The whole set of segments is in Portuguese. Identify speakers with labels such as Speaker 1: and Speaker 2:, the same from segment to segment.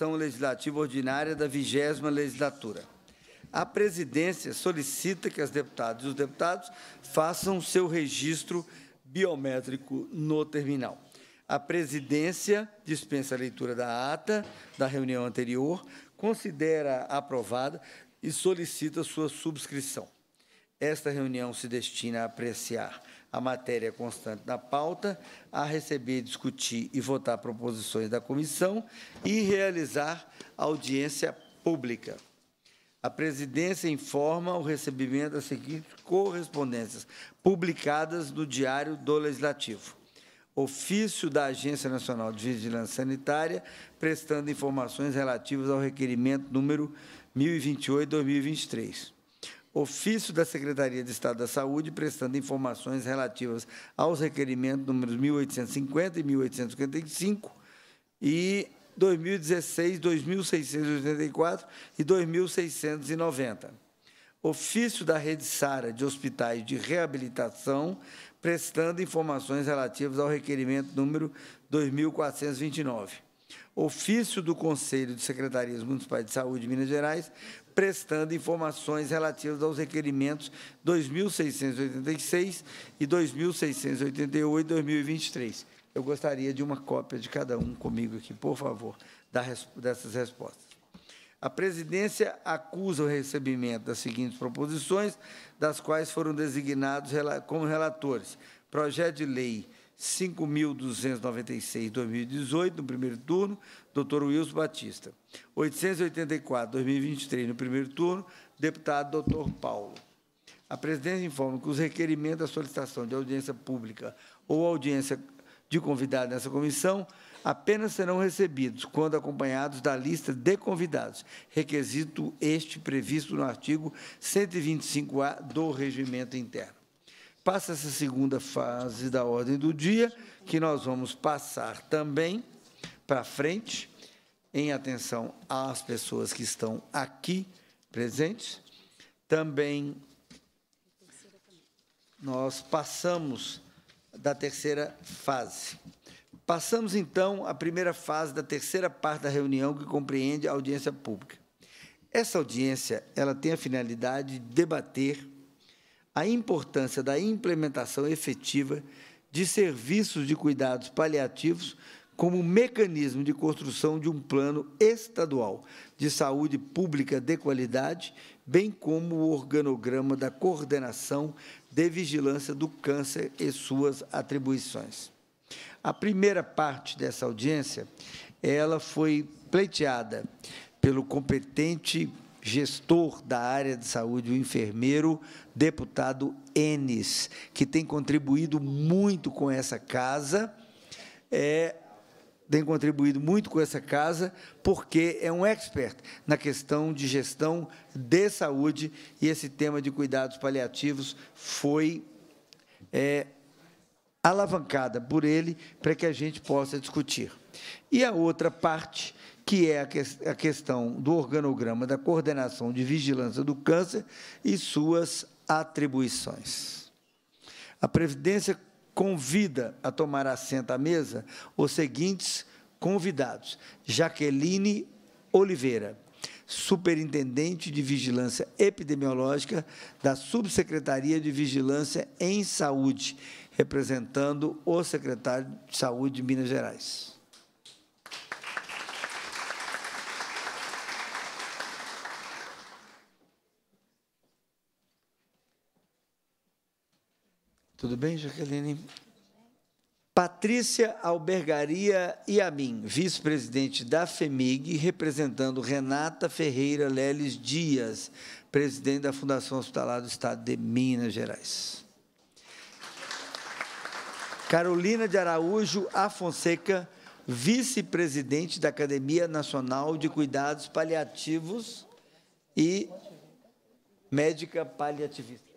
Speaker 1: sessão legislativa ordinária da vigésima legislatura. A presidência solicita que as deputadas e os deputados façam seu registro biométrico no terminal. A presidência dispensa a leitura da ata da reunião anterior, considera aprovada e solicita sua subscrição. Esta reunião se destina a apreciar a matéria constante da pauta, a receber, discutir e votar proposições da comissão e realizar audiência pública. A presidência informa o recebimento das seguintes correspondências publicadas no Diário do Legislativo. Ofício da Agência Nacional de Vigilância Sanitária, prestando informações relativas ao requerimento número 1028-2023 ofício da Secretaria de Estado da Saúde, prestando informações relativas aos requerimentos números 1850 e 1855 e 2016, 2684 e 2690. Ofício da Rede Sara de Hospitais de Reabilitação, prestando informações relativas ao requerimento número 2429. Ofício do Conselho de Secretarias Municipais de Saúde de Minas Gerais, prestando informações relativas aos requerimentos 2686 e 2688 e 2023. Eu gostaria de uma cópia de cada um comigo aqui, por favor, dessas respostas. A presidência acusa o recebimento das seguintes proposições, das quais foram designados como relatores: projeto de lei 5.296 2018, no primeiro turno, doutor Wilson Batista. 884, 2023, no primeiro turno, deputado doutor Paulo. A presidência informa que os requerimentos da solicitação de audiência pública ou audiência de convidado nessa comissão apenas serão recebidos quando acompanhados da lista de convidados, requisito este previsto no artigo 125-A do Regimento Interno. Faça essa segunda fase da ordem do dia, que nós vamos passar também para frente, em atenção às pessoas que estão aqui presentes. Também nós passamos da terceira fase. Passamos então à primeira fase da terceira parte da reunião que compreende a audiência pública. Essa audiência, ela tem a finalidade de debater a importância da implementação efetiva de serviços de cuidados paliativos como mecanismo de construção de um plano estadual de saúde pública de qualidade, bem como o organograma da coordenação de vigilância do câncer e suas atribuições. A primeira parte dessa audiência, ela foi pleiteada pelo competente gestor da área de saúde, o enfermeiro, deputado Enes, que tem contribuído muito com essa casa, é, tem contribuído muito com essa casa, porque é um expert na questão de gestão de saúde, e esse tema de cuidados paliativos foi é, alavancada por ele para que a gente possa discutir. E a outra parte que é a, questão do organograma da coordenação de vigilância do câncer e suas atribuições. A Previdência convida a tomar assento à mesa os seguintes convidados: Jaqueline Oliveira, superintendente de vigilância epidemiológica da Subsecretaria de Vigilância em Saúde, representando o secretário de Saúde de Minas Gerais. Tudo bem, Jaqueline? Patrícia Albergaria Iamin, vice-presidente da FEMIG, representando Renata Ferreira Leles Dias, presidente da Fundação Hospitalar do Estado de Minas Gerais. Carolina de Araújo Afonseca, vice-presidente da Academia Nacional de Cuidados Paliativos e médica paliativista.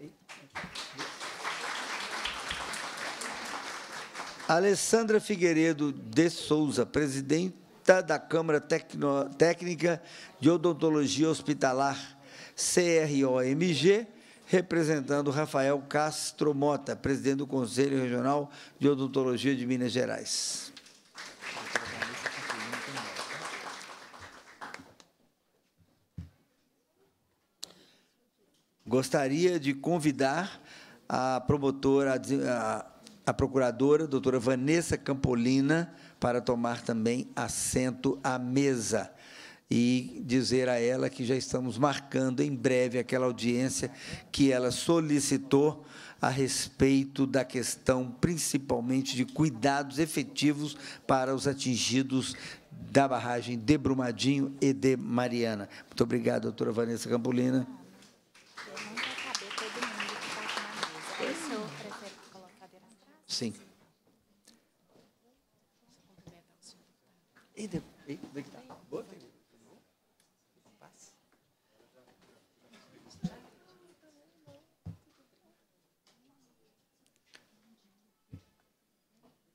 Speaker 1: Alessandra Figueiredo de Souza, presidenta da Câmara Tecno, Técnica de Odontologia Hospitalar, CROMG, representando Rafael Castro Mota, presidente do Conselho Regional de Odontologia de Minas Gerais. Gostaria de convidar a promotora, a a procuradora, a doutora Vanessa Campolina, para tomar também assento à mesa e dizer a ela que já estamos marcando em breve aquela audiência que ela solicitou a respeito da questão, principalmente, de cuidados efetivos para os atingidos da barragem de Brumadinho e de Mariana. Muito obrigado, doutora Vanessa Campolina. Sim.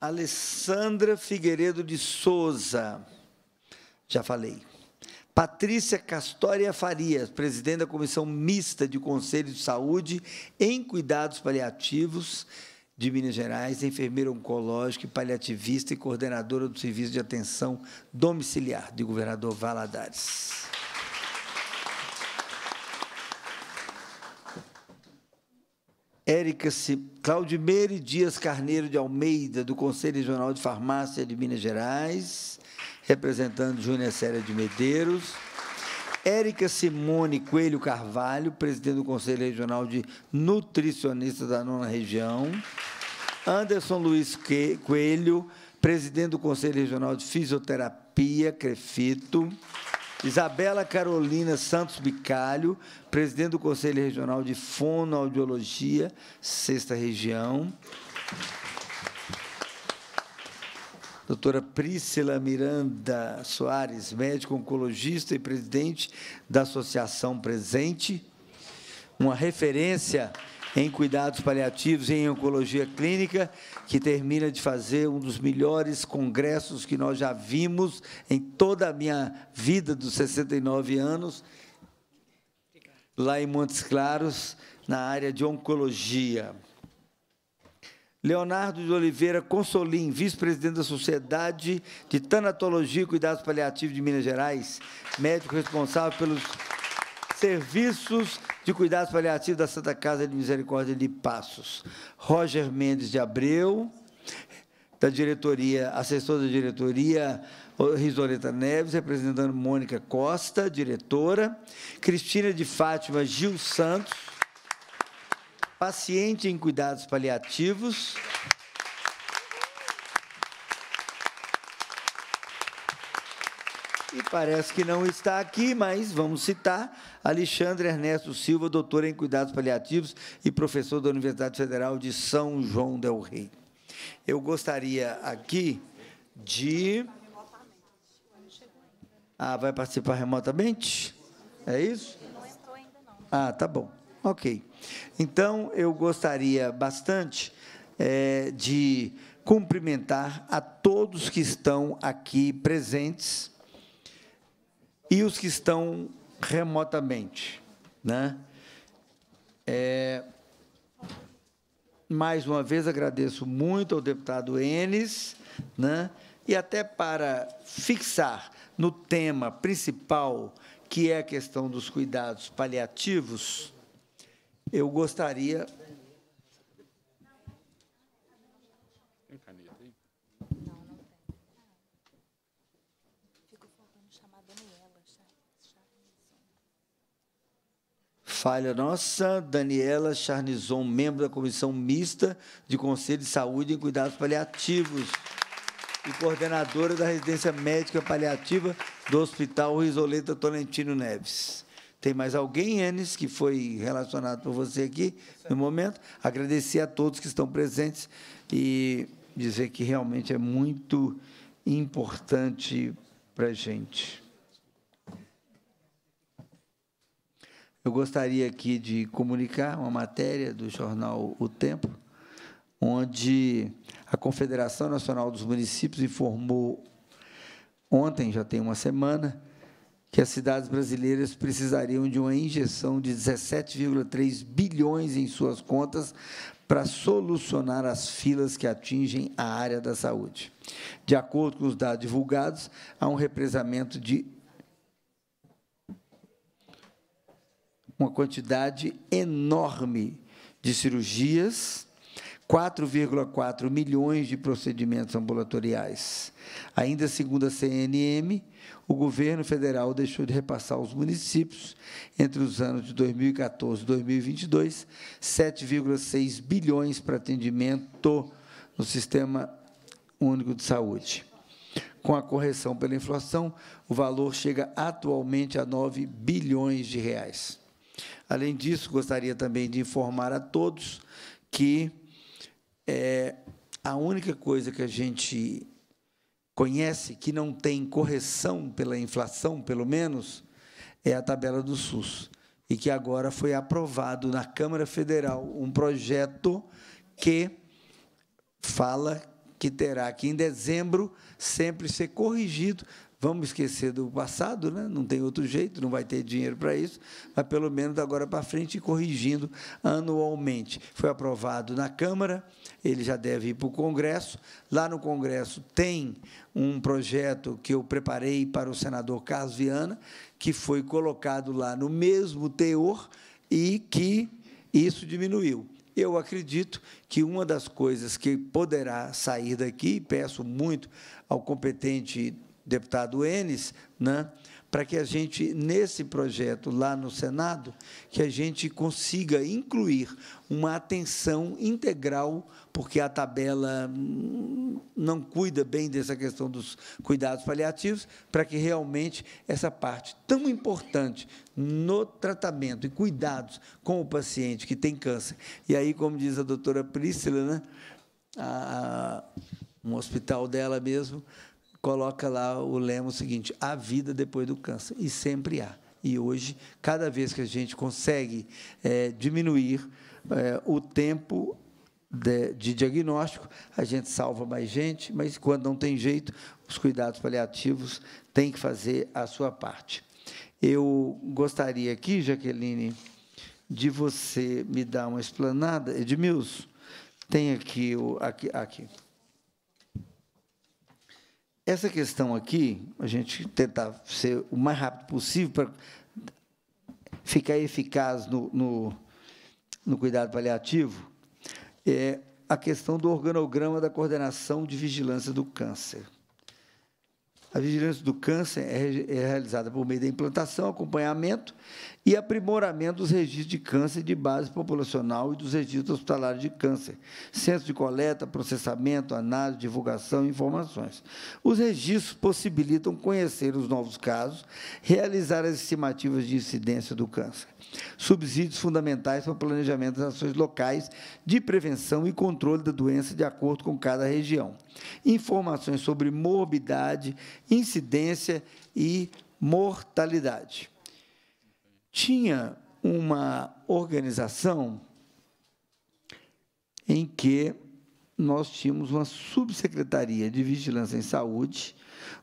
Speaker 1: Alessandra Figueiredo de Souza, já falei. Patrícia Castória Farias, presidente da Comissão Mista de Conselho de Saúde em Cuidados Paliativos, de Minas Gerais, enfermeira oncológica e paliativista e coordenadora do Serviço de Atenção Domiciliar de Governador Valadares. Érica Claudimeire Dias Carneiro de Almeida, do Conselho Regional de Farmácia de Minas Gerais, representando Júnior Séria de Medeiros. Érica Simone Coelho Carvalho, presidente do Conselho Regional de Nutricionistas da Nona Região. Anderson Luiz Coelho, presidente do Conselho Regional de Fisioterapia, Crefito. Isabela Carolina Santos Bicalho, presidente do Conselho Regional de Fonoaudiologia, Sexta Região doutora Priscila Miranda Soares, médico oncologista e presidente da Associação Presente, uma referência em cuidados paliativos e em oncologia clínica, que termina de fazer um dos melhores congressos que nós já vimos em toda a minha vida dos 69 anos, lá em Montes Claros, na área de oncologia. Leonardo de Oliveira Consolim, vice-presidente da Sociedade de Tanatologia e Cuidados Paliativos de Minas Gerais, médico responsável pelos serviços de cuidados paliativos da Santa Casa de Misericórdia de Passos. Roger Mendes de Abreu, da diretoria, assessor da diretoria Risoleta Neves, representando Mônica Costa, diretora, Cristina de Fátima Gil Santos, paciente em cuidados paliativos. E parece que não está aqui, mas vamos citar Alexandre Ernesto Silva, doutor em cuidados paliativos e professor da Universidade Federal de São João del Rei. Eu gostaria aqui de Ah, vai participar remotamente? É isso? Ah, tá bom. OK. Então, eu gostaria bastante é, de cumprimentar a todos que estão aqui presentes e os que estão remotamente. Né? É, mais uma vez, agradeço muito ao deputado Enes, né? e até para fixar no tema principal, que é a questão dos cuidados paliativos, eu gostaria.
Speaker 2: Tem caneta aí? Não, não tem. faltando
Speaker 1: chamar Daniela. Falha nossa, Daniela Charnizon, membro da Comissão Mista de Conselho de Saúde e Cuidados Paliativos e coordenadora da Residência Médica Paliativa do Hospital Risoleta Tolentino Neves. Tem mais alguém, Enes, que foi relacionado por você aqui no momento. Agradecer a todos que estão presentes e dizer que realmente é muito importante para a gente. Eu gostaria aqui de comunicar uma matéria do jornal O Tempo, onde a Confederação Nacional dos Municípios informou ontem, já tem uma semana, que as cidades brasileiras precisariam de uma injeção de 17,3 bilhões em suas contas para solucionar as filas que atingem a área da saúde. De acordo com os dados divulgados, há um represamento de uma quantidade enorme de cirurgias, 4,4 milhões de procedimentos ambulatoriais. Ainda segundo a CNM, o governo federal deixou de repassar aos municípios, entre os anos de 2014 e 2022, 7,6 bilhões para atendimento no Sistema Único de Saúde. Com a correção pela inflação, o valor chega atualmente a 9 bilhões de reais. Além disso, gostaria também de informar a todos que é, a única coisa que a gente conhece que não tem correção pela inflação, pelo menos, é a tabela do SUS. E que agora foi aprovado na Câmara Federal um projeto que fala que terá que, em dezembro, sempre ser corrigido Vamos esquecer do passado, né? não tem outro jeito, não vai ter dinheiro para isso, mas pelo menos agora para frente, corrigindo anualmente. Foi aprovado na Câmara, ele já deve ir para o Congresso. Lá no Congresso tem um projeto que eu preparei para o senador Carlos Viana, que foi colocado lá no mesmo teor e que isso diminuiu. Eu acredito que uma das coisas que poderá sair daqui, peço muito ao competente deputado Enes, né, para que a gente, nesse projeto lá no Senado, que a gente consiga incluir uma atenção integral, porque a tabela não cuida bem dessa questão dos cuidados paliativos, para que realmente essa parte tão importante no tratamento e cuidados com o paciente que tem câncer. E aí, como diz a doutora Priscila, né, a, um hospital dela mesmo, coloca lá o lema o seguinte: a vida depois do câncer. E sempre há. E hoje, cada vez que a gente consegue é, diminuir é, o tempo de, de, diagnóstico, a gente salva mais gente, mas quando não tem jeito, os cuidados paliativos têm que fazer a sua parte. Eu gostaria aqui, Jaqueline, de você me dar uma explanada. Edmilson, tem aqui o. Aqui, aqui. Essa questão aqui, a gente tentar ser o mais rápido possível para ficar eficaz no, no, no cuidado paliativo, é a questão do organograma da coordenação de vigilância do câncer. A vigilância do câncer é, é realizada por meio da implantação, acompanhamento e aprimoramento dos registros de câncer de base populacional e dos registros hospitalares de câncer, centro de coleta, processamento, análise, divulgação e informações. Os registros possibilitam conhecer os novos casos, realizar as estimativas de incidência do câncer. Subsídios fundamentais para o planejamento das ações locais de prevenção e controle da doença de acordo com cada região. Informações sobre morbidade, incidência e mortalidade tinha uma organização em que nós tínhamos uma subsecretaria de vigilância em saúde,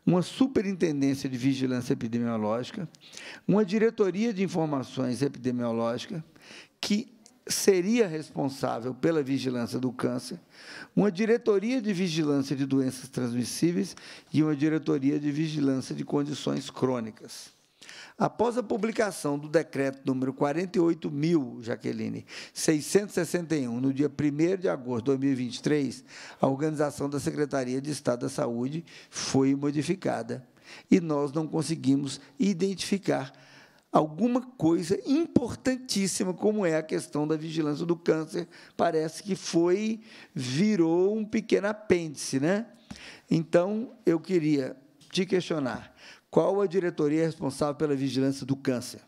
Speaker 1: uma superintendência de vigilância epidemiológica, uma diretoria de informações epidemiológica que seria responsável pela vigilância do câncer, uma diretoria de vigilância de doenças transmissíveis e uma diretoria de vigilância de condições crônicas. Após a publicação do decreto número 48.000, Jaqueline, 661, no dia 1 de agosto de 2023, a organização da Secretaria de Estado da Saúde foi modificada e nós não conseguimos identificar alguma coisa importantíssima, como é a questão da vigilância do câncer, parece que foi, virou um pequeno apêndice, né? Então, eu queria te questionar, qual a diretoria responsável pela vigilância do câncer?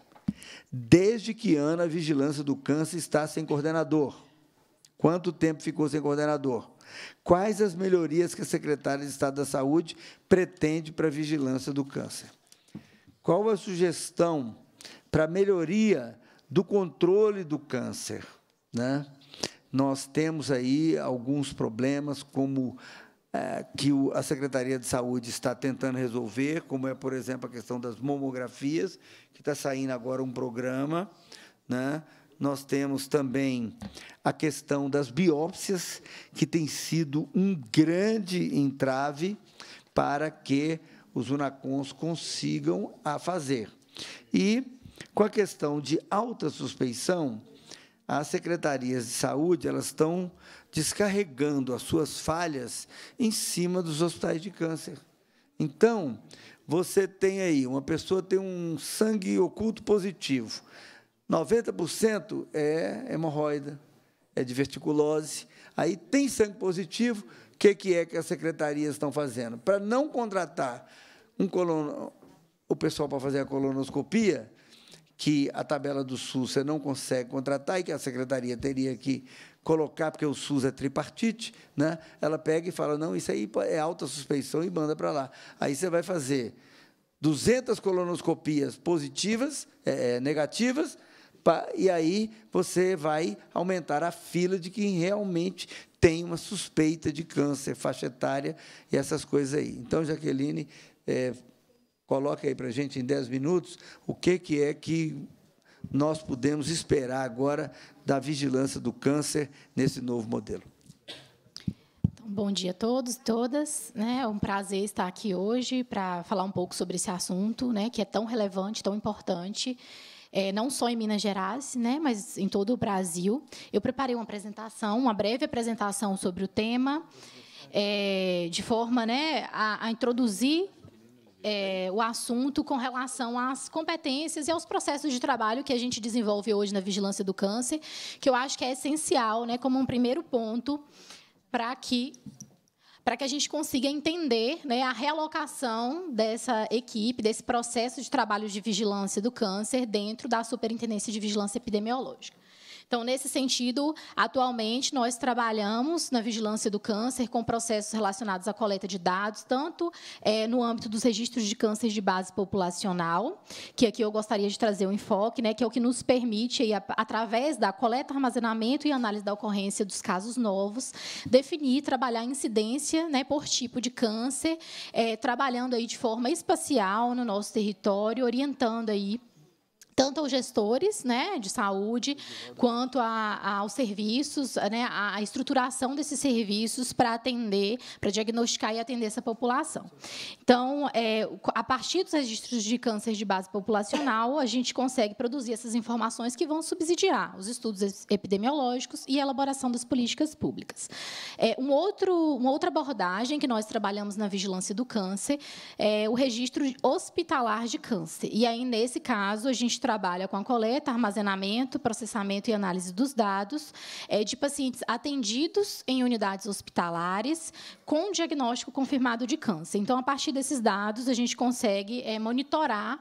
Speaker 1: Desde que ano a vigilância do câncer está sem coordenador? Quanto tempo ficou sem coordenador? Quais as melhorias que a secretária de Estado da Saúde pretende para a vigilância do câncer? Qual a sugestão para a melhoria do controle do câncer? Né? Nós temos aí alguns problemas, como é, que a Secretaria de Saúde está tentando resolver, como é, por exemplo, a questão das mamografias, que está saindo agora um programa. Né? Nós temos também a questão das biópsias, que tem sido um grande entrave para que os UNACONs consigam a fazer. E com a questão de alta suspeição, as secretarias de saúde elas estão descarregando as suas falhas em cima dos hospitais de câncer. Então, você tem aí, uma pessoa tem um sangue oculto positivo. 90% é hemorroida, é diverticulose. Aí tem sangue positivo, o que, que é que as secretarias estão fazendo? Para não contratar um o pessoal para fazer a colonoscopia, que a tabela do SUS você não consegue contratar e que a secretaria teria que colocar, porque o SUS é tripartite, né? ela pega e fala, não, isso aí é alta suspeição e manda para lá. Aí você vai fazer 200 colonoscopias positivas, é, é negativas, e aí você vai aumentar a fila de quem realmente tem uma suspeita de câncer, faixa etária e essas coisas aí. Então, Jaqueline, é, Coloque aí para a gente em 10 minutos o que, que é que nós podemos esperar agora da vigilância do câncer nesse novo modelo.
Speaker 3: Então, bom dia a todos, todas. Né? É um prazer estar aqui hoje para falar um pouco sobre esse assunto, né? que é tão relevante, tão importante, é, não só em Minas Gerais, né? mas em todo o Brasil. Eu preparei uma apresentação, uma breve apresentação sobre o tema, é, de forma né, a, a introduzir é, é, o assunto com relação às competências e aos processos de trabalho que a gente desenvolve hoje na vigilância do câncer, que eu acho que é essencial, né, como um primeiro ponto para que para que a gente consiga entender né, a realocação dessa equipe, desse processo de trabalho de vigilância do câncer dentro da Superintendência de Vigilância Epidemiológica. Então, nesse sentido, atualmente nós trabalhamos na vigilância do câncer com processos relacionados à coleta de dados, tanto é, no âmbito dos registros de câncer de base populacional, que aqui eu gostaria de trazer o um enfoque, né, que é o que nos permite, aí, através da coleta, armazenamento e análise da ocorrência dos casos novos, definir, trabalhar a incidência né, por tipo de câncer, é, trabalhando aí de forma espacial no nosso território, orientando aí tanto aos gestores né, de saúde quanto a, aos serviços, né, a estruturação desses serviços para atender, para diagnosticar e atender essa população. Então, é, a partir dos registros de câncer de base populacional, a gente consegue produzir essas informações que vão subsidiar os estudos epidemiológicos e a elaboração das políticas públicas. É, um outro, uma outra abordagem que nós trabalhamos na vigilância do câncer é o registro hospitalar de câncer. E aí, nesse caso, a gente trabalha com a coleta, armazenamento, processamento e análise dos dados é, de pacientes atendidos em unidades hospitalares com diagnóstico confirmado de câncer. Então, a partir desses dados, a gente consegue é, monitorar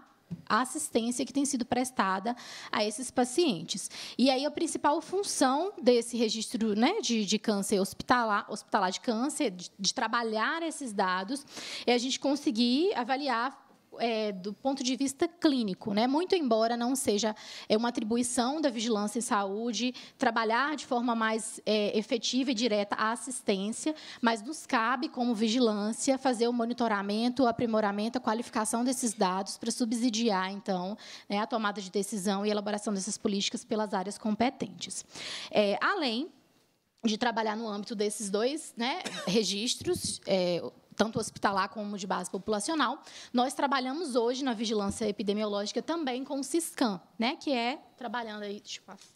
Speaker 3: a assistência que tem sido prestada a esses pacientes. E aí a principal função desse registro né, de, de câncer hospitalar, hospitalar de câncer, de, de trabalhar esses dados, é a gente conseguir avaliar é, do ponto de vista clínico, né? Muito embora não seja é, uma atribuição da vigilância em saúde trabalhar de forma mais é, efetiva e direta a assistência, mas nos cabe como vigilância fazer o monitoramento, o aprimoramento, a qualificação desses dados para subsidiar então né, a tomada de decisão e elaboração dessas políticas pelas áreas competentes. É, além de trabalhar no âmbito desses dois né, registros, é, tanto hospitalar como de base populacional. Nós trabalhamos hoje na vigilância epidemiológica também com o CISCAN, né, que é trabalhando aí, deixa eu passar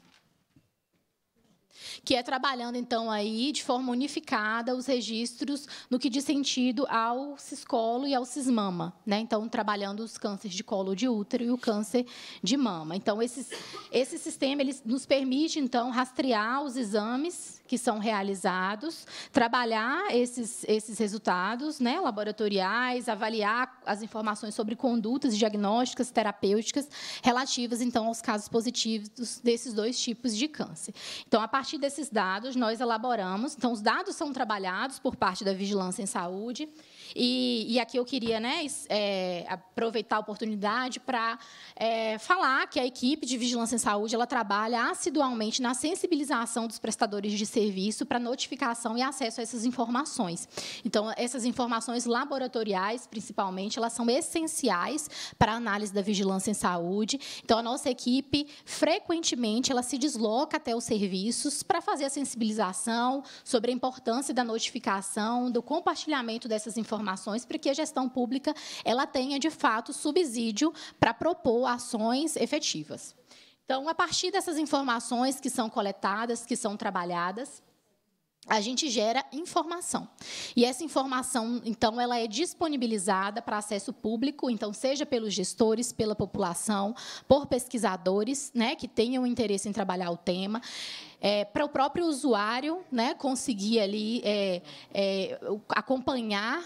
Speaker 3: que é trabalhando então aí de forma unificada os registros no que diz sentido ao ciscolo e ao cismama, né? Então trabalhando os cânceres de colo de útero e o câncer de mama. Então esses, esse sistema ele nos permite então rastrear os exames que são realizados, trabalhar esses, esses resultados né, laboratoriais, avaliar as informações sobre condutas diagnósticas, terapêuticas, relativas, então, aos casos positivos desses dois tipos de câncer. Então, a partir desses dados, nós elaboramos, então, os dados são trabalhados por parte da Vigilância em Saúde, e, e aqui eu queria né, é, aproveitar a oportunidade para é, falar que a equipe de vigilância em saúde ela trabalha assidualmente na sensibilização dos prestadores de serviço para notificação e acesso a essas informações. Então, essas informações laboratoriais, principalmente, elas são essenciais para a análise da vigilância em saúde. Então, a nossa equipe, frequentemente, ela se desloca até os serviços para fazer a sensibilização sobre a importância da notificação, do compartilhamento dessas informações informações para que a gestão pública ela tenha, de fato, subsídio para propor ações efetivas. Então, a partir dessas informações que são coletadas, que são trabalhadas, a gente gera informação. E essa informação, então, ela é disponibilizada para acesso público, então, seja pelos gestores, pela população, por pesquisadores né, que tenham interesse em trabalhar o tema. É, para o próprio usuário né, conseguir ali é, é, acompanhar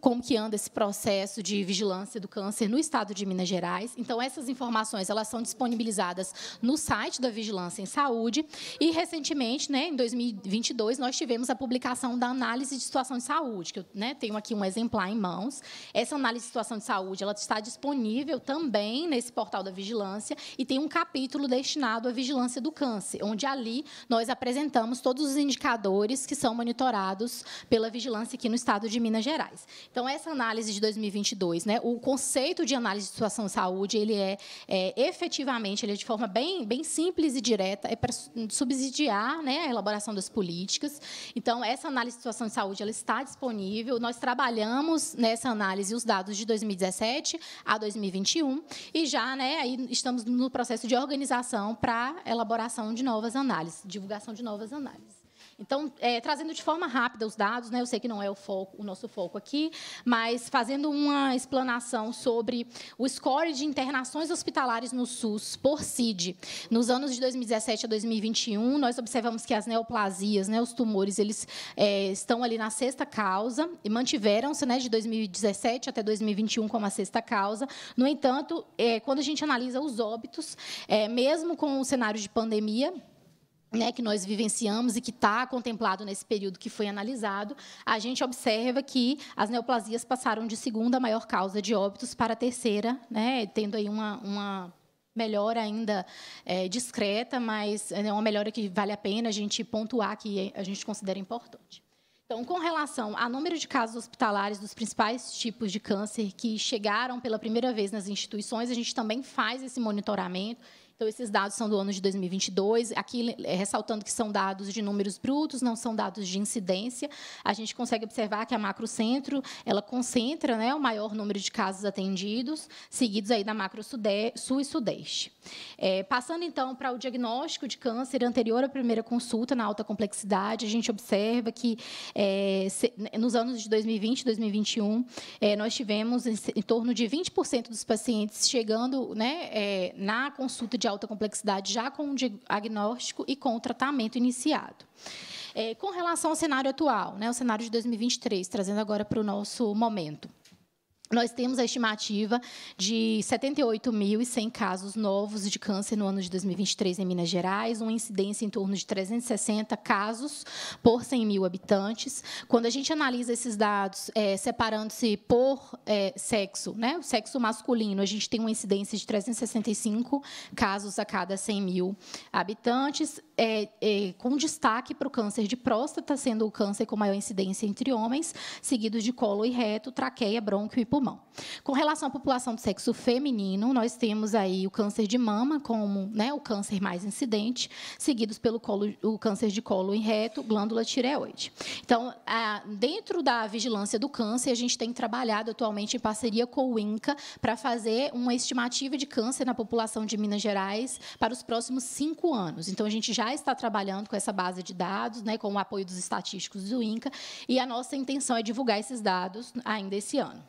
Speaker 3: como que anda esse processo de vigilância do câncer no estado de Minas Gerais. Então, essas informações elas são disponibilizadas no site da Vigilância em Saúde. E, recentemente, né, em 2022, nós tivemos a publicação da análise de situação de saúde, que eu né, tenho aqui um exemplar em mãos. Essa análise de situação de saúde ela está disponível também nesse portal da Vigilância e tem um capítulo destinado à vigilância do câncer, onde ali nós apresentamos todos os indicadores que são monitorados pela vigilância aqui no estado de Minas Gerais. Então, essa análise de 2022, né, o conceito de análise de situação de saúde, ele é, é efetivamente, ele é de forma bem, bem simples e direta, é para subsidiar né, a elaboração das políticas. Então, essa análise de situação de saúde ela está disponível. Nós trabalhamos nessa análise os dados de 2017 a 2021 e já né, aí estamos no processo de organização para elaboração de novas análises, divulgação de novas análises. Então, é, trazendo de forma rápida os dados, né, eu sei que não é o, foco, o nosso foco aqui, mas fazendo uma explanação sobre o score de internações hospitalares no SUS por CID. Nos anos de 2017 a 2021, nós observamos que as neoplasias, né, os tumores, eles é, estão ali na sexta causa e mantiveram-se né, de 2017 até 2021 como a sexta causa. No entanto, é, quando a gente analisa os óbitos, é, mesmo com o cenário de pandemia, né, que nós vivenciamos e que está contemplado nesse período que foi analisado, a gente observa que as neoplasias passaram de segunda maior causa de óbitos para terceira, né, tendo aí uma, uma melhora ainda é, discreta, mas é uma melhora que vale a pena a gente pontuar, que a gente considera importante. Então, com relação ao número de casos hospitalares dos principais tipos de câncer que chegaram pela primeira vez nas instituições, a gente também faz esse monitoramento então, esses dados são do ano de 2022. Aqui, é, ressaltando que são dados de números brutos, não são dados de incidência. A gente consegue observar que a macrocentro ela concentra né, o maior número de casos atendidos, seguidos aí da macro sul e sudeste. É, passando, então, para o diagnóstico de câncer anterior à primeira consulta na alta complexidade, a gente observa que é, se, nos anos de 2020 e 2021, é, nós tivemos em, em, torno de 20% dos pacientes chegando né, é, na consulta de alta complexidade já com o diagnóstico e com o tratamento iniciado. É, com relação ao cenário atual, né, o cenário de 2023, trazendo agora para o nosso momento. Nós temos a estimativa de 78.100 casos novos de câncer no ano de 2023 em Minas Gerais, uma incidência em torno de 360 casos por 100 mil habitantes. Quando a gente analisa esses dados, é, separando-se por é, sexo, né, o sexo masculino, a gente tem uma incidência de 365 casos a cada 100 mil habitantes é, é, com destaque para o câncer de próstata, sendo o câncer com maior incidência entre homens, seguidos de colo e reto, traqueia, brônquio e pulmão. Com relação à população do sexo feminino, nós temos aí o câncer de mama como né, o câncer mais incidente, seguidos pelo colo, o câncer de colo e reto, glândula tireoide. Então, a, dentro da vigilância do câncer, a gente tem trabalhado atualmente em parceria com o INCA para fazer uma estimativa de câncer na população de Minas Gerais para os próximos cinco anos. Então, a gente já está trabalhando com essa base de dados, né, com o apoio dos estatísticos do INCA, e a nossa intenção é divulgar esses dados ainda esse ano.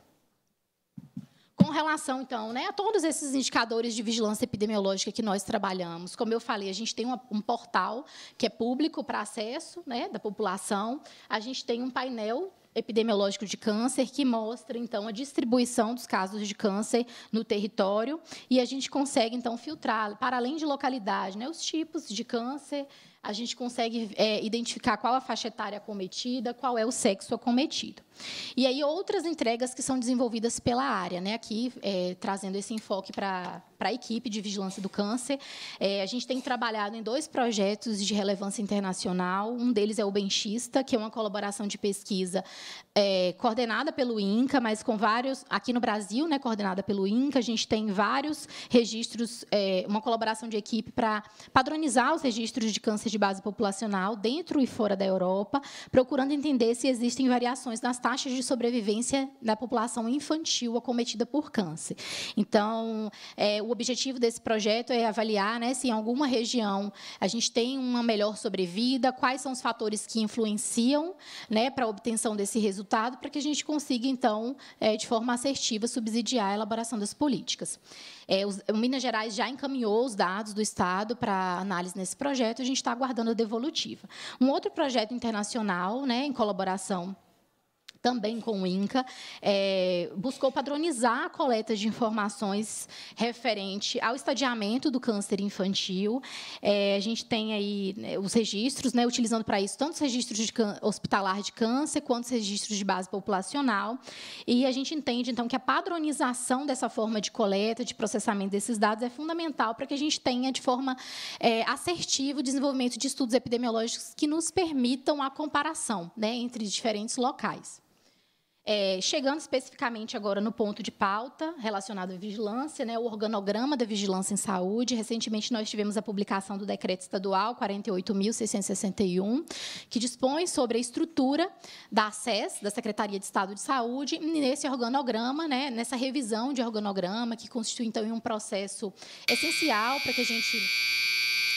Speaker 3: Com relação, então, né, a todos esses indicadores de vigilância epidemiológica que nós trabalhamos, como eu falei, a gente tem uma, um portal que é público para acesso né, da população, a gente tem um painel epidemiológico de câncer, que mostra, então, a distribuição dos casos de câncer no território. E a gente consegue, então, filtrar, para além de localidade, né, os tipos de câncer, a gente consegue é, identificar qual a faixa etária acometida, qual é o sexo acometido. E aí outras entregas que são desenvolvidas pela área, né? Aqui é, trazendo esse enfoque para a equipe de vigilância do câncer, é, a gente tem trabalhado em dois projetos de relevância internacional. Um deles é o Benchista, que é uma colaboração de pesquisa é, coordenada pelo INCA, mas com vários aqui no Brasil, né? Coordenada pelo INCA, a gente tem vários registros, é, uma colaboração de equipe para padronizar os registros de câncer de base populacional dentro e fora da Europa, procurando entender se existem variações nas taxas taxas de sobrevivência da população infantil acometida por câncer. Então, é, o objetivo desse projeto é avaliar né, se em alguma região a gente tem uma melhor sobrevida, quais são os fatores que influenciam né, para a obtenção desse resultado, para que a gente consiga, então, é, de forma assertiva, subsidiar a elaboração das políticas. É, os, o Minas Gerais já encaminhou os dados do Estado para análise nesse projeto, a gente está aguardando a devolutiva. Um outro projeto internacional, né, em colaboração também com o INCA, é, buscou padronizar a coleta de informações referente ao estadiamento do câncer infantil. É, a gente tem aí né, os registros, né, utilizando para isso tanto os registros de hospitalar de câncer quanto os registros de base populacional. E a gente entende, então, que a padronização dessa forma de coleta, de processamento desses dados é fundamental para que a gente tenha, de forma é, assertiva, o desenvolvimento de estudos epidemiológicos que nos permitam a comparação né, entre diferentes locais. É, chegando especificamente agora no ponto de pauta relacionado à vigilância, né, o organograma da vigilância em saúde. Recentemente, nós tivemos a publicação do Decreto Estadual 48.661, que dispõe sobre a estrutura da SES, da Secretaria de Estado de Saúde, nesse organograma, né, nessa revisão de organograma, que constitui, então, um processo essencial para que a gente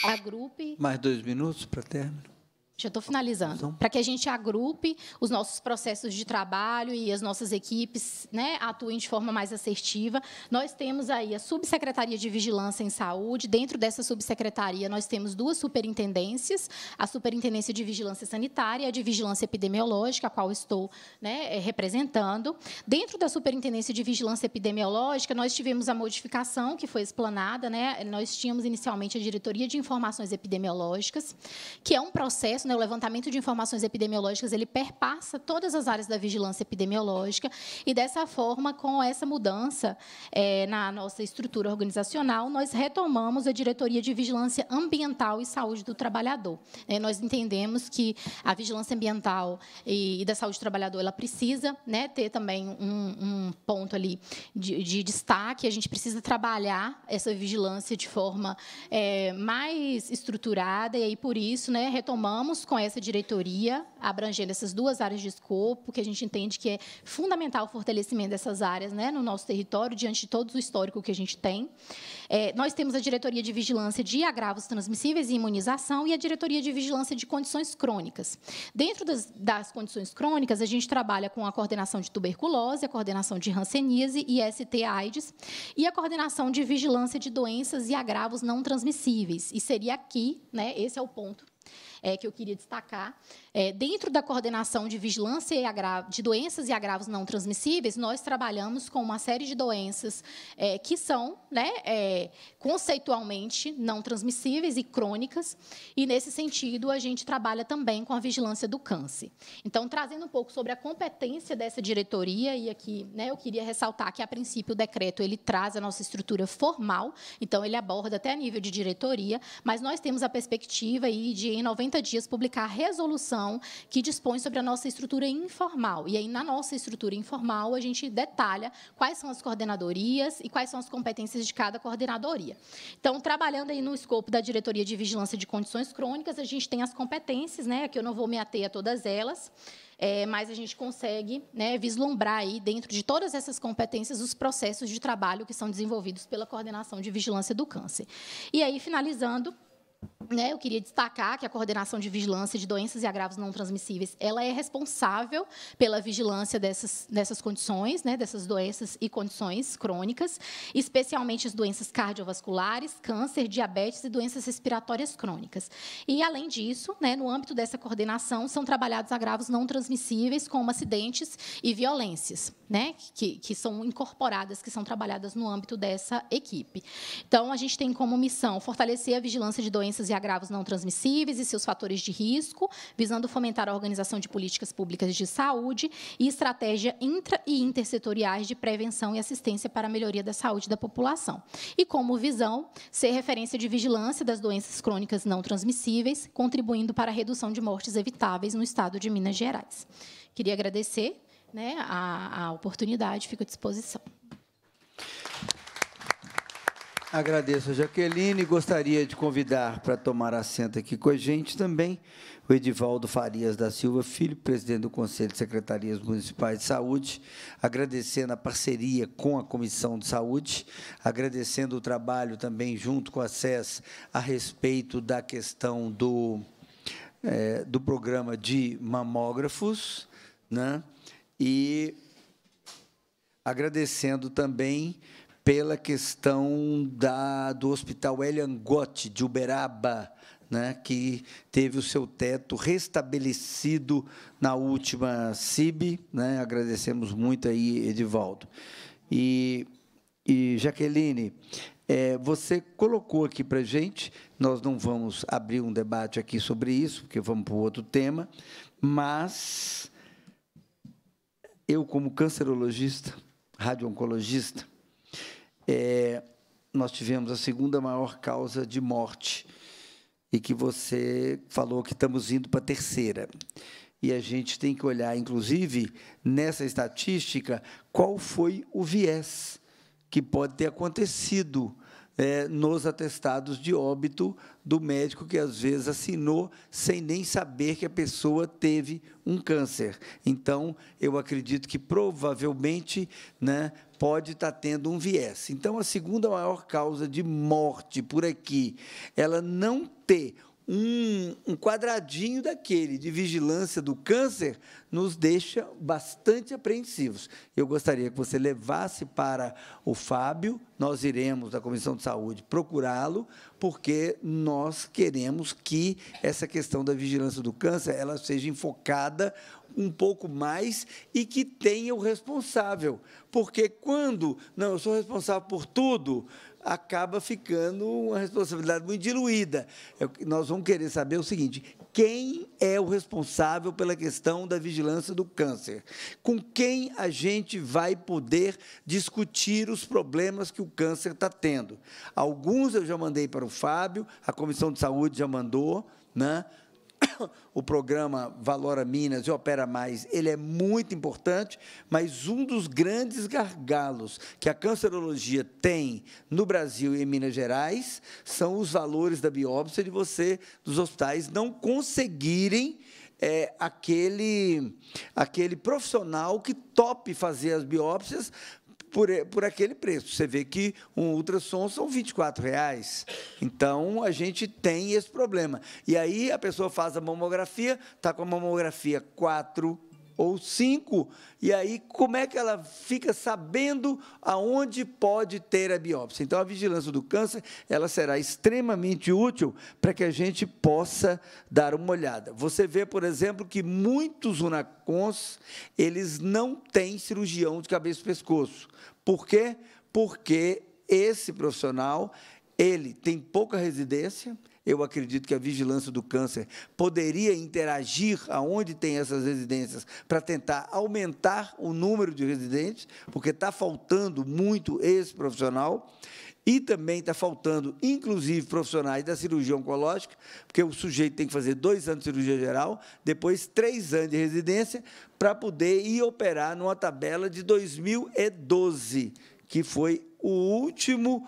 Speaker 3: agrupe.
Speaker 1: Mais dois minutos para término.
Speaker 3: Já estou finalizando. Então. Para que a gente agrupe os nossos processos de trabalho e as nossas equipes né, atuem de forma mais assertiva. Nós temos aí a Subsecretaria de Vigilância em Saúde. Dentro dessa subsecretaria, nós temos duas superintendências: a Superintendência de Vigilância Sanitária e a de Vigilância Epidemiológica, a qual estou né, eh, representando. Dentro da Superintendência de Vigilância Epidemiológica, nós tivemos a modificação que foi explanada. Né? Nós tínhamos inicialmente a Diretoria de Informações Epidemiológicas, que é um processo processo, né, o levantamento de informações epidemiológicas, ele perpassa todas as áreas da vigilância epidemiológica e, dessa forma, com essa mudança é, na nossa estrutura organizacional, nós retomamos a diretoria de vigilância ambiental e saúde do trabalhador. É, nós entendemos que a vigilância ambiental e, e da saúde do trabalhador ela precisa né, ter também um, um ponto ali de, de, destaque, a gente precisa trabalhar essa vigilância de forma é, mais estruturada, e aí, por isso, né, retomamos com essa diretoria abrangendo essas duas áreas de escopo, que a gente entende que é fundamental o fortalecimento dessas áreas né, no nosso território, diante de todo o histórico que a gente tem. É, nós temos a diretoria de vigilância de agravos transmissíveis e imunização e a diretoria de vigilância de condições crônicas. Dentro das, das condições crônicas, a gente trabalha com a coordenação de tuberculose, a coordenação de hanseníase e ST-AIDS e a coordenação de vigilância de doenças e agravos não transmissíveis. E seria aqui, né, esse é o ponto é, que eu queria destacar. É, dentro da coordenação de vigilância de doenças e agravos não transmissíveis, nós trabalhamos com uma série de doenças é, que são né, é, conceitualmente não transmissíveis e crônicas, e, nesse sentido, a gente trabalha também com a vigilância do câncer. Então, trazendo um pouco sobre a competência dessa diretoria, e aqui né, eu queria ressaltar que, a princípio, o decreto ele traz a nossa estrutura formal, então ele aborda até a nível de diretoria, mas nós temos a perspectiva aí de, em 90 dias, publicar a resolução que dispõe sobre a nossa estrutura informal. E aí, na nossa estrutura informal, a gente detalha quais são as coordenadorias e quais são as competências de cada coordenadoria. Então, trabalhando aí no escopo da Diretoria de Vigilância de Condições Crônicas, a gente tem as competências, né, que eu não vou me ater a todas elas, é, mas a gente consegue né, vislumbrar aí dentro de todas essas competências os processos de trabalho que são desenvolvidos pela coordenação de vigilância do câncer. E aí, finalizando, né, eu queria destacar que a coordenação de vigilância de doenças e agravos não transmissíveis, ela é responsável pela vigilância dessas, dessas condições, né, dessas doenças e condições crônicas, especialmente as doenças cardiovasculares, câncer, diabetes e doenças respiratórias crônicas. E, além disso, né, no âmbito dessa coordenação, são trabalhados agravos não transmissíveis, como acidentes e violências né, que, que são incorporadas, que são trabalhadas no âmbito dessa equipe. Então, a gente tem como missão fortalecer a vigilância de doenças e agravos não transmissíveis e seus fatores de risco, visando fomentar a organização de políticas públicas de saúde e estratégia intra e intersetoriais de prevenção e assistência para a melhoria da saúde da população. E como visão, ser referência de vigilância das doenças crônicas não transmissíveis, contribuindo para a redução de mortes evitáveis no estado de Minas Gerais. Queria agradecer né, a, a oportunidade fica à disposição.
Speaker 1: Agradeço a Jaqueline. Gostaria de convidar para tomar assento aqui com a gente também o Edivaldo Farias da Silva Filho, presidente do Conselho de Secretarias Municipais de Saúde, agradecendo a parceria com a Comissão de Saúde, agradecendo o trabalho também junto com a SES a respeito da questão do, é, do programa de mamógrafos, né? E agradecendo também pela questão da, do Hospital Eliangote, de Uberaba, né, que teve o seu teto restabelecido na última CIB. Né, agradecemos muito aí, Edivaldo. E, e Jaqueline, é, você colocou aqui para gente, nós não vamos abrir um debate aqui sobre isso, porque vamos para outro tema, mas eu, como cancerologista, radiooncologista, é, nós tivemos a segunda maior causa de morte e que você falou que estamos indo para a terceira. E a gente tem que olhar, inclusive, nessa estatística, qual foi o viés que pode ter acontecido é, nos atestados de óbito do médico que às vezes assinou sem nem saber que a pessoa teve um câncer. Então, eu acredito que provavelmente né, pode estar tá tendo um viés. Então, a segunda maior causa de morte por aqui, ela não ter um, um quadradinho daquele de vigilância do câncer nos deixa bastante apreensivos. Eu gostaria que você levasse para o Fábio, nós iremos da Comissão de Saúde procurá-lo, porque nós queremos que essa questão da vigilância do câncer ela seja enfocada um pouco mais e que tenha o responsável. Porque quando, não, eu sou responsável por tudo, acaba ficando uma responsabilidade muito diluída. nós vamos querer saber o seguinte: quem é o responsável pela questão da vigilância do câncer? Com quem a gente vai poder discutir os problemas que o câncer está tendo? Alguns eu já mandei para o Fábio, a Comissão de Saúde já mandou, né? o programa Valora Minas e Opera Mais, ele é muito importante, mas um dos grandes gargalos que a cancerologia tem no Brasil e em Minas Gerais são os valores da biópsia de você, dos hospitais, não conseguirem é, aquele, aquele profissional que tope fazer as biópsias por, por aquele preço. Você vê que um ultrassom são R$ 24,00. Então, a gente tem esse problema. E aí, a pessoa faz a mamografia, está com a mamografia 4 ou cinco, e aí como é que ela fica sabendo aonde pode ter a biópsia? Então, a vigilância do câncer ela será extremamente útil para que a gente possa dar uma olhada. Você vê, por exemplo, que muitos unacons eles não têm cirurgião de cabeça e pescoço. Por quê? Porque esse profissional ele tem pouca residência, eu acredito que a vigilância do câncer poderia interagir aonde tem essas residências para tentar aumentar o número de residentes, porque está faltando muito esse profissional. E também está faltando, inclusive, profissionais da cirurgia oncológica, porque o sujeito tem que fazer dois anos de cirurgia geral, depois três anos de residência, para poder ir operar numa tabela de 2012, que foi o último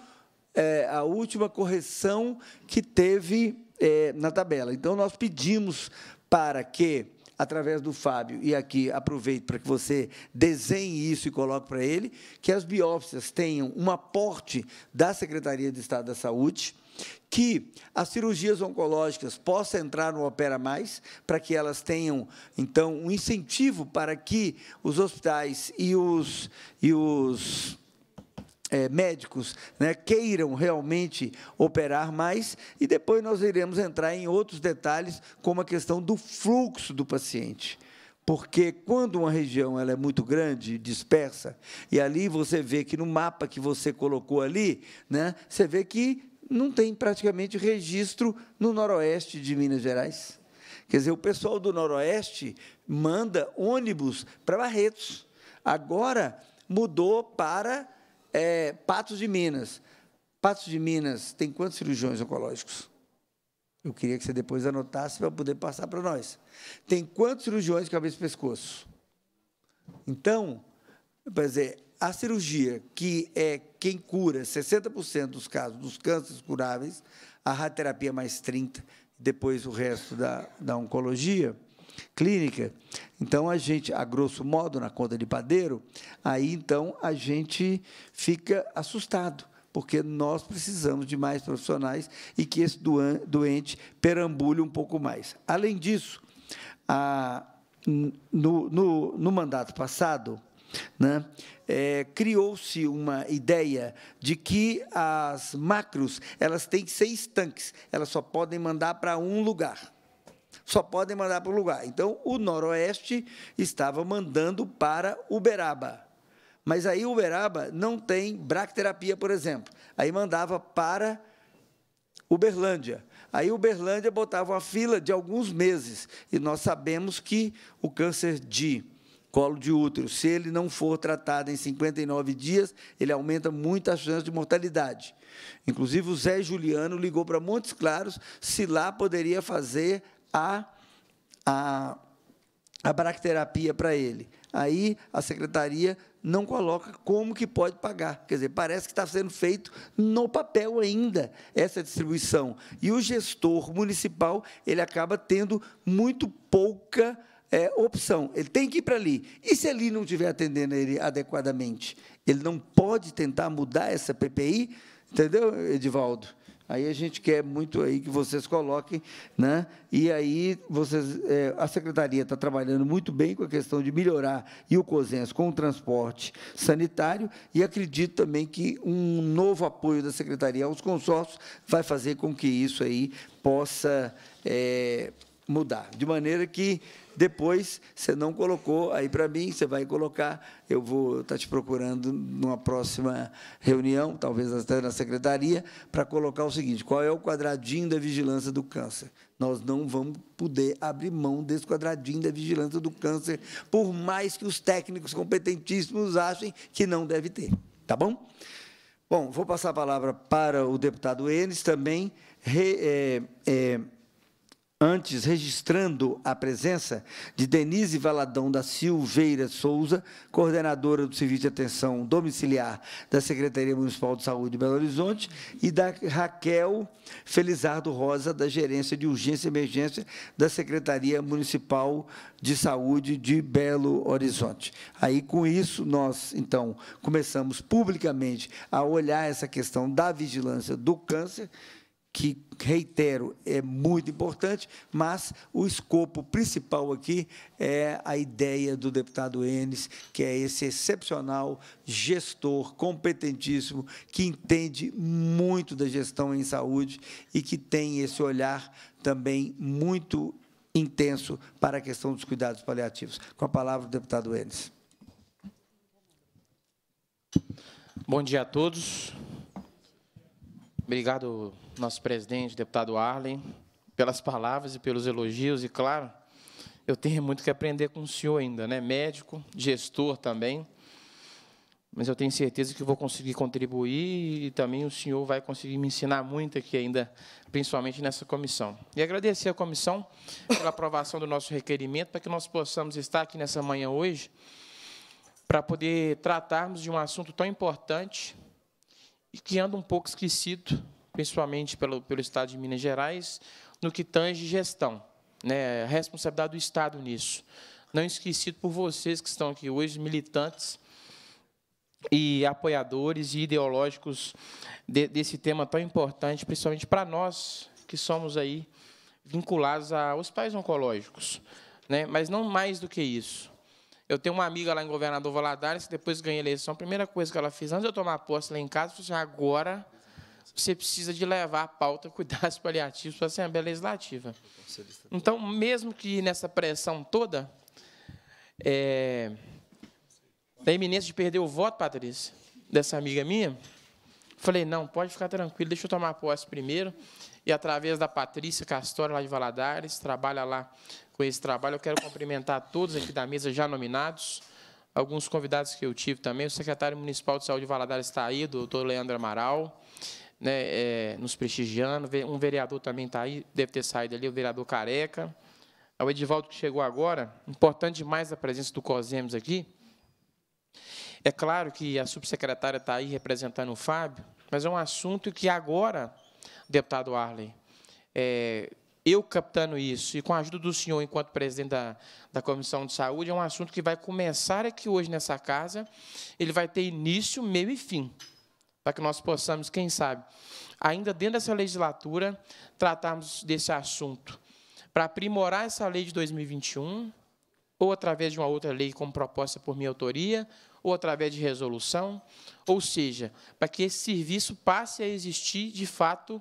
Speaker 1: é, a última correção que teve é, na tabela. Então, nós pedimos para que, através do Fábio, e aqui aproveito para que você desenhe isso e coloque para ele, que as biópsias tenham um aporte da Secretaria de Estado da Saúde, que as cirurgias oncológicas possam entrar no Opera Mais, para que elas tenham, então, um incentivo para que os hospitais e os, e os é, médicos né, queiram realmente operar mais, e depois nós iremos entrar em outros detalhes, como a questão do fluxo do paciente. Porque quando uma região ela é muito grande, dispersa, e ali você vê que no mapa que você colocou ali, né, você vê que não tem praticamente registro no noroeste de Minas Gerais. Quer dizer, o pessoal do noroeste manda ônibus para Barretos. Agora mudou para é, Patos de Minas. Patos de Minas tem quantos cirurgiões oncológicos? Eu queria que você depois anotasse para poder passar para nós. Tem quantos cirurgiões de cabeça e pescoço? Então, quer dizer, a cirurgia, que é quem cura 60% dos casos dos cânceres curáveis, a radioterapia mais 30%, depois o resto da, da oncologia, clínica. Então a gente, a grosso modo, na conta de padeiro, aí então a gente fica assustado, porque nós precisamos de mais profissionais e que esse doente perambule um pouco mais. Além disso, a, no, no, no mandato passado, né? É, criou-se uma ideia de que as macros elas têm seis tanques, elas só podem mandar para um lugar só podem mandar para o lugar. Então, o Noroeste estava mandando para Uberaba. Mas aí Uberaba não tem bracterapia, por exemplo. Aí mandava para Uberlândia. Aí Uberlândia botava uma fila de alguns meses. E nós sabemos que o câncer de colo de útero, se ele não for tratado em 59 dias, ele aumenta muito a chance de mortalidade. Inclusive, o Zé Juliano ligou para Montes Claros se lá poderia fazer a, a, a bracterapia para ele. Aí a secretaria não coloca como que pode pagar. Quer dizer, parece que está sendo feito no papel ainda essa distribuição. E o gestor municipal ele acaba tendo muito pouca é, opção. Ele tem que ir para ali. E se ali não estiver atendendo ele adequadamente? Ele não pode tentar mudar essa PPI, entendeu, Edivaldo? Aí a gente quer muito aí que vocês coloquem, né? E aí vocês, é, a secretaria está trabalhando muito bem com a questão de melhorar e o Cosens com o transporte sanitário e acredito também que um novo apoio da secretaria aos consórcios vai fazer com que isso aí possa é, mudar. De maneira que depois você não colocou aí para mim, você vai colocar, eu vou estar tá te procurando numa próxima reunião, talvez até na secretaria, para colocar o seguinte: qual é o quadradinho da vigilância do câncer? Nós não vamos poder abrir mão desse quadradinho da vigilância do câncer, por mais que os técnicos competentíssimos achem que não deve ter. Tá bom? Bom, vou passar a palavra para o deputado Enes também. Re, é, é, Antes, registrando a presença de Denise Valadão da Silveira Souza, coordenadora do Serviço de Atenção Domiciliar da Secretaria Municipal de Saúde de Belo Horizonte, e da Raquel Felizardo Rosa, da Gerência de Urgência e Emergência da Secretaria Municipal de Saúde de Belo Horizonte. Aí, com isso, nós, então, começamos publicamente a olhar essa questão da vigilância do câncer, que, reitero, é muito importante, mas o escopo principal aqui é a ideia do deputado Enes, que é esse excepcional gestor competentíssimo, que entende muito da gestão em saúde e que tem esse olhar também muito intenso para a questão dos cuidados paliativos. Com a palavra, o deputado Enes.
Speaker 4: Bom dia a todos. Obrigado, nosso presidente, deputado Arlen, pelas palavras e pelos elogios. E, claro, eu tenho muito que aprender com o senhor ainda, né? médico, gestor também. Mas eu tenho certeza que vou conseguir contribuir e também o senhor vai conseguir me ensinar muito aqui ainda, principalmente nessa comissão. E agradecer à comissão pela aprovação do nosso requerimento, para que nós possamos estar aqui nessa manhã hoje, para poder tratarmos de um assunto tão importante e que anda um pouco esquecido, principalmente pelo, pelo Estado de Minas Gerais, no que tange gestão, né, responsabilidade do Estado nisso. Não esquecido por vocês que estão aqui hoje, militantes e apoiadores e ideológicos de, desse tema tão importante, principalmente para nós que somos aí vinculados a hospitais oncológicos, né? Mas não mais do que isso. Eu tenho uma amiga lá em Governador Valadares, que depois ganhei a eleição, a primeira coisa que ela fez, antes de eu tomar posse lá em casa, eu falei assim, agora você precisa de levar a pauta cuidados paliativos para a Assembleia é Legislativa. Então, mesmo que nessa pressão toda, é, da iminência de perder o voto, Patrícia, dessa amiga minha, falei, não, pode ficar tranquilo, deixa eu tomar posse primeiro. E, através da Patrícia Castor lá de Valadares, trabalha lá com esse trabalho. Eu quero cumprimentar todos aqui da mesa já nominados, alguns convidados que eu tive também. O secretário municipal de saúde de Valadares está aí, o doutor Leandro Amaral, né, é, nos prestigiando. Um vereador também está aí, deve ter saído ali, o vereador Careca. O Edivaldo que chegou agora, importante demais a presença do COSEMES aqui. É claro que a subsecretária está aí representando o Fábio, mas é um assunto que agora, deputado Arley, é, eu captando isso, e com a ajuda do senhor, enquanto presidente da, da Comissão de Saúde, é um assunto que vai começar aqui hoje nessa casa, ele vai ter início, meio e fim, para que nós possamos, quem sabe, ainda dentro dessa legislatura, tratarmos desse assunto, para aprimorar essa lei de 2021, ou através de uma outra lei como proposta por minha autoria, ou através de resolução, ou seja, para que esse serviço passe a existir de fato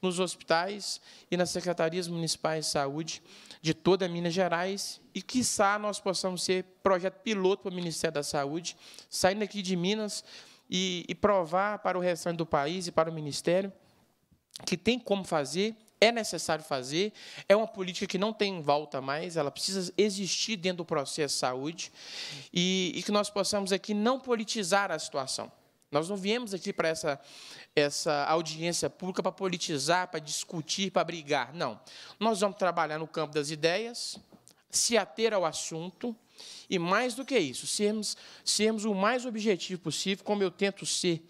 Speaker 4: nos hospitais e nas secretarias municipais de saúde de toda Minas Gerais e, quiçá, nós possamos ser projeto piloto para o Ministério da Saúde, saindo aqui de Minas e, e provar para o restante do país e para o Ministério que tem como fazer é necessário fazer, é uma política que não tem volta mais, ela precisa existir dentro do processo de saúde e, e que nós possamos aqui não politizar a situação. Nós não viemos aqui para essa, essa audiência pública para politizar, para discutir, para brigar. Não. Nós vamos trabalhar no campo das ideias, se ater ao assunto, e mais do que isso, sermos, sermos o mais objetivo possível, como eu tento ser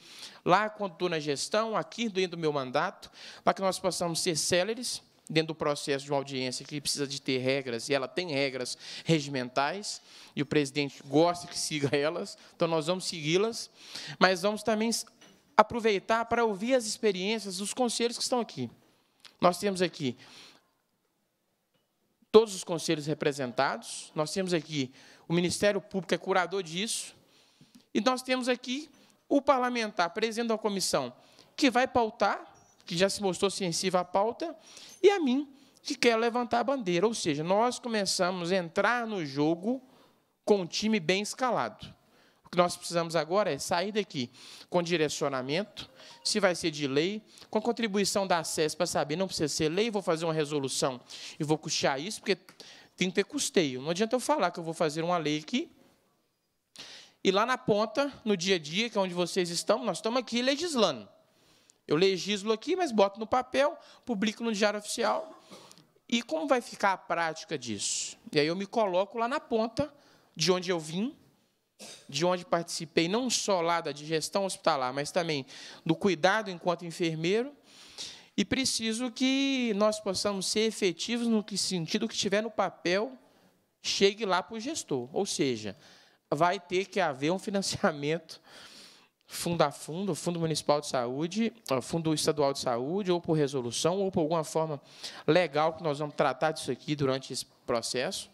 Speaker 4: lá quando estou na gestão, aqui dentro do meu mandato, para que nós possamos ser céleres dentro do processo de uma audiência que precisa de ter regras, e ela tem regras regimentais, e o presidente gosta que siga elas, então nós vamos segui-las, mas vamos também aproveitar para ouvir as experiências, os conselhos que estão aqui. Nós temos aqui todos os conselhos representados. Nós temos aqui o Ministério Público é curador disso. E nós temos aqui o parlamentar, presidente da comissão, que vai pautar, que já se mostrou sensível à pauta, e a mim, que quer levantar a bandeira. Ou seja, nós começamos a entrar no jogo com um time bem escalado que nós precisamos agora é sair daqui com direcionamento, se vai ser de lei, com a contribuição da SES para saber, não precisa ser lei, vou fazer uma resolução e vou custear isso, porque tem que ter custeio. Não adianta eu falar que eu vou fazer uma lei aqui. E lá na ponta, no dia a dia, que é onde vocês estão, nós estamos aqui legislando. Eu legislo aqui, mas boto no papel, publico no Diário Oficial. E como vai ficar a prática disso? E aí eu me coloco lá na ponta de onde eu vim, de onde participei não só lá da digestão hospitalar, mas também do cuidado enquanto enfermeiro. E preciso que nós possamos ser efetivos no que sentido que estiver no papel chegue lá para o gestor. Ou seja, vai ter que haver um financiamento fundo a fundo, Fundo Municipal de Saúde, ah, Fundo Estadual de Saúde, ou por resolução, ou por alguma forma legal que nós vamos tratar disso aqui durante esse processo.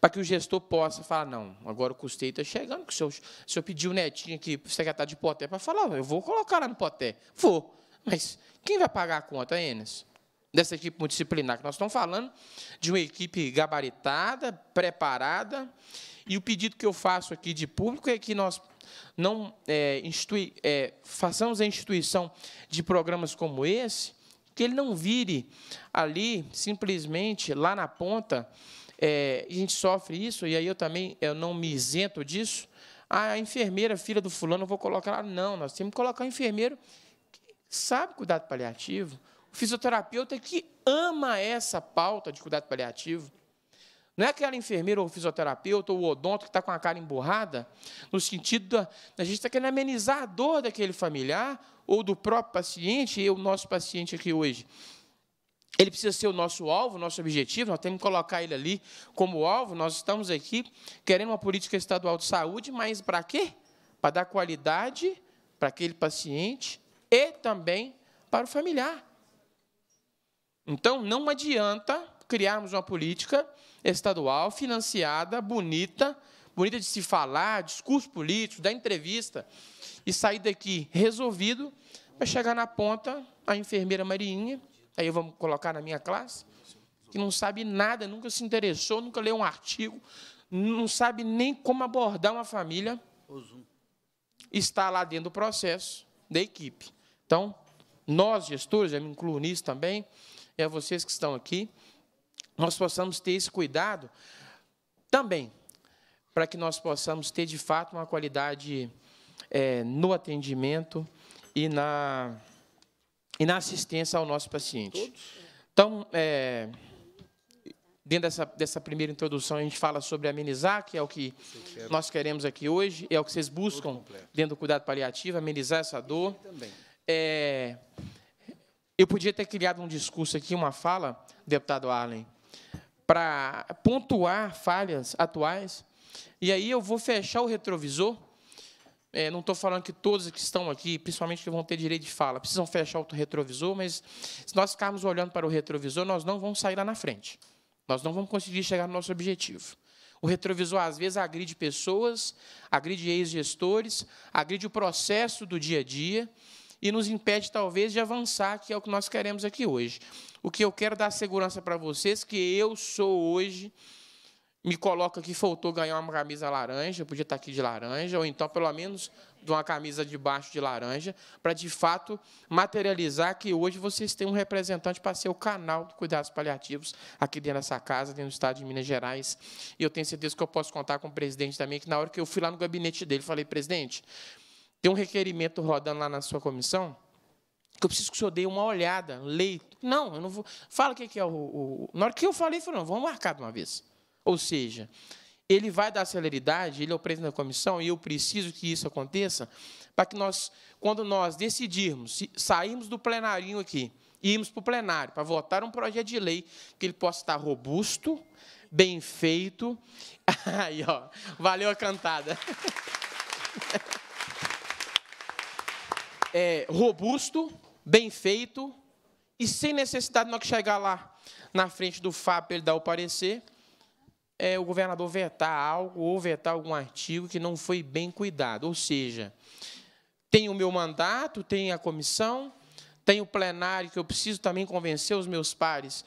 Speaker 4: Para que o gestor possa falar, não, agora o custeio está chegando, que o senhor, o senhor pediu o netinho aqui para o secretário de Poté para falar, eu vou colocar lá no Poté. Vou. Mas quem vai pagar a conta, Enes? Dessa equipe multidisciplinar, que nós estamos falando de uma equipe gabaritada, preparada, e o pedido que eu faço aqui de público é que nós não é, institui, é, façamos a instituição de programas como esse, que ele não vire ali, simplesmente, lá na ponta, é, a gente sofre isso, e aí eu também eu não me isento disso. Ah, a enfermeira, filha do fulano, eu vou colocar. Não, nós temos que colocar o um enfermeiro que sabe cuidado paliativo, o fisioterapeuta que ama essa pauta de cuidado paliativo. Não é aquela enfermeira ou fisioterapeuta ou odonto que está com a cara emburrada, no sentido da a gente está querendo amenizar a dor daquele familiar ou do próprio paciente, e o nosso paciente aqui hoje. Ele precisa ser o nosso alvo, nosso objetivo, nós temos que colocar ele ali como alvo. Nós estamos aqui querendo uma política estadual de saúde, mas para quê? Para dar qualidade para aquele paciente e também para o familiar. Então, não adianta criarmos uma política estadual financiada, bonita, bonita de se falar, discurso político, da entrevista, e sair daqui resolvido para chegar na ponta a enfermeira Mariinha aí eu vou colocar na minha classe, que não sabe nada, nunca se interessou, nunca leu um artigo, não sabe nem como abordar uma família, está lá dentro do processo da equipe. Então, nós, gestores, eu me incluo nisso também, é vocês que estão aqui, nós possamos ter esse cuidado também, para que nós possamos ter, de fato, uma qualidade é, no atendimento e na e na assistência ao nosso paciente. Então, é, dentro dessa, dessa primeira introdução, a gente fala sobre amenizar, que é o que nós queremos aqui hoje, é o que vocês buscam dentro do cuidado paliativo, amenizar essa dor. É, eu podia ter criado um discurso aqui, uma fala, deputado Arlen, para pontuar falhas atuais, e aí eu vou fechar o retrovisor é, não estou falando que todos que estão aqui, principalmente que vão ter direito de fala, precisam fechar o retrovisor, mas se nós ficarmos olhando para o retrovisor, nós não vamos sair lá na frente. Nós não vamos conseguir chegar no nosso objetivo. O retrovisor, às vezes, agride pessoas, agride ex-gestores, agride o processo do dia a dia e nos impede, talvez, de avançar, que é o que nós queremos aqui hoje. O que eu quero dar segurança para vocês que eu sou hoje me coloca que faltou ganhar uma camisa laranja, eu podia estar aqui de laranja, ou então, pelo menos, de uma camisa de baixo de laranja, para, de fato, materializar que hoje vocês têm um representante para ser o canal de cuidados paliativos aqui dentro dessa casa, dentro do Estado de Minas Gerais. E eu tenho certeza que eu posso contar com o presidente também, que na hora que eu fui lá no gabinete dele, falei, presidente, tem um requerimento rodando lá na sua comissão, que eu preciso que o senhor dê uma olhada, leito. Não, eu não vou... Fala o que é o... Na hora que eu falei, falou, vamos marcar de uma vez. Ou seja, ele vai dar celeridade, ele é o presidente da comissão, e eu preciso que isso aconteça, para que nós, quando nós decidirmos, sairmos do plenarinho aqui, e irmos para o plenário, para votar um projeto de lei que ele possa estar robusto, bem feito. Aí, ó, valeu a cantada. É, robusto, bem feito, e sem necessidade de nós chegar lá na frente do Fábio para ele dar o parecer, é, o governador vetar algo ou vetar algum artigo que não foi bem cuidado. Ou seja, tem o meu mandato, tem a comissão, tem o plenário que eu preciso também convencer os meus pares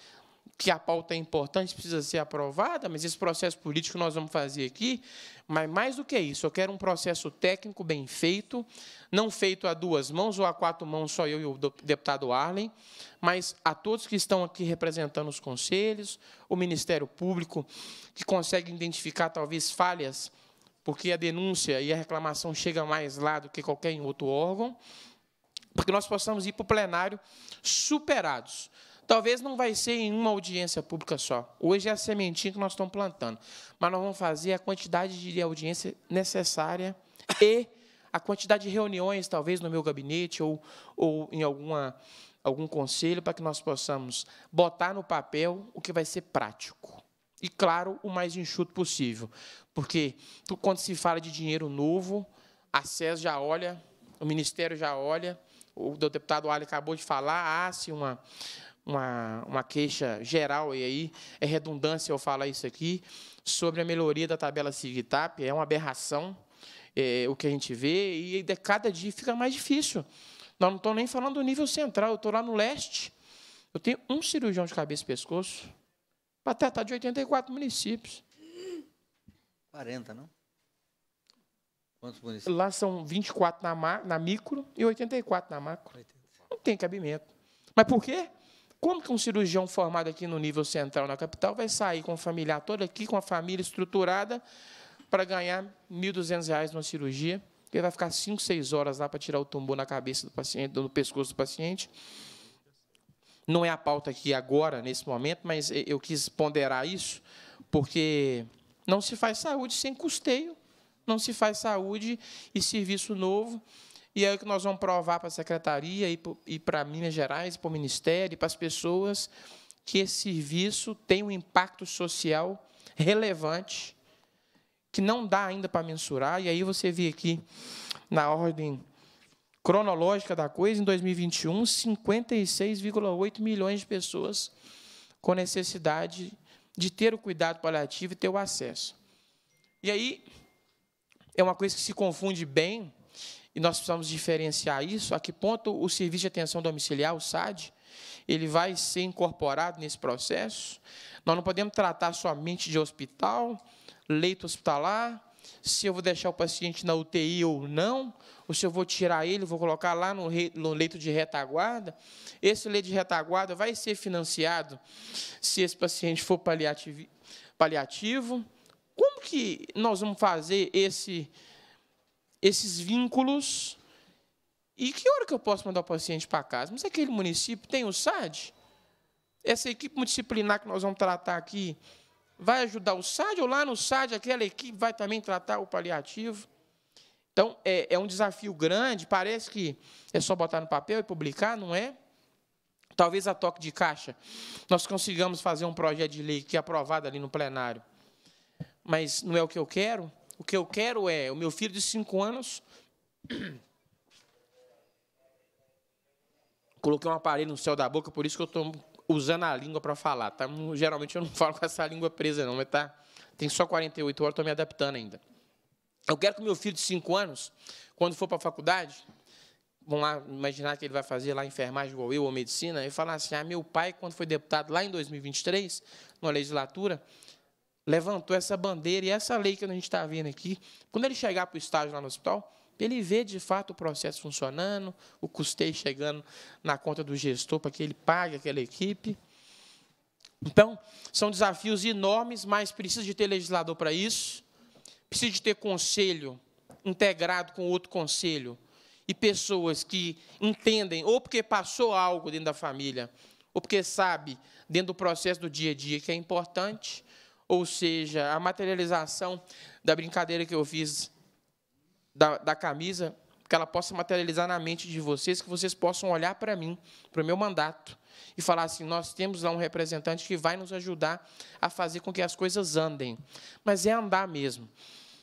Speaker 4: que a pauta é importante, precisa ser aprovada, mas esse processo político nós vamos fazer aqui. Mas mais do que isso, eu quero um processo técnico bem feito, não feito a duas mãos ou a quatro mãos, só eu e o deputado Arlen, mas a todos que estão aqui representando os conselhos, o Ministério Público, que consegue identificar talvez falhas, porque a denúncia e a reclamação chega mais lá do que qualquer outro órgão, para que nós possamos ir para o plenário superados Talvez não vai ser em uma audiência pública só. Hoje é a sementinha que nós estamos plantando. Mas nós vamos fazer a quantidade de audiência necessária e a quantidade de reuniões, talvez, no meu gabinete ou, ou em alguma, algum conselho, para que nós possamos botar no papel o que vai ser prático. E, claro, o mais enxuto possível. Porque, quando se fala de dinheiro novo, a SES já olha, o Ministério já olha, o deputado Ali acabou de falar, há-se uma uma, uma queixa geral, e aí é redundância eu falar isso aqui, sobre a melhoria da tabela SIGTAP, é uma aberração é, o que a gente vê, e de cada dia fica mais difícil. Nós não estamos nem falando do nível central, eu estou lá no leste, eu tenho um cirurgião de cabeça e pescoço para tratar de 84 municípios. 40, não? Quantos municípios? Lá são 24 na, na micro e 84 na macro. 80. Não tem cabimento. Mas por quê? Como que um cirurgião formado aqui no nível central na capital vai sair com um familiar todo aqui, com a família estruturada, para ganhar R$ 1.200 numa cirurgia? Ele vai ficar 5, 6 horas lá para tirar o tumor na cabeça do paciente, no pescoço do paciente. Não é a pauta aqui agora, nesse momento, mas eu quis ponderar isso, porque não se faz saúde sem custeio, não se faz saúde e serviço novo. E é o que nós vamos provar para a secretaria e para Minas Gerais, para o Ministério, e para as pessoas, que esse serviço tem um impacto social relevante, que não dá ainda para mensurar. E aí você vê aqui, na ordem cronológica da coisa, em 2021, 56,8 milhões de pessoas com necessidade de ter o cuidado paliativo e ter o acesso. E aí é uma coisa que se confunde bem e nós precisamos diferenciar isso, a que ponto o serviço de atenção domiciliar, o SAD, ele vai ser incorporado nesse processo. Nós não podemos tratar somente de hospital, leito hospitalar, se eu vou deixar o paciente na UTI ou não, ou se eu vou tirar ele, vou colocar lá no, leito de retaguarda. Esse leito de retaguarda vai ser financiado se esse paciente for paliativo. paliativo. Como que nós vamos fazer esse esses vínculos. E que hora que eu posso mandar o paciente para casa? Mas aquele município tem o SAD? Essa equipe multidisciplinar que nós vamos tratar aqui vai ajudar o SAD ou lá no SAD aquela equipe vai também tratar o paliativo? Então, é, é um desafio grande, parece que é só botar no papel e publicar, não é? Talvez a toque de caixa nós consigamos fazer um projeto de lei que é aprovado ali no plenário, mas não é o que eu quero. O que eu quero é o meu filho de cinco anos. Coloquei um aparelho no céu da boca, por isso que eu estou usando a língua para falar. Tá? Geralmente eu não falo com essa língua presa, não, mas tá, tem só 48 horas, estou me adaptando ainda. Eu quero que o meu filho de cinco anos, quando for para a faculdade, vamos lá imaginar que ele vai fazer lá enfermagem igual eu, ou medicina, e falar assim: ah, meu pai, quando foi deputado lá em 2023, na legislatura, levantou essa bandeira e essa lei que a gente está vendo aqui, quando ele chegar para o estágio lá no hospital, ele vê de fato o processo funcionando, o custeio chegando na conta do gestor para que ele pague aquela equipe. Então, são desafios enormes, mas precisa de ter legislador para isso, precisa de ter conselho integrado com outro conselho e pessoas que entendem, ou porque passou algo dentro da família, ou porque sabe, dentro do processo do dia a dia, que é importante, ou seja, a materialização da brincadeira que eu fiz da, da camisa, que ela possa materializar na mente de vocês, que vocês possam olhar para mim, para o meu mandato, e falar assim: nós temos lá um representante que vai nos ajudar a fazer com que as coisas andem. Mas é andar mesmo.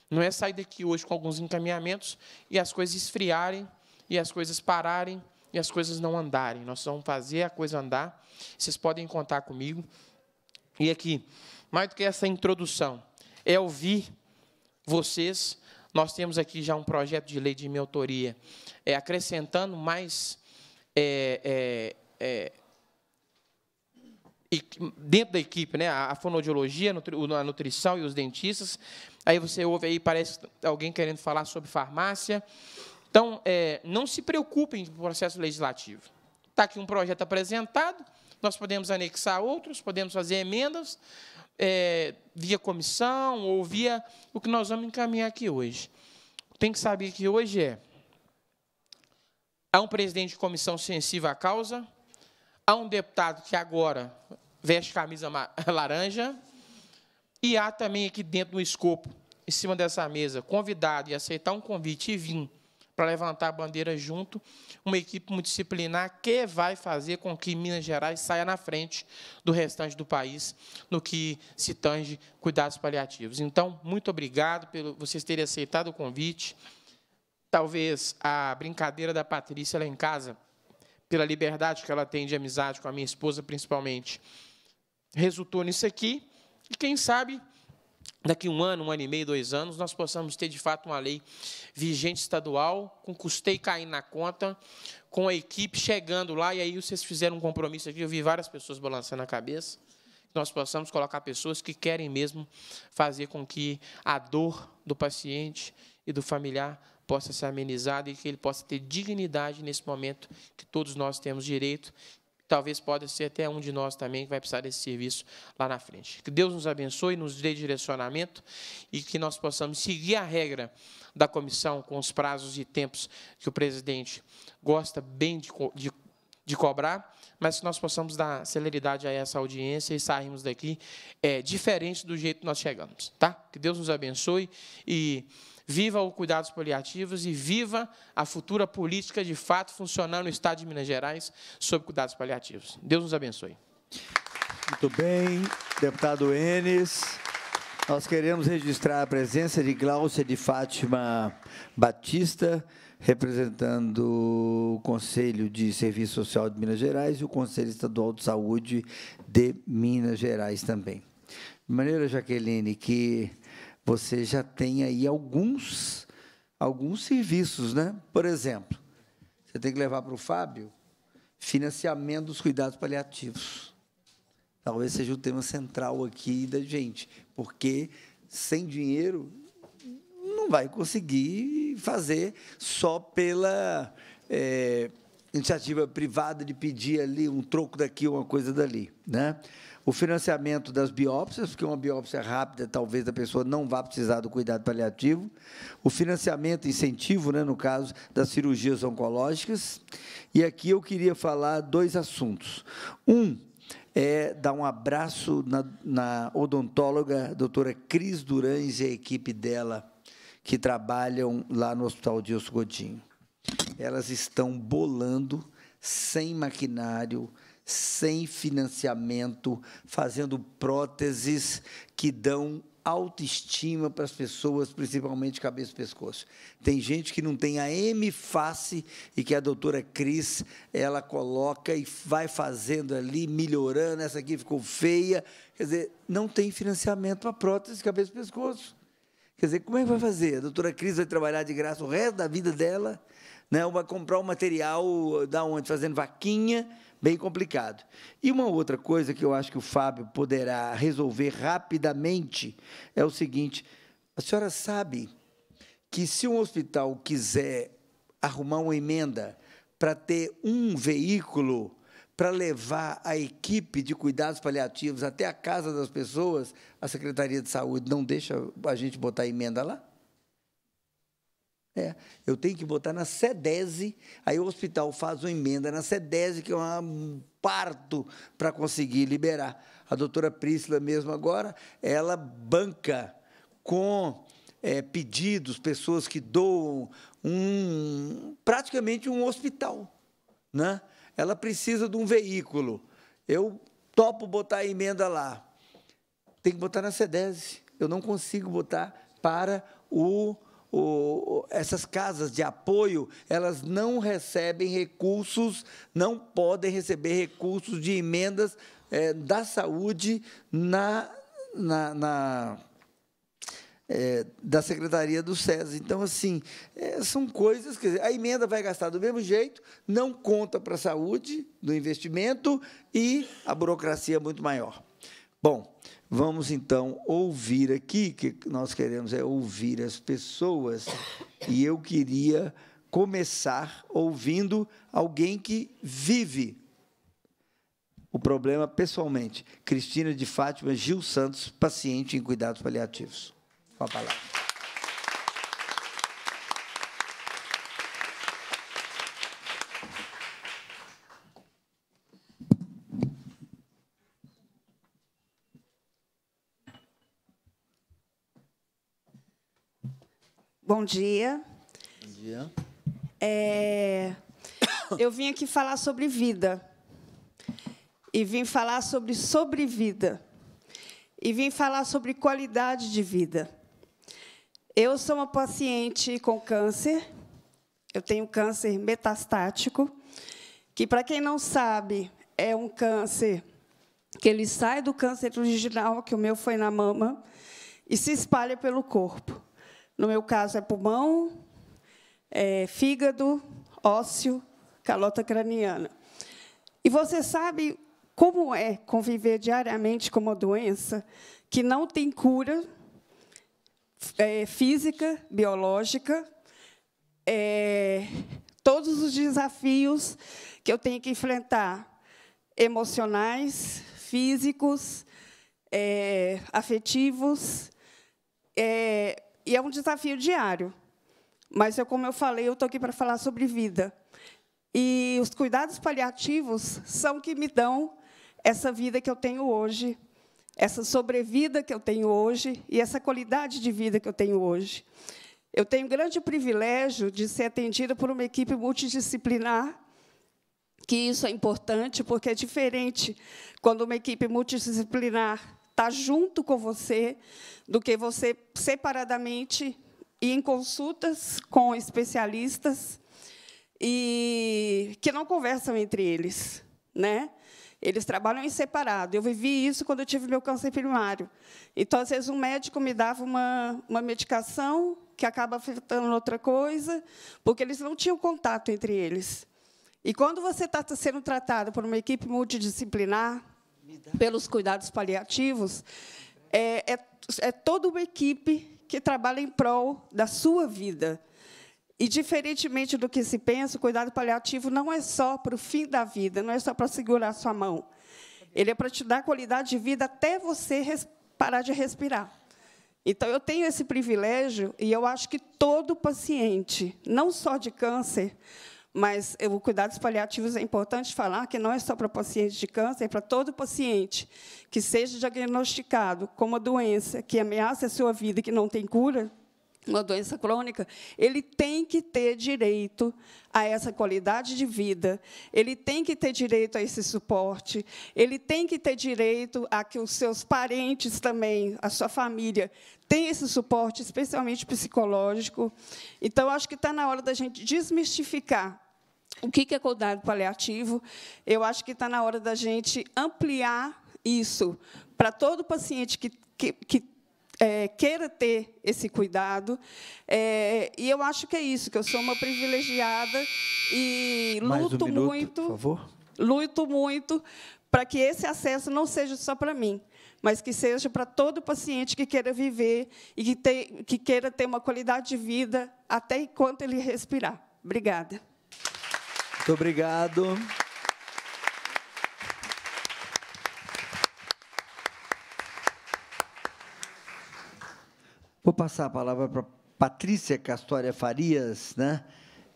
Speaker 4: Não é sair daqui hoje com alguns encaminhamentos e as coisas esfriarem, e as coisas pararem, e as coisas não andarem. Nós vamos fazer a coisa andar. Vocês podem contar comigo. E aqui, mais do que essa introdução, é ouvir vocês. Nós temos aqui já um projeto de lei de minha autoria, é, acrescentando mais é, é, é dentro da equipe, né, a fonoaudiologia, a nutrição e os dentistas. Aí você ouve aí, parece alguém querendo falar sobre farmácia. Então, é, não se preocupem com o processo legislativo. Está aqui um projeto apresentado, nós podemos anexar outros, podemos fazer emendas, é, via comissão ou via o que nós vamos encaminhar aqui hoje. Tem que saber que hoje é há um presidente de comissão sensível à causa, há um deputado que agora veste camisa laranja e há também aqui dentro do escopo, em cima dessa mesa, convidado e aceitar um convite e vir para levantar a bandeira junto, uma equipe multidisciplinar que vai fazer com que Minas Gerais saia na frente do restante do país no que se tange cuidados paliativos. Então, muito obrigado por vocês terem aceitado o convite. Talvez a brincadeira da Patrícia lá em casa, pela liberdade que ela tem de amizade com a minha esposa, principalmente, resultou nisso aqui. E quem sabe daqui um ano, um ano e meio, dois anos, nós possamos ter de fato uma lei vigente estadual, com custeio caindo na conta, com a equipe chegando lá, e aí vocês fizeram um compromisso aqui, eu vi várias pessoas balançando a cabeça, que nós possamos colocar pessoas que querem mesmo fazer com que a dor do paciente e do familiar possa ser amenizada e que ele possa ter dignidade nesse momento que todos nós temos direito, talvez possa ser até um de nós também que vai precisar desse serviço lá na frente. Que Deus nos abençoe, nos dê direcionamento e que nós possamos seguir a regra da comissão com os prazos e tempos que o presidente gosta bem de, de, de cobrar, mas que nós possamos dar celeridade a essa audiência e sairmos daqui é, diferente do jeito que nós chegamos. Tá? Que Deus nos abençoe e viva o cuidados paliativos e viva a futura política de fato funcionar no Estado de Minas Gerais sobre cuidados paliativos. Deus nos abençoe.
Speaker 1: Muito bem, deputado Enes. Nós queremos registrar a presença de Gláucia de Fátima Batista, representando o Conselho de Serviço Social de Minas Gerais e o Conselho Estadual de Saúde de Minas Gerais também. De maneira, Jaqueline, que você já tem aí alguns, alguns serviços, né? Por exemplo, você tem que levar para o Fábio financiamento dos cuidados paliativos. Talvez seja o tema central aqui da gente, porque sem dinheiro não vai conseguir fazer só pela é, iniciativa privada de pedir ali um troco daqui, uma coisa dali, né? o financiamento das biópsias, porque uma biópsia rápida, talvez a pessoa não vá precisar do cuidado paliativo, o financiamento, incentivo, né, no caso das cirurgias oncológicas. E aqui eu queria falar dois assuntos. Um, é dar um abraço na, na odontóloga doutora Cris Durães e a equipe dela, que trabalham lá no Hospital Dilson Godinho. Elas estão bolando sem maquinário, sem financiamento, fazendo próteses que dão autoestima para as pessoas, principalmente cabeça e pescoço. Tem gente que não tem a M face e que a doutora Cris, ela coloca e vai fazendo ali, melhorando, essa aqui ficou feia. Quer dizer, não tem financiamento para prótese cabeça e pescoço. Quer dizer, como é que vai fazer? A doutora Cris vai trabalhar de graça o resto da vida dela, né? vai comprar o material da onde? Fazendo vaquinha, bem complicado. E uma outra coisa que eu acho que o Fábio poderá resolver rapidamente é o seguinte: a senhora sabe que se um hospital quiser arrumar uma emenda para ter um veículo para levar a equipe de cuidados paliativos até a casa das pessoas, a Secretaria de Saúde não deixa a gente botar emenda lá? É, eu tenho que botar na SEDESE, aí o hospital faz uma emenda na SEDESE, que é um parto para conseguir liberar. A doutora Priscila, mesmo agora, ela banca com é, pedidos, pessoas que doam um, praticamente um hospital. Né? Ela precisa de um veículo. Eu topo botar a emenda lá. Tem que botar na SEDESE. Eu não consigo botar para o o, essas casas de apoio, elas não recebem recursos, não podem receber recursos de emendas é, da saúde na, na, na é, da Secretaria do SESI. Então, assim, é, são coisas. que a emenda vai gastar do mesmo jeito, não conta para a saúde do investimento e a burocracia é muito maior. Bom, vamos então ouvir aqui, que nós queremos é ouvir as pessoas, e eu queria começar ouvindo alguém que vive o problema pessoalmente. Cristina de Fátima Gil Santos, paciente em cuidados paliativos. Com a palavra.
Speaker 5: Bom dia. Bom dia. É, eu vim aqui falar sobre vida. E vim falar sobre sobrevida. E vim falar sobre qualidade de vida. Eu sou uma paciente com câncer. Eu tenho câncer metastático, que para quem não sabe, é um câncer que ele sai do câncer original, que o meu foi na mama, e se espalha pelo corpo. No meu caso, é pulmão, é fígado, ósseo, calota craniana. E você sabe como é conviver diariamente com uma doença que não tem cura é, física, biológica, é, todos os desafios que eu tenho que enfrentar, emocionais, físicos, é, afetivos, é, e é um desafio diário. Mas, eu, como eu falei, eu estou aqui para falar sobre vida. E os cuidados paliativos são que me dão essa vida que eu tenho hoje, essa sobrevida que eu tenho hoje e essa qualidade de vida que eu tenho hoje. Eu tenho grande privilégio de ser atendida por uma equipe multidisciplinar, que isso é importante, porque é diferente quando uma equipe multidisciplinar estar junto com você do que você separadamente e em consultas com especialistas e que não conversam entre eles, né? Eles trabalham em separado. Eu vivi isso quando eu tive meu câncer primário. Então, às vezes, um médico me dava uma, uma medicação que acaba afetando outra coisa, porque eles não tinham contato entre eles. E quando você está sendo tratado por uma equipe multidisciplinar, pelos cuidados paliativos, é, é, é toda uma equipe que trabalha em prol da sua vida. E, diferentemente do que se pensa, o cuidado paliativo não é só para o fim da vida, não é só para segurar a sua mão. Ele é para te dar qualidade de vida até você parar de respirar. Então, eu tenho esse privilégio e eu acho que todo paciente, não só de câncer, mas o cuidados paliativos é importante falar que não é só para pacientes de câncer, é para todo paciente que seja diagnosticado com uma doença que ameaça a sua vida e que não tem cura, uma doença crônica, ele tem que ter direito a essa qualidade de vida, ele tem que ter direito a esse suporte, ele tem que ter direito a que os seus parentes também, a sua família, tenha esse suporte, especialmente psicológico. Então, acho que está na hora da gente desmistificar o que é cuidado paliativo. Eu acho que está na hora da gente ampliar isso para todo paciente que, que, que é, queira ter esse cuidado. É, e eu acho que é isso, que eu sou uma privilegiada e luto um minuto, muito. Por favor. Luto muito para que esse acesso não seja só para mim, mas que seja para todo paciente que queira viver e que, que queira ter uma qualidade de vida até enquanto ele respirar. Obrigada.
Speaker 1: Muito obrigado. Vou passar a palavra para Patrícia Castória Farias, né,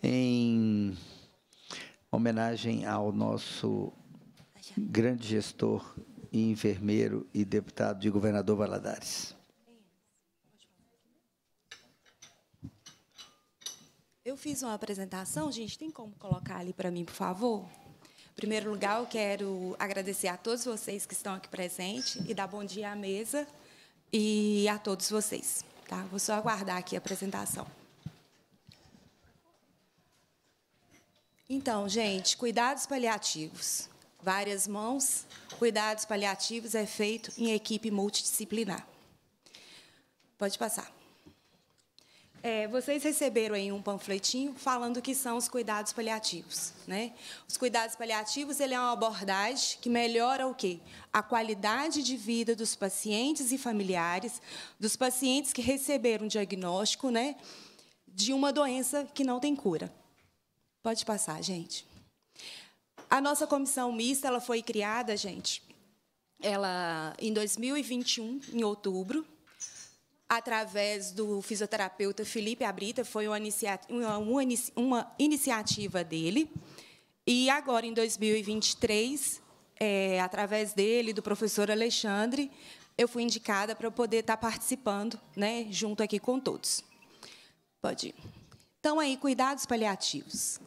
Speaker 1: em homenagem ao nosso grande gestor e enfermeiro e deputado de governador Valadares.
Speaker 6: Eu fiz uma apresentação, gente, tem como colocar ali para mim, por favor? Em primeiro lugar, eu quero agradecer a todos vocês que estão aqui presentes e dar bom dia à mesa e a todos vocês. Tá? Vou só aguardar aqui a apresentação. Então, gente, cuidados paliativos. Várias mãos, cuidados paliativos é feito em equipe multidisciplinar. Pode passar. É, vocês receberam aí um panfletinho falando que são os cuidados paliativos, né? Os cuidados paliativos ele é uma abordagem que melhora o quê? A qualidade de vida dos pacientes e familiares, dos pacientes que receberam diagnóstico, né, de uma doença que não tem cura. Pode passar, gente. A nossa comissão mista ela foi criada, gente, ela em 2021, em outubro, através do fisioterapeuta Felipe Abrita, foi uma, uma, uma iniciativa dele. E agora, em 2023, é, através dele, do professor Alexandre, eu fui indicada para eu poder estar participando, né, junto aqui com todos. Pode ir. Então, aí, cuidados paliativos.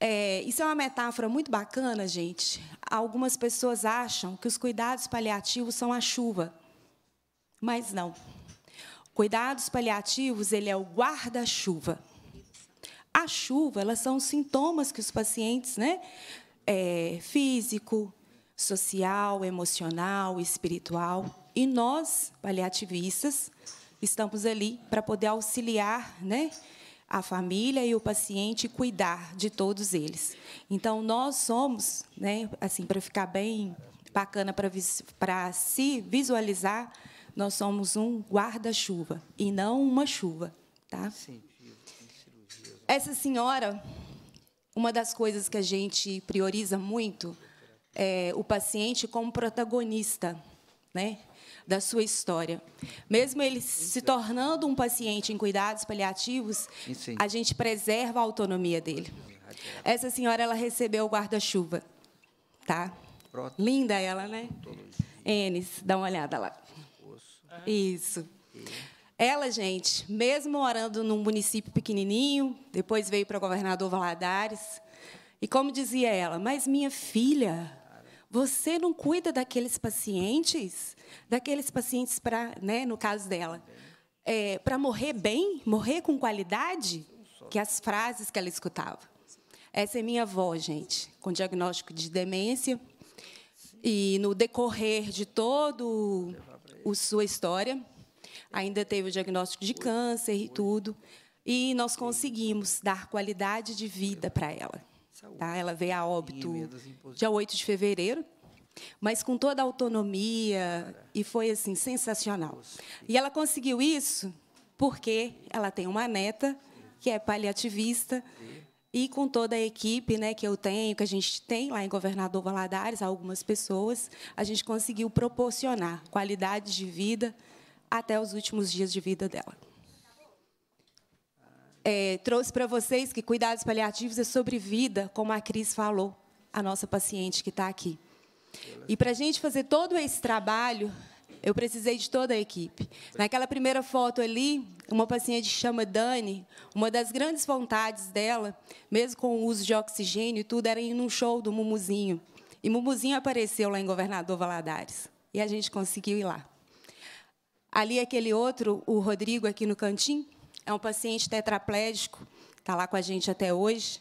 Speaker 6: É, isso é uma metáfora muito bacana, gente. Algumas pessoas acham que os cuidados paliativos são a chuva, mas não. Cuidados paliativos, ele é o guarda-chuva. A chuva, elas são sintomas que os pacientes, né, é, físico, social, emocional, espiritual, e nós, paliativistas, estamos ali para poder auxiliar, né, a família e o paciente cuidar de todos eles. Então nós somos, né, assim, para ficar bem bacana para para se visualizar, nós somos um guarda-chuva e não uma chuva, tá? Essa senhora, uma das coisas que a gente prioriza muito é o paciente como protagonista, né? da sua história. Mesmo ele se tornando um paciente em cuidados paliativos, a gente preserva a autonomia dele. Essa senhora ela recebeu o guarda-chuva, tá? Linda ela, né? Enes, dá uma olhada lá. Isso. Ela, gente, mesmo morando num município pequenininho, depois veio para o governador Valadares. E como dizia ela, mas minha filha, você não cuida daqueles pacientes, daqueles pacientes para, né, no caso dela, é, para morrer bem, morrer com qualidade, que as frases que ela escutava. Essa é minha avó, gente, com diagnóstico de demência. E no decorrer de todo o, sua história. Ainda teve o diagnóstico de câncer e tudo. E nós conseguimos dar qualidade de vida para ela. Tá? Ela veio a óbito dia 8 de fevereiro, mas com toda a autonomia e foi assim sensacional. E ela conseguiu isso porque ela tem uma neta que é paliativista e com toda a equipe né, que eu tenho, que a gente tem lá em Governador Valadares, algumas pessoas, a gente conseguiu proporcionar qualidade de vida até os últimos dias de vida dela. É, trouxe para vocês que cuidados paliativos é sobre vida, como a Cris falou, a nossa paciente que está aqui. E para a gente fazer todo esse trabalho, eu precisei de toda a equipe. Naquela primeira foto ali, uma paciente chama Dani, uma das grandes vontades dela, mesmo com o uso de oxigênio e tudo, era ir num show do Mumuzinho. E Mumuzinho apareceu lá em Governador Valadares. E a gente conseguiu ir lá. Ali, aquele outro, o Rodrigo, aqui no cantinho, é um paciente tetraplégico, está lá com a gente até hoje.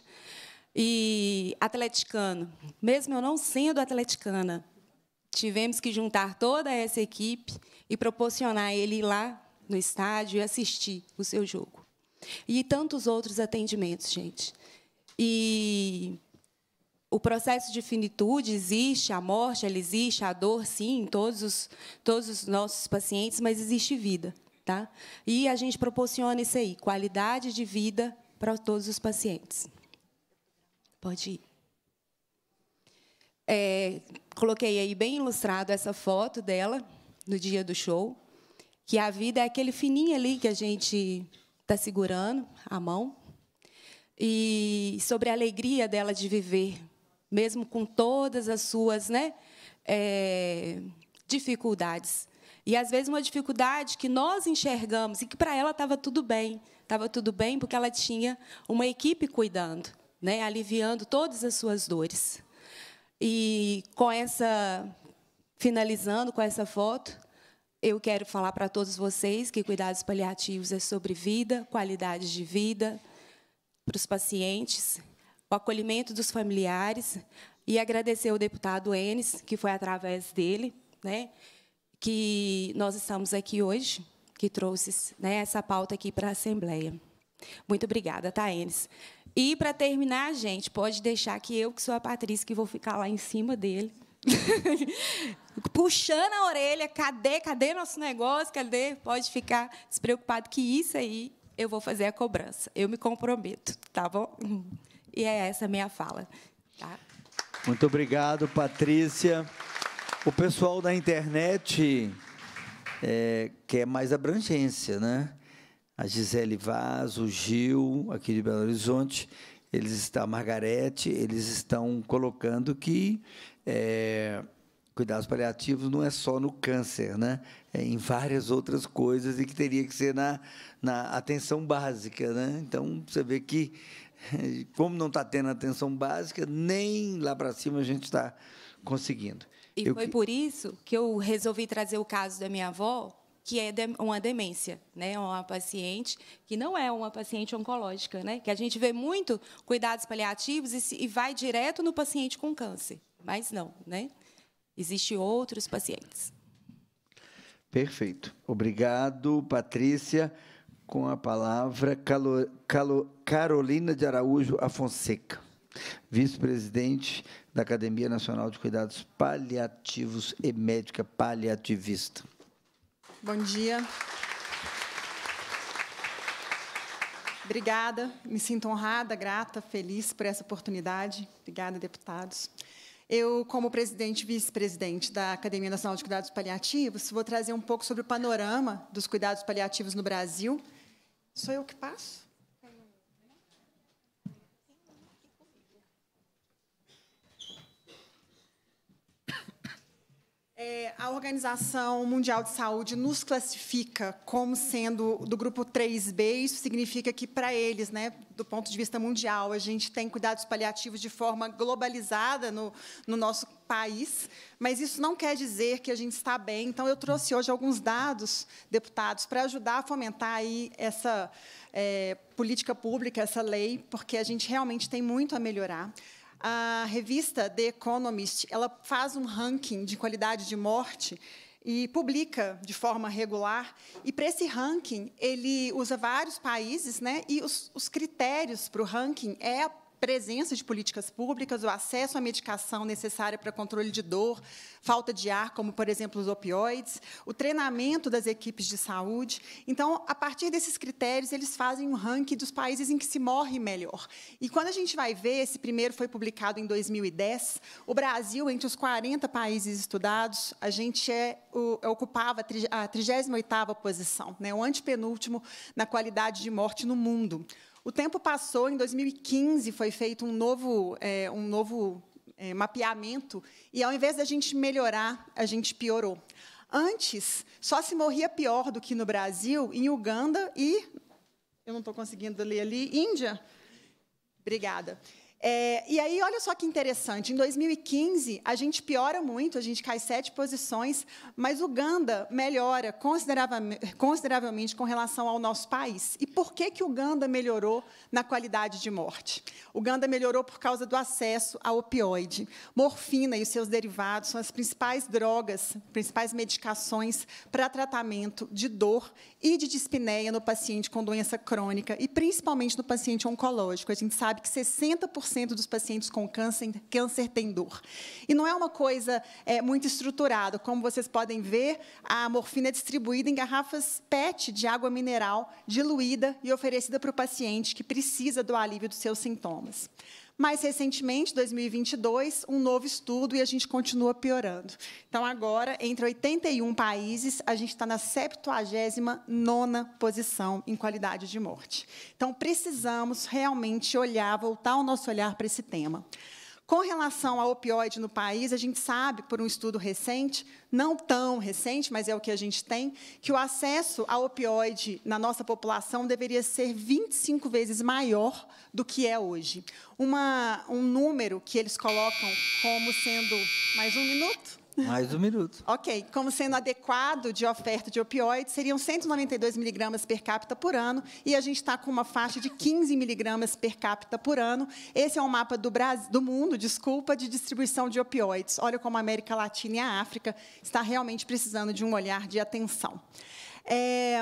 Speaker 6: E atleticano. Mesmo eu não sendo atleticana, Tivemos que juntar toda essa equipe e proporcionar ele ir lá no estádio e assistir o seu jogo. E tantos outros atendimentos, gente. E o processo de finitude existe, a morte ela existe, a dor sim, em todos os, todos os nossos pacientes, mas existe vida, tá? E a gente proporciona isso aí, qualidade de vida para todos os pacientes. Pode ir é, coloquei aí bem ilustrado essa foto dela no dia do show, que a vida é aquele fininho ali que a gente está segurando a mão e sobre a alegria dela de viver, mesmo com todas as suas, né, é, dificuldades. E às vezes uma dificuldade que nós enxergamos e que para ela estava tudo bem, estava tudo bem porque ela tinha uma equipe cuidando, né, aliviando todas as suas dores. E com essa, finalizando com essa foto, eu quero falar para todos vocês que cuidados paliativos é sobre vida, qualidade de vida para os pacientes, o acolhimento dos familiares e agradecer ao deputado Enes, que foi através dele, né, que nós estamos aqui hoje, que trouxe né, essa pauta aqui para a Assembleia. Muito obrigada, tá, Enes? E para terminar, gente, pode deixar que eu, que sou a Patrícia, que vou ficar lá em cima dele. Puxando a orelha, cadê, cadê nosso negócio? Cadê? Pode ficar despreocupado que isso aí eu vou fazer a cobrança. Eu me comprometo, tá bom? E é essa a minha fala. Tá?
Speaker 1: Muito obrigado, Patrícia. O pessoal da internet é, quer mais abrangência, né? a Gisele Vaz, o Gil, aqui de Belo Horizonte, eles estão, a Margarete, eles estão colocando que é, cuidados paliativos não é só no câncer, né? É em várias outras coisas e que teria que ser na, na atenção básica, né? Então, você vê que, como não está tendo atenção básica, nem lá para cima a gente está conseguindo. E eu, foi
Speaker 6: por isso que eu resolvi trazer o caso da minha avó, que é uma demência, né? É uma paciente que não é uma paciente oncológica, né? que a gente vê muito cuidados paliativos e, vai direto no paciente com câncer, mas não, né? Existem outros pacientes.
Speaker 1: Perfeito. Obrigado, Patrícia. Com a palavra, Calo, Calo, Carolina de Araújo Afonseca, vice-presidente da Academia Nacional de Cuidados Paliativos e médica paliativista.
Speaker 7: Bom dia. Obrigada, me sinto honrada, grata, feliz por essa oportunidade. Obrigada, deputados. Eu, como presidente e vice-presidente da Academia Nacional de Cuidados Paliativos, vou trazer um pouco sobre o panorama dos cuidados paliativos no Brasil. Sou eu que passo? É, a Organização Mundial de Saúde nos classifica como sendo do grupo 3B, isso significa que, para eles, né, do ponto de vista mundial, a gente tem cuidados paliativos de forma globalizada no, no nosso país, mas isso não quer dizer que a gente está bem. Então, eu trouxe hoje alguns dados, deputados, para ajudar a fomentar aí essa é, política pública, essa lei, porque a gente realmente tem muito a melhorar a revista The Economist ela faz um ranking de qualidade de morte e publica de forma regular. E para esse ranking, ele usa vários países, né? E os, os critérios para o ranking é a presença de políticas públicas, o acesso à medicação necessária para controle de dor, falta de ar, como, por exemplo, os opioides, o treinamento das equipes de saúde. Então, a partir desses critérios, eles fazem um ranking dos países em que se morre melhor. E quando a gente vai ver, esse primeiro foi publicado em 2010, o Brasil, entre os 40 países estudados, a gente é, o, é ocupava a 38ª posição, né, o antepenúltimo na qualidade de morte no mundo. O tempo passou, em 2015 foi feito um novo, é, um novo é, mapeamento, e ao invés da gente melhorar, a gente piorou. Antes, só se morria pior do que no Brasil, em Uganda e. Eu não estou conseguindo ler ali, Índia. Obrigada. É, e aí, olha só que interessante, em 2015 a gente piora muito, a gente cai sete posições, mas Uganda melhora consideravelmente, consideravelmente com relação ao nosso país. E por que que Uganda melhorou na qualidade de morte? Uganda melhorou por causa do acesso a opioide. Morfina e os seus derivados são as principais drogas, principais medicações para tratamento de dor e de dispneia no paciente com doença crônica e principalmente no paciente oncológico. A gente sabe que 60% 90% dos pacientes com câncer, câncer têm dor. E não é uma coisa é, muito estruturada. Como vocês podem ver, a morfina é distribuída em garrafas PET de água mineral diluída e oferecida para o paciente que precisa do alívio dos seus sintomas. Mais recentemente, 2022, um novo estudo e a gente continua piorando. Então, agora, entre 81 países, a gente está na 79 posição em qualidade de morte. Então, precisamos realmente olhar, voltar o nosso olhar para esse tema. Com relação ao opioide no país, a gente sabe, por um estudo recente, não tão recente, mas é o que a gente tem, que o acesso ao opioide na nossa população deveria ser 25 vezes maior do que é hoje. Uma, um número que eles colocam como sendo. Mais um minuto?
Speaker 1: Mais um minuto.
Speaker 7: ok. Como sendo adequado de oferta de opioides, seriam 192 miligramas per capita por ano, e a gente está com uma faixa de 15 miligramas per capita por ano. Esse é um mapa do, Brasil, do mundo, desculpa, de distribuição de opioides. Olha como a América Latina e a África está realmente precisando de um olhar de atenção. É,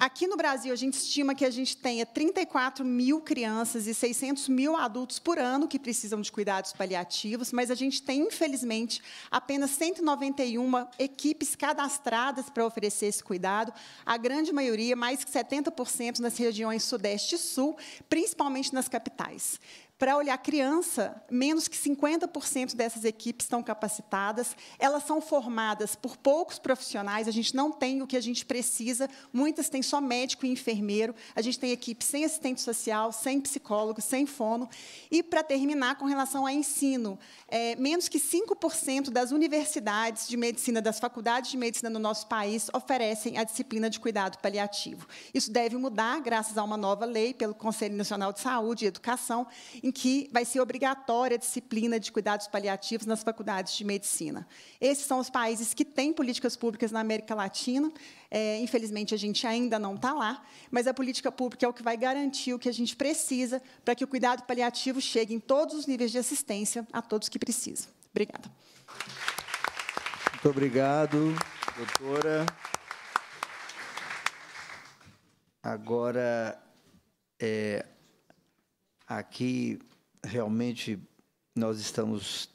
Speaker 7: aqui no Brasil, a gente estima que a gente tenha 34 mil crianças e 600 mil adultos por ano que precisam de cuidados paliativos, mas a gente tem, infelizmente, apenas 191 equipes cadastradas para oferecer esse cuidado. A grande maioria, mais que 70%, nas regiões Sudeste e Sul, principalmente nas capitais para olhar criança, menos que 50% dessas equipes estão capacitadas, elas são formadas por poucos profissionais, a gente não tem o que a gente precisa, muitas têm só médico e enfermeiro, a gente tem equipe sem assistente social, sem psicólogo, sem fono. E, para terminar, com relação a ensino, é, menos que 5% das universidades de medicina, das faculdades de medicina no nosso país, oferecem a disciplina de cuidado paliativo. Isso deve mudar, graças a uma nova lei pelo Conselho Nacional de Saúde e Educação, em que vai ser obrigatória a disciplina de cuidados paliativos nas faculdades de medicina. Esses são os países que têm políticas públicas na América Latina. É, infelizmente, a gente ainda não está lá, mas a política pública é o que vai garantir o que a gente precisa para que o cuidado paliativo chegue em todos os níveis de assistência a todos que precisam. Obrigada.
Speaker 1: Muito obrigado, doutora. Agora, é, Aqui, realmente, nós estamos.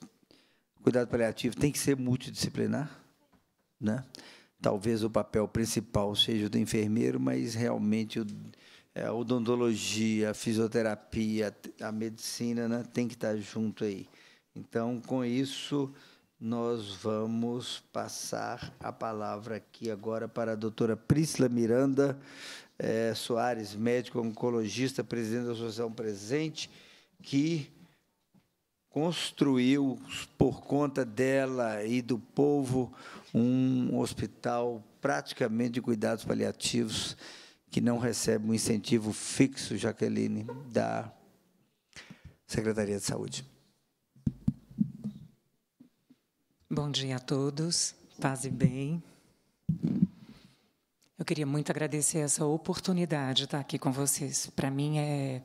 Speaker 1: Cuidado paliativo tem que ser multidisciplinar, né? Talvez o papel principal seja o do enfermeiro, mas realmente o, é, a odontologia, a fisioterapia, a medicina, né? Tem que estar junto aí. Então, com isso, nós vamos passar a palavra aqui agora para a doutora Priscila Miranda, é, Soares, médico oncologista, presidente da Associação Presente, que construiu por conta dela e do povo um hospital praticamente de cuidados paliativos que não recebe um incentivo fixo, Jaqueline, da Secretaria de Saúde.
Speaker 8: Bom dia a todos, paz e bem. Eu queria muito agradecer essa oportunidade de estar aqui com vocês. Para mim é,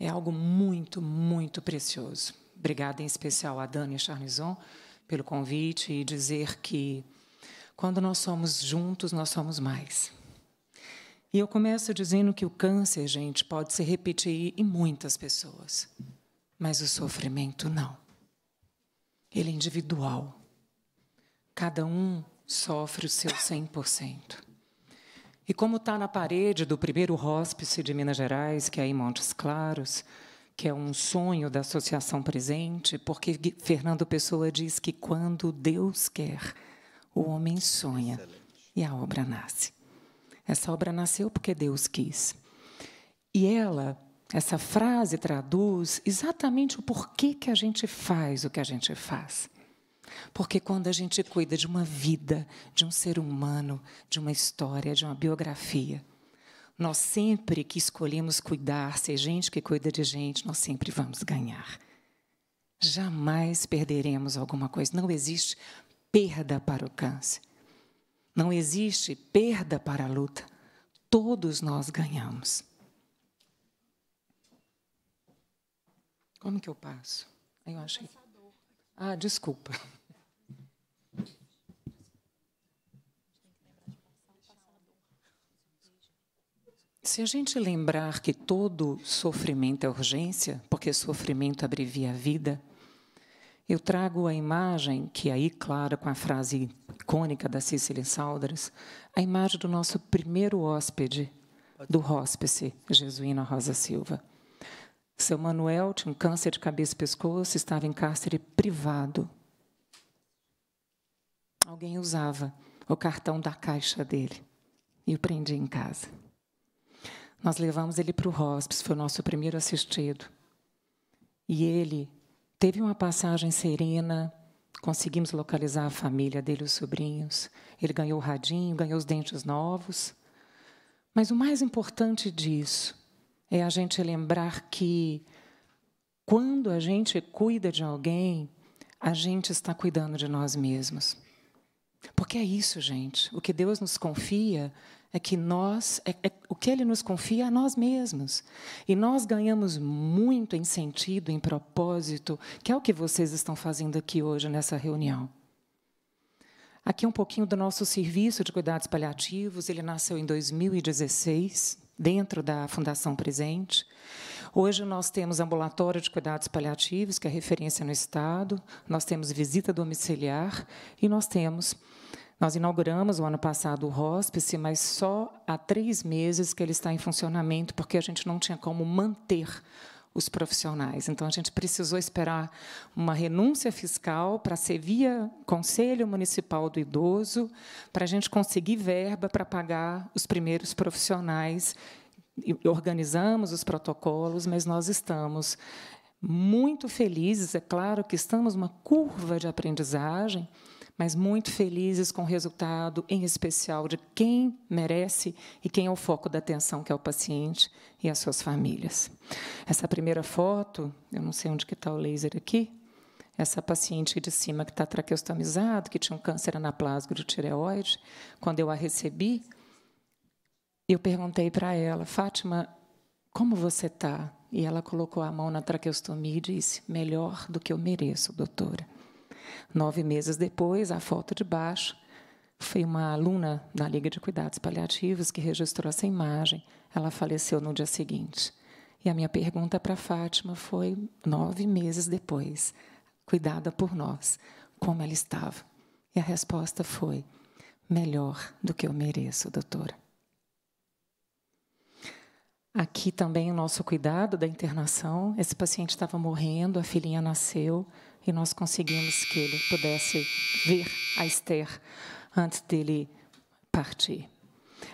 Speaker 8: é algo muito, muito precioso. Obrigada em especial a Dani Charnizon pelo convite e dizer que quando nós somos juntos, nós somos mais. E eu começo dizendo que o câncer, gente, pode se repetir em muitas pessoas, mas o sofrimento não. Ele é individual. Cada um sofre o seu 100%. E como está na parede do primeiro hóspice de Minas Gerais, que é em Montes Claros, que é um sonho da associação presente, porque Fernando Pessoa diz que quando Deus quer, o homem sonha Excelente. e a obra nasce. Essa obra nasceu porque Deus quis. E ela, essa frase traduz exatamente o porquê que a gente faz o que a gente faz. Porque quando a gente cuida de uma vida, de um ser humano, de uma história, de uma biografia, nós sempre que escolhemos cuidar, ser gente que cuida de gente, nós sempre vamos ganhar. Jamais perderemos alguma coisa. Não existe perda para o câncer. Não existe perda para a luta. Todos nós ganhamos. Como que eu passo? Eu achei. Ah, desculpa. Se a gente lembrar que todo sofrimento é urgência, porque sofrimento abrevia a vida, eu trago a imagem, que é aí, claro, com a frase icônica da Cecília Saldras, a imagem do nosso primeiro hóspede do hóspice, Jesuína Rosa Silva. Seu Manuel tinha um câncer de cabeça e pescoço, estava em cárcere privado. Alguém usava o cartão da caixa dele e o prendia em casa. Nós levamos ele para o hospice, foi o nosso primeiro assistido. E ele teve uma passagem serena, conseguimos localizar a família dele, os sobrinhos. Ele ganhou o radinho, ganhou os dentes novos. Mas o mais importante disso é a gente lembrar que quando a gente cuida de alguém, a gente está cuidando de nós mesmos. Porque é isso, gente. O que Deus nos confia é que nós, é, é, o que ele nos confia a nós mesmos. E nós ganhamos muito em sentido, em propósito, que é o que vocês estão fazendo aqui hoje nessa reunião. Aqui um pouquinho do nosso serviço de cuidados paliativos, ele nasceu em 2016, dentro da Fundação Presente. Hoje nós temos ambulatório de cuidados paliativos, que é referência no estado, nós temos visita domiciliar e nós temos nós inauguramos o ano passado o hóspice, mas só há três meses que ele está em funcionamento, porque a gente não tinha como manter os profissionais. Então, a gente precisou esperar uma renúncia fiscal para ser via Conselho Municipal do Idoso, para a gente conseguir verba para pagar os primeiros profissionais. Organizamos os protocolos, mas nós estamos muito felizes. É claro que estamos numa curva de aprendizagem, mas muito felizes com o resultado, em especial de quem merece e quem é o foco da atenção, que é o paciente e as suas famílias. Essa primeira foto, eu não sei onde que está o laser aqui, essa paciente de cima que está traqueostomizada, que tinha um câncer anaplásico de tireoide, quando eu a recebi, eu perguntei para ela, Fátima, como você está? E ela colocou a mão na traqueostomia e disse, melhor do que eu mereço, doutora. Nove meses depois, a foto de baixo foi uma aluna da Liga de Cuidados Paliativos que registrou essa imagem. Ela faleceu no dia seguinte. E a minha pergunta para a Fátima foi, nove meses depois, cuidada por nós, como ela estava? E a resposta foi, melhor do que eu mereço, doutora. Aqui também o nosso cuidado da internação. Esse paciente estava morrendo, a filhinha nasceu, e nós conseguimos que ele pudesse ver a Esther antes dele partir.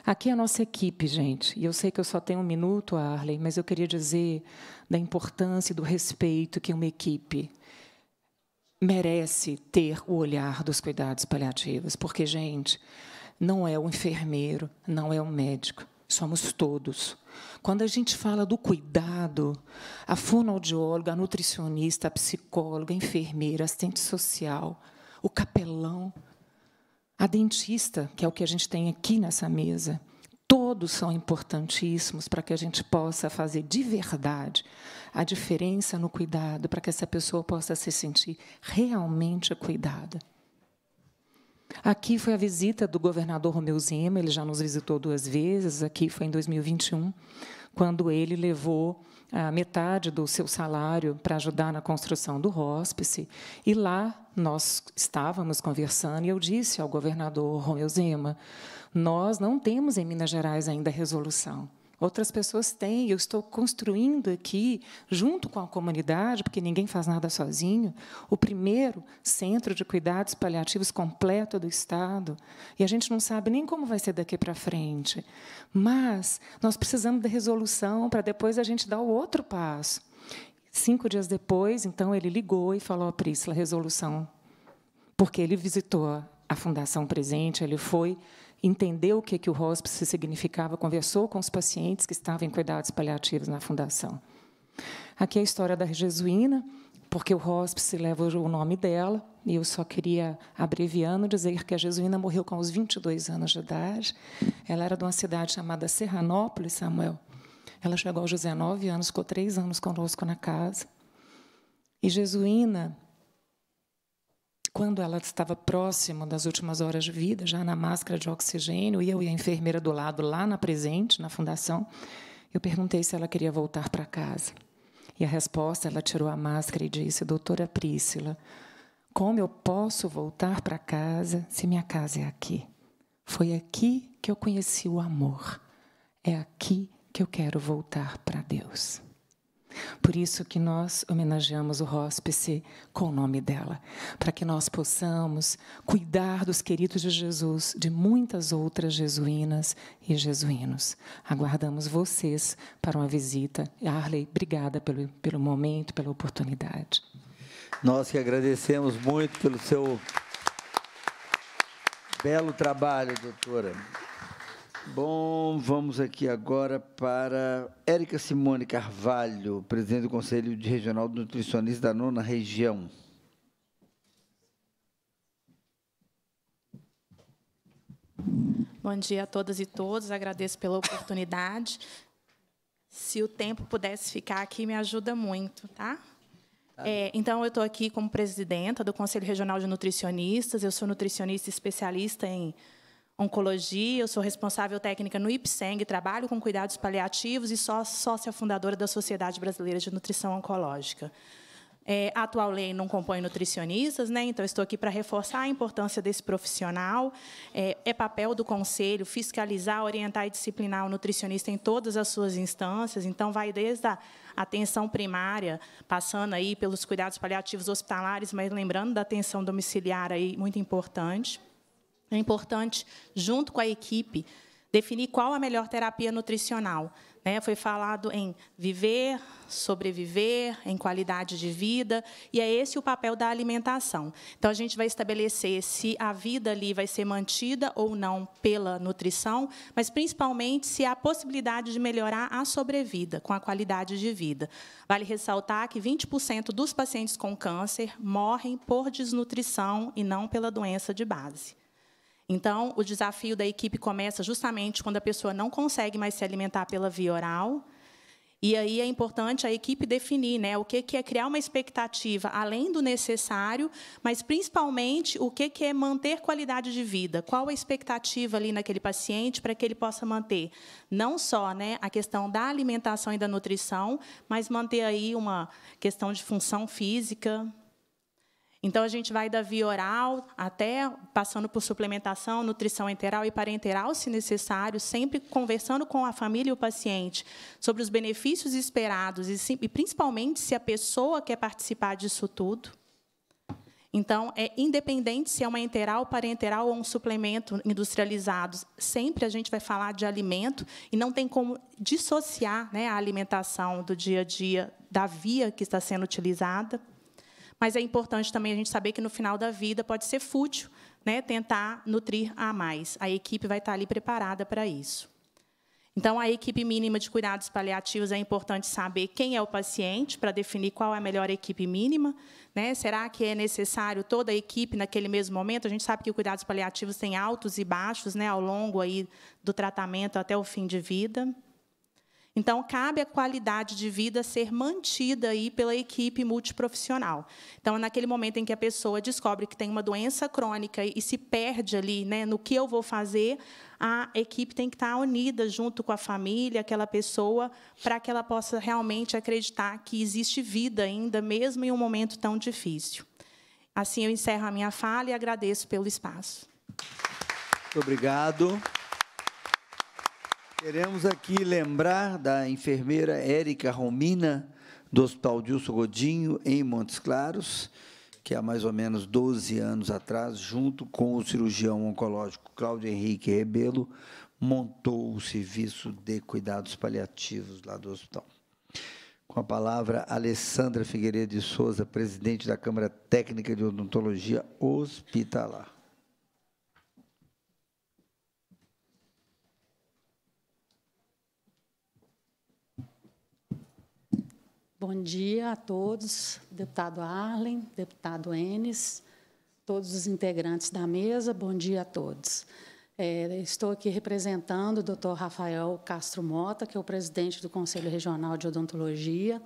Speaker 8: Aqui é a nossa equipe, gente, e eu sei que eu só tenho um minuto, Arley, mas eu queria dizer da importância e do respeito que uma equipe merece ter o olhar dos cuidados paliativos, porque, gente, não é o enfermeiro, não é o médico, Somos todos. Quando a gente fala do cuidado, a fonoaudióloga, a nutricionista, a psicóloga, a enfermeira, a assistente social, o capelão, a dentista, que é o que a gente tem aqui nessa mesa, todos são importantíssimos para que a gente possa fazer de verdade a diferença no cuidado, para que essa pessoa possa se sentir realmente cuidada. Aqui foi a visita do governador Romeu Zema, ele já nos visitou duas vezes, aqui foi em 2021, quando ele levou a ah, metade do seu salário para ajudar na construção do hóspice. E lá nós estávamos conversando e eu disse ao governador Romeu Zema: Nós não temos em Minas Gerais ainda resolução. Outras pessoas têm, eu estou construindo aqui, junto com a comunidade, porque ninguém faz nada sozinho, o primeiro centro de cuidados paliativos completo do Estado. E a gente não sabe nem como vai ser daqui para frente. Mas nós precisamos da resolução para depois a gente dar o outro passo. Cinco dias depois, então, ele ligou e falou a Priscila: resolução. Porque ele visitou a Fundação Presente, ele foi entendeu o que, que o hospice significava, conversou com os pacientes que estavam em cuidados paliativos na fundação. Aqui é a história da jesuína, porque o hospice leva o nome dela, e eu só queria, abreviando, dizer que a jesuína morreu com os 22 anos de idade. Ela era de uma cidade chamada Serranópolis, Samuel. Ela chegou aos 19 anos, ficou três anos conosco na casa. E jesuína quando ela estava próximo das últimas horas de vida, já na máscara de oxigênio, eu e a enfermeira do lado, lá na presente, na fundação, eu perguntei se ela queria voltar para casa. E a resposta, ela tirou a máscara e disse: Doutora Priscila, como eu posso voltar para casa se minha casa é aqui? Foi aqui que eu conheci o amor. É aqui que eu quero voltar para Deus. Por isso que nós homenageamos o hóspice com o nome dela, para que nós possamos cuidar dos queridos de Jesus, de muitas outras jesuínas e jesuínos. Aguardamos vocês para uma visita. Arley, obrigada pelo, pelo momento, pela oportunidade.
Speaker 1: Nós que agradecemos muito pelo seu belo trabalho, doutora. Bom, vamos aqui agora para Érica Simone Carvalho, presidente do Conselho de Regional de Nutricionistas da Nona Região.
Speaker 9: Bom dia a todas e todos, agradeço pela oportunidade. Se o tempo pudesse ficar aqui, me ajuda muito, tá? É, então, eu estou aqui como presidenta do Conselho Regional de Nutricionistas, eu sou nutricionista especialista em oncologia, eu sou responsável técnica no IPSENG, trabalho com cuidados paliativos e sou sócia fundadora da Sociedade Brasileira de Nutrição Oncológica. É, a atual lei não compõe nutricionistas, né? então estou aqui para reforçar a importância desse profissional. É, é, papel do conselho fiscalizar, orientar e disciplinar o nutricionista em todas as suas instâncias, então vai desde a atenção primária, passando aí pelos cuidados paliativos hospitalares, mas lembrando da atenção domiciliar aí, muito importante. É importante, junto com a equipe, definir qual a melhor terapia nutricional. Né? Foi falado em viver, sobreviver, em qualidade de vida, e é esse o papel da alimentação. Então, a gente vai estabelecer se a vida ali vai ser mantida ou não pela nutrição, mas principalmente se há possibilidade de melhorar a sobrevida com a qualidade de vida. Vale ressaltar que 20% dos pacientes com câncer morrem por desnutrição e não pela doença de base. Então, o desafio da equipe começa justamente quando a pessoa não consegue mais se alimentar pela via oral. E aí é importante a equipe definir né, o que, é criar uma expectativa além do necessário, mas principalmente o que, que é manter qualidade de vida. Qual a expectativa ali naquele paciente para que ele possa manter não só né, a questão da alimentação e da nutrição, mas manter aí uma questão de função física, então, a gente vai da via oral até passando por suplementação, nutrição enteral e parenteral, se necessário, sempre conversando com a família e o paciente sobre os benefícios esperados e, principalmente, se a pessoa quer participar disso tudo. Então, é independente se é uma enteral, parenteral ou um suplemento industrializado, sempre a gente vai falar de alimento e não tem como dissociar né, a alimentação do dia a dia da via que está sendo utilizada. Mas é importante também a gente saber que no final da vida pode ser fútil né, tentar nutrir a mais. A equipe vai estar ali preparada para isso. Então, a equipe mínima de cuidados paliativos é importante saber quem é o paciente para definir qual é a melhor equipe mínima. Né? Será que é necessário toda a equipe naquele mesmo momento? A gente sabe que cuidados paliativos têm altos e baixos né, ao longo aí do tratamento até o fim de vida. Então, cabe a qualidade de vida ser mantida aí pela equipe multiprofissional. Então, é naquele momento em que a pessoa descobre que tem uma doença crônica e se perde ali né, no que eu vou fazer, a equipe tem que estar unida junto com a família, aquela pessoa, para que ela possa realmente acreditar que existe vida ainda, mesmo em um momento tão difícil. Assim eu encerro a minha fala e agradeço pelo espaço.
Speaker 1: Muito obrigado. Queremos aqui lembrar da enfermeira Érica Romina, do Hospital Dilso Godinho, em Montes Claros, que há mais ou menos 12 anos atrás, junto com o cirurgião oncológico Cláudio Henrique Rebelo, montou o serviço de cuidados paliativos lá do hospital. Com a palavra, Alessandra Figueiredo de Souza, presidente da Câmara Técnica de Odontologia Hospitalar.
Speaker 10: Bom dia a todos, deputado Arlen, deputado Enes, todos os integrantes da mesa, bom dia a todos. É, estou aqui representando o Dr. Rafael Castro Mota, que é o presidente do Conselho Regional de Odontologia,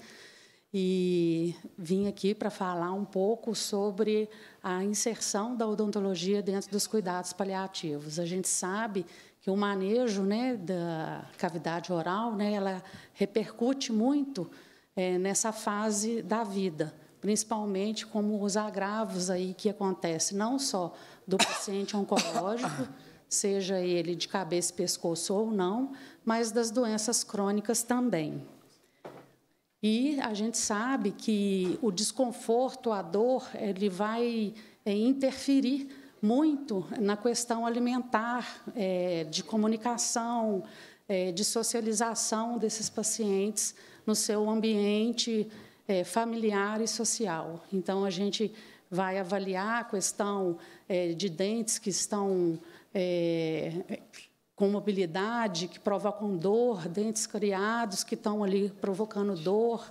Speaker 10: e vim aqui para falar um pouco sobre a inserção da odontologia dentro dos cuidados paliativos. A gente sabe que o manejo né, da cavidade oral né, ela repercute muito é, nessa fase da vida, principalmente como os agravos aí que acontecem, não só do paciente oncológico, seja ele de cabeça e pescoço ou não, mas das doenças crônicas também. E a gente sabe que o desconforto, a dor, ele vai é, interferir muito na questão alimentar, é, de comunicação, é, de socialização desses pacientes no seu ambiente é, familiar e social. Então, a gente vai avaliar a questão é, de dentes que estão é, com mobilidade, que provocam dor, dentes criados que estão ali provocando dor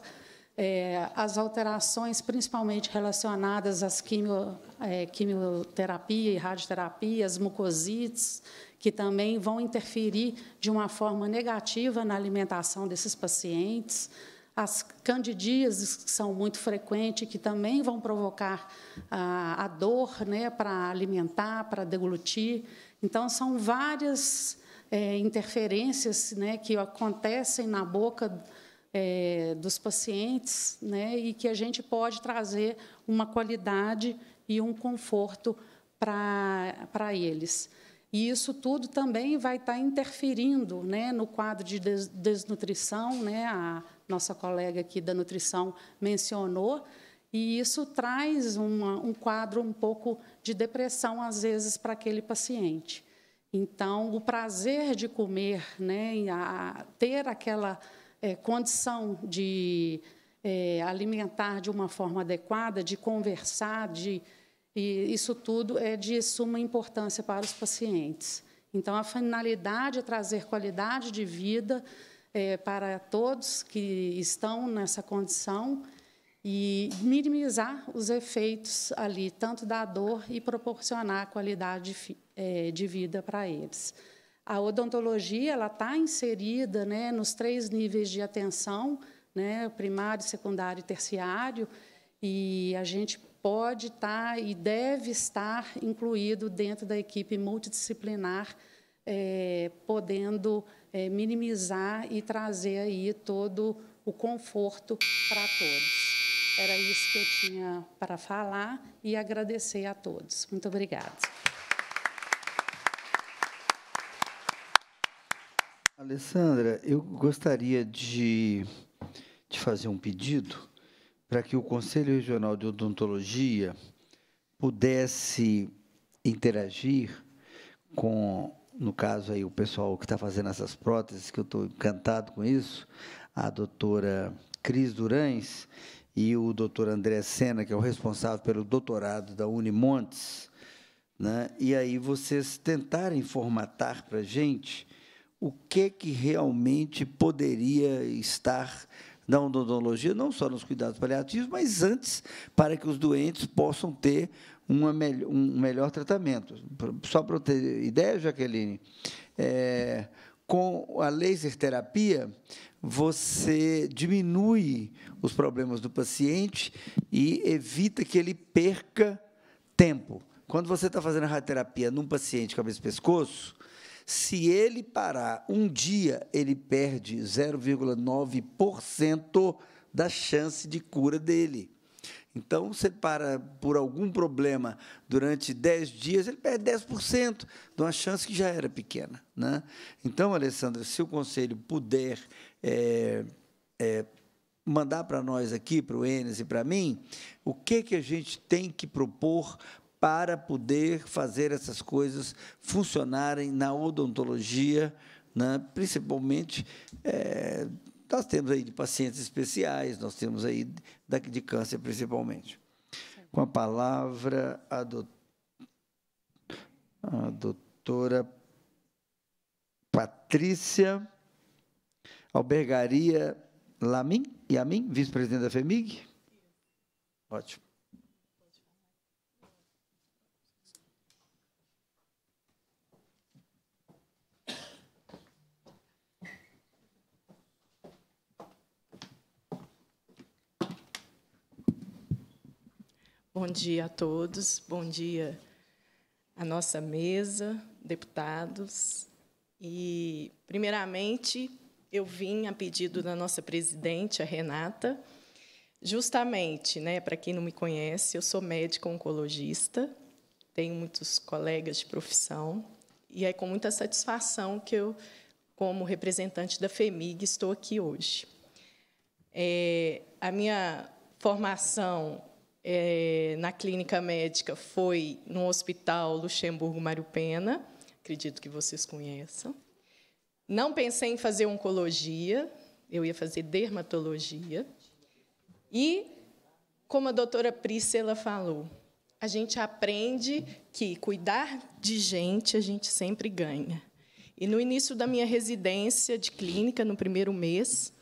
Speaker 10: é, as alterações, principalmente relacionadas às quimio, é, quimioterapia e radioterapia, as mucosites, que também vão interferir de uma forma negativa na alimentação desses pacientes as candidíases que são muito frequentes, que também vão provocar a, a dor né, para alimentar, para deglutir. Então, são várias é, interferências né, que acontecem na boca é, dos pacientes, né, e que a gente pode trazer uma qualidade e um conforto para eles. E isso tudo também vai estar tá interferindo né, no quadro de des desnutrição, né, a nossa colega aqui da nutrição mencionou, e isso traz uma, um quadro um pouco de depressão, às vezes, para aquele paciente. Então, o prazer de comer, né, a, ter aquela é, condição de é, alimentar de uma forma adequada, de conversar, de, e isso tudo é de suma importância para os pacientes. Então, a finalidade é trazer qualidade de vida é, para todos que estão nessa condição e minimizar os efeitos ali, tanto da dor e proporcionar qualidade é, de vida para eles a odontologia ela está inserida né, nos três níveis de atenção, né, primário, secundário e terciário, e a gente pode estar tá e deve estar incluído dentro da equipe multidisciplinar, é, podendo é, minimizar e trazer aí todo o conforto para todos. Era isso que eu tinha para falar e agradecer a todos. Muito obrigada.
Speaker 1: Alessandra, eu gostaria de, de fazer um pedido para que o Conselho Regional de Odontologia pudesse interagir com, no caso aí, o pessoal que está fazendo essas próteses, que eu estou encantado com isso, a doutora Cris Durães e o doutor André Sena, que é o responsável pelo doutorado da Unimontes, né? e aí vocês tentarem formatar para a gente o que que realmente poderia estar na odontologia, não só nos cuidados paliativos, mas antes, para que os doentes possam ter uma, um melhor tratamento. Só para ter ideia, Jaqueline, é, com a laser terapia, você diminui os problemas do paciente e evita que ele perca tempo. Quando você está fazendo radioterapia num paciente cabeça e pescoço, se ele parar um dia, ele perde 0,9% da chance de cura dele. Então, se você para por algum problema durante 10 dias, ele perde 10% de uma chance que já era pequena. Né? Então, Alessandra, se o conselho puder é, é, mandar para nós aqui, para o Enes e para mim, o que, que a gente tem que propor para poder fazer essas coisas funcionarem na odontologia, né? principalmente. É, nós temos aí de pacientes especiais, nós temos aí de, de câncer principalmente. Com a palavra, a, do, a doutora Patrícia Albergaria Lamin, Yamin, vice-presidente da FEMIG. Ótimo.
Speaker 11: Bom dia a todos, bom dia à nossa mesa, deputados. E, primeiramente, eu vim a pedido da nossa presidente, a Renata, justamente, né, para quem não me conhece, eu sou médico oncologista, tenho muitos colegas de profissão, e é com muita satisfação que eu, como representante da FEMIG, estou aqui hoje. É, a minha formação é, na clínica médica foi no Hospital Luxemburgo Mário Pena, acredito que vocês conheçam. Não pensei em fazer oncologia, eu ia fazer dermatologia. E, como a doutora Priscila falou, a gente aprende que cuidar de gente a gente sempre ganha. E no início da minha residência de clínica, no primeiro mês,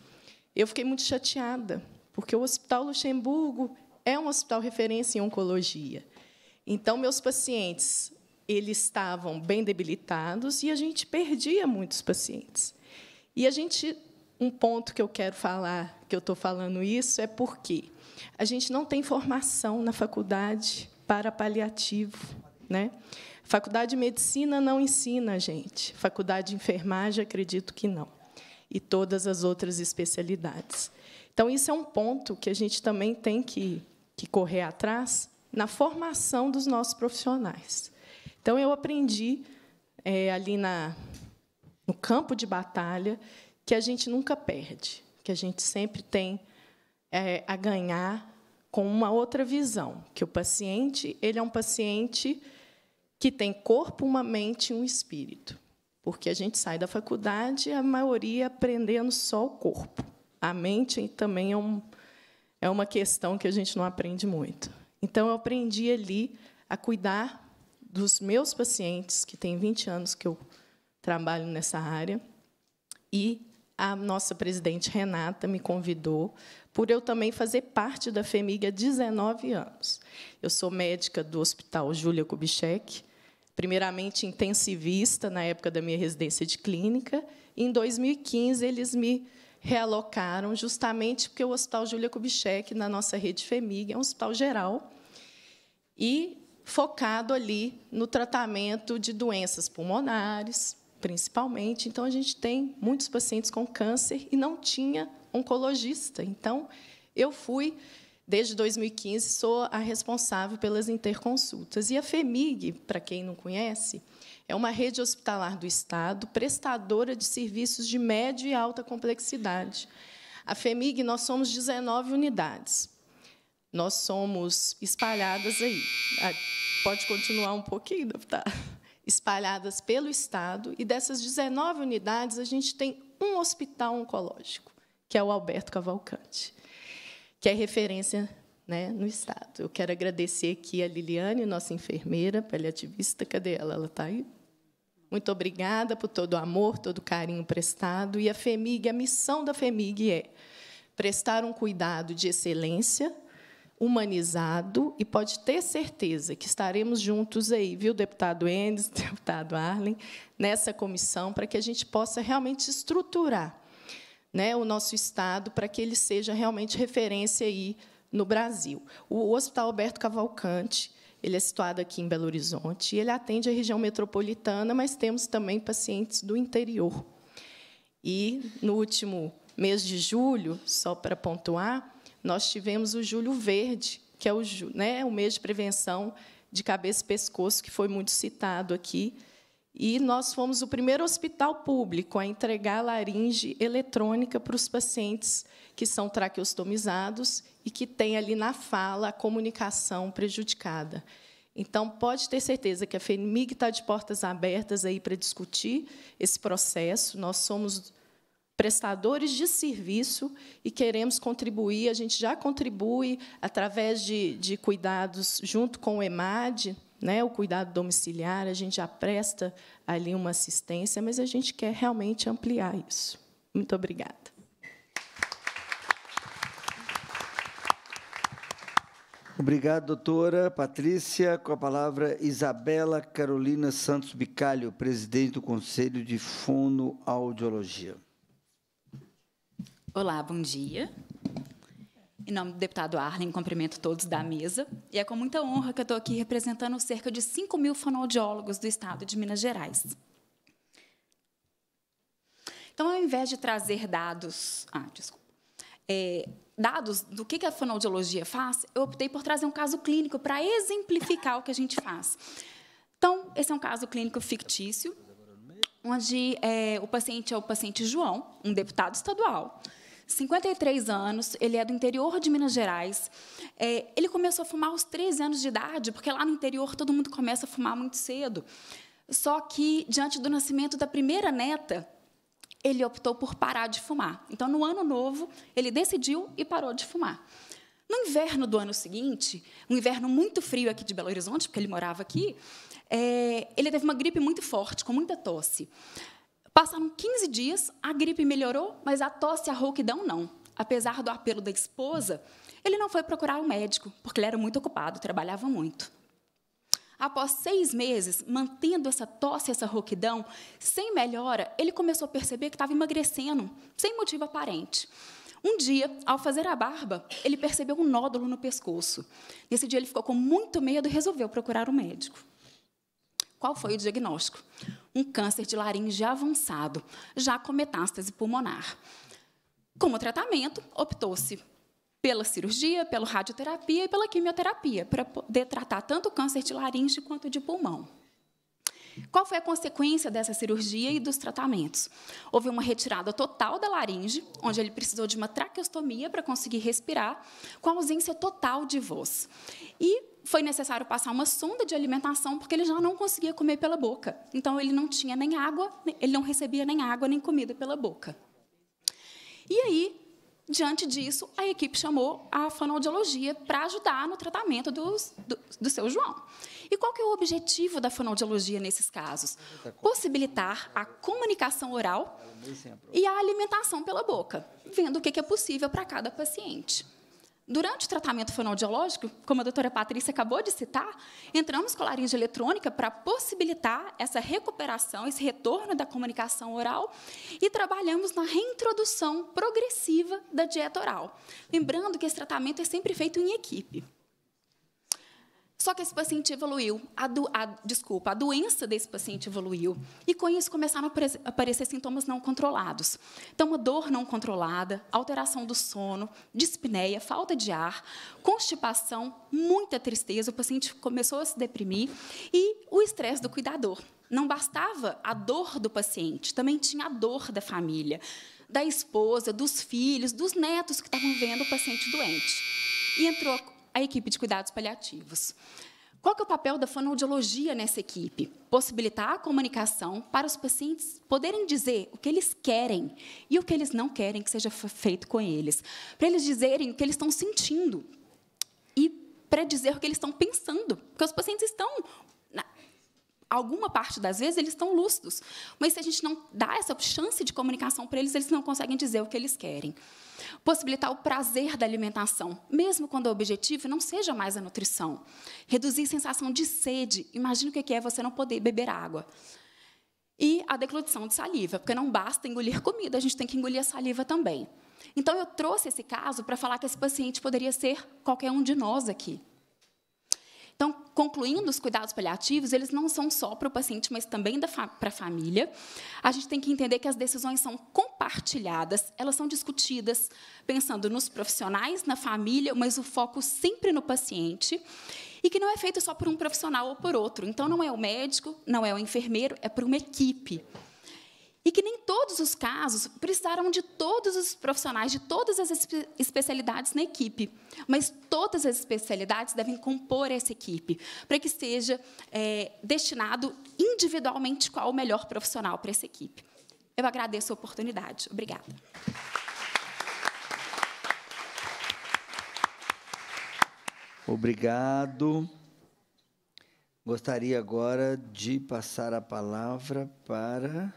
Speaker 11: eu fiquei muito chateada, porque o Hospital Luxemburgo é um hospital referência em oncologia. Então, meus pacientes eles estavam bem debilitados e a gente perdia muitos pacientes. E a gente, um ponto que eu quero falar, que eu estou falando isso, é porque a gente não tem formação na faculdade para paliativo, né? Faculdade de medicina não ensina a gente. Faculdade de enfermagem, acredito que não. E todas as outras especialidades. Então, isso é um ponto que a gente também tem que que correr atrás na formação dos nossos profissionais. Então, eu aprendi é, ali na, no campo de batalha que a gente nunca perde, que a gente sempre tem é, a ganhar com uma outra visão, que o paciente ele é um paciente que tem corpo, uma mente e um espírito. Porque a gente sai da faculdade, a maioria aprendendo só o corpo. A mente também é um, é uma questão que a gente não aprende muito. Então, eu aprendi ali a cuidar dos meus pacientes, que tem 20 anos que eu trabalho nessa área, e a nossa presidente Renata me convidou por eu também fazer parte da FEMIG há 19 anos. Eu sou médica do Hospital Júlia Kubitschek, primeiramente intensivista na época da minha residência de clínica, e em 2015 eles me realocaram justamente porque o Hospital Júlia Kubitschek, na nossa rede FEMIG, é um hospital geral e focado ali no tratamento de doenças pulmonares, principalmente. Então, a gente tem muitos pacientes com câncer e não tinha oncologista. Então, eu fui, desde 2015, sou a responsável pelas interconsultas. E a FEMIG, para quem não conhece, é uma rede hospitalar do Estado, prestadora de serviços de média e alta complexidade. A FEMIG, nós somos 19 unidades. Nós somos espalhadas aí. Ah, pode continuar um pouquinho, deputado. Espalhadas pelo Estado, e dessas 19 unidades, a gente tem um hospital oncológico, que é o Alberto Cavalcante, que é referência né, no Estado. Eu quero agradecer aqui a Liliane, nossa enfermeira, paliativista. Cadê ela? Ela está aí? Muito obrigada por todo o amor, todo o carinho prestado. E a FEMIG, a missão da FEMIG é prestar um cuidado de excelência, humanizado, e pode ter certeza que estaremos juntos aí, viu, deputado Enes, deputado Arlen, nessa comissão, para que a gente possa realmente estruturar né, o nosso Estado para que ele seja realmente referência aí no Brasil. O Hospital Alberto Cavalcante ele é situado aqui em Belo Horizonte e ele atende a região metropolitana, mas temos também pacientes do interior. E no último mês de julho, só para pontuar, nós tivemos o Julho Verde, que é o, né, o mês de prevenção de cabeça e pescoço, que foi muito citado aqui. E nós fomos o primeiro hospital público a entregar laringe eletrônica para os pacientes que são traqueostomizados e que tem ali na fala a comunicação prejudicada. Então, pode ter certeza que a FENIMIG está de portas abertas aí para discutir esse processo. Nós somos prestadores de serviço e queremos contribuir. A gente já contribui através de, de cuidados junto com o EMAD, né, o cuidado domiciliar, a gente já presta ali uma assistência, mas a gente quer realmente ampliar isso. Muito obrigada.
Speaker 1: Obrigado, doutora Patrícia. Com a palavra, Isabela Carolina Santos Bicalho, presidente do Conselho de Fonoaudiologia.
Speaker 12: Olá, bom dia. Em nome do deputado Arlen, cumprimento todos da mesa. E é com muita honra que eu estou aqui representando cerca de 5 mil fonoaudiólogos do estado de Minas Gerais. Então, ao invés de trazer dados. Ah, desculpa. É, dados do que a fonoaudiologia faz, eu optei por trazer um caso clínico para exemplificar o que a gente faz. Então, esse é um caso clínico fictício, onde é, o paciente é o paciente João, um deputado estadual. 53 anos, ele é do interior de Minas Gerais. É, ele começou a fumar aos 13 anos de idade, porque lá no interior todo mundo começa a fumar muito cedo. Só que, diante do nascimento da primeira neta, ele optou por parar de fumar. Então, no ano novo, ele decidiu e parou de fumar. No inverno do ano seguinte, um inverno muito frio aqui de Belo Horizonte, porque ele morava aqui, é, ele teve uma gripe muito forte, com muita tosse. Passaram 15 dias, a gripe melhorou, mas a tosse e a rouquidão não. Apesar do apelo da esposa, ele não foi procurar o um médico, porque ele era muito ocupado, trabalhava muito. Após seis meses, mantendo essa tosse, essa rouquidão, sem melhora, ele começou a perceber que estava emagrecendo, sem motivo aparente. Um dia, ao fazer a barba, ele percebeu um nódulo no pescoço. Nesse dia, ele ficou com muito medo e resolveu procurar um médico. Qual foi o diagnóstico? Um câncer de laringe avançado, já com metástase pulmonar. Como tratamento, optou-se pela cirurgia, pela radioterapia e pela quimioterapia, para poder tratar tanto o câncer de laringe quanto de pulmão. Qual foi a consequência dessa cirurgia e dos tratamentos? Houve uma retirada total da laringe, onde ele precisou de uma traqueostomia para conseguir respirar, com ausência total de voz. E foi necessário passar uma sonda de alimentação, porque ele já não conseguia comer pela boca. Então, ele não tinha nem água, ele não recebia nem água nem comida pela boca. E aí, Diante disso, a equipe chamou a fonoaudiologia para ajudar no tratamento dos, do, do seu João. E qual que é o objetivo da fonoaudiologia nesses casos? Possibilitar a comunicação oral é e a alimentação pela boca, vendo o que é possível para cada paciente. Durante o tratamento fonoaudiológico, como a doutora Patrícia acabou de citar, entramos com a laringe eletrônica para possibilitar essa recuperação, esse retorno da comunicação oral e trabalhamos na reintrodução progressiva da dieta oral. Lembrando que esse tratamento é sempre feito em equipe. Só que esse paciente evoluiu, a, do, a, desculpa, a doença desse paciente evoluiu, e com isso começaram a aparecer sintomas não controlados. Então, uma dor não controlada, alteração do sono, dispneia, falta de ar, constipação, muita tristeza, o paciente começou a se deprimir, e o estresse do cuidador. Não bastava a dor do paciente, também tinha a dor da família, da esposa, dos filhos, dos netos que estavam vendo o paciente doente. E entrou a equipe de cuidados paliativos. Qual é o papel da fonoaudiologia nessa equipe? Possibilitar a comunicação para os pacientes poderem dizer o que eles querem e o que eles não querem que seja feito com eles, para eles dizerem o que eles estão sentindo e para dizer o que eles estão pensando, porque os pacientes estão alguma parte das vezes, eles estão lúcidos. Mas se a gente não dá essa chance de comunicação para eles, eles não conseguem dizer o que eles querem. Possibilitar o prazer da alimentação, mesmo quando o objetivo não seja mais a nutrição. Reduzir a sensação de sede. Imagina o que é você não poder beber água. E a declutição de saliva, porque não basta engolir comida, a gente tem que engolir a saliva também. Então, eu trouxe esse caso para falar que esse paciente poderia ser qualquer um de nós aqui. Então, concluindo, os cuidados paliativos, eles não são só para o paciente, mas também para a família. A gente tem que entender que as decisões são compartilhadas, elas são discutidas pensando nos profissionais, na família, mas o foco sempre no paciente. E que não é feito só por um profissional ou por outro. Então, não é o médico, não é o enfermeiro, é por uma equipe. E que nem todos os casos precisaram de todos os profissionais, de todas as especialidades na equipe. Mas todas as especialidades devem compor essa equipe, para que seja é, destinado individualmente qual o melhor profissional para essa equipe. Eu agradeço a oportunidade. Obrigada.
Speaker 1: Obrigado. Gostaria agora de passar a palavra para.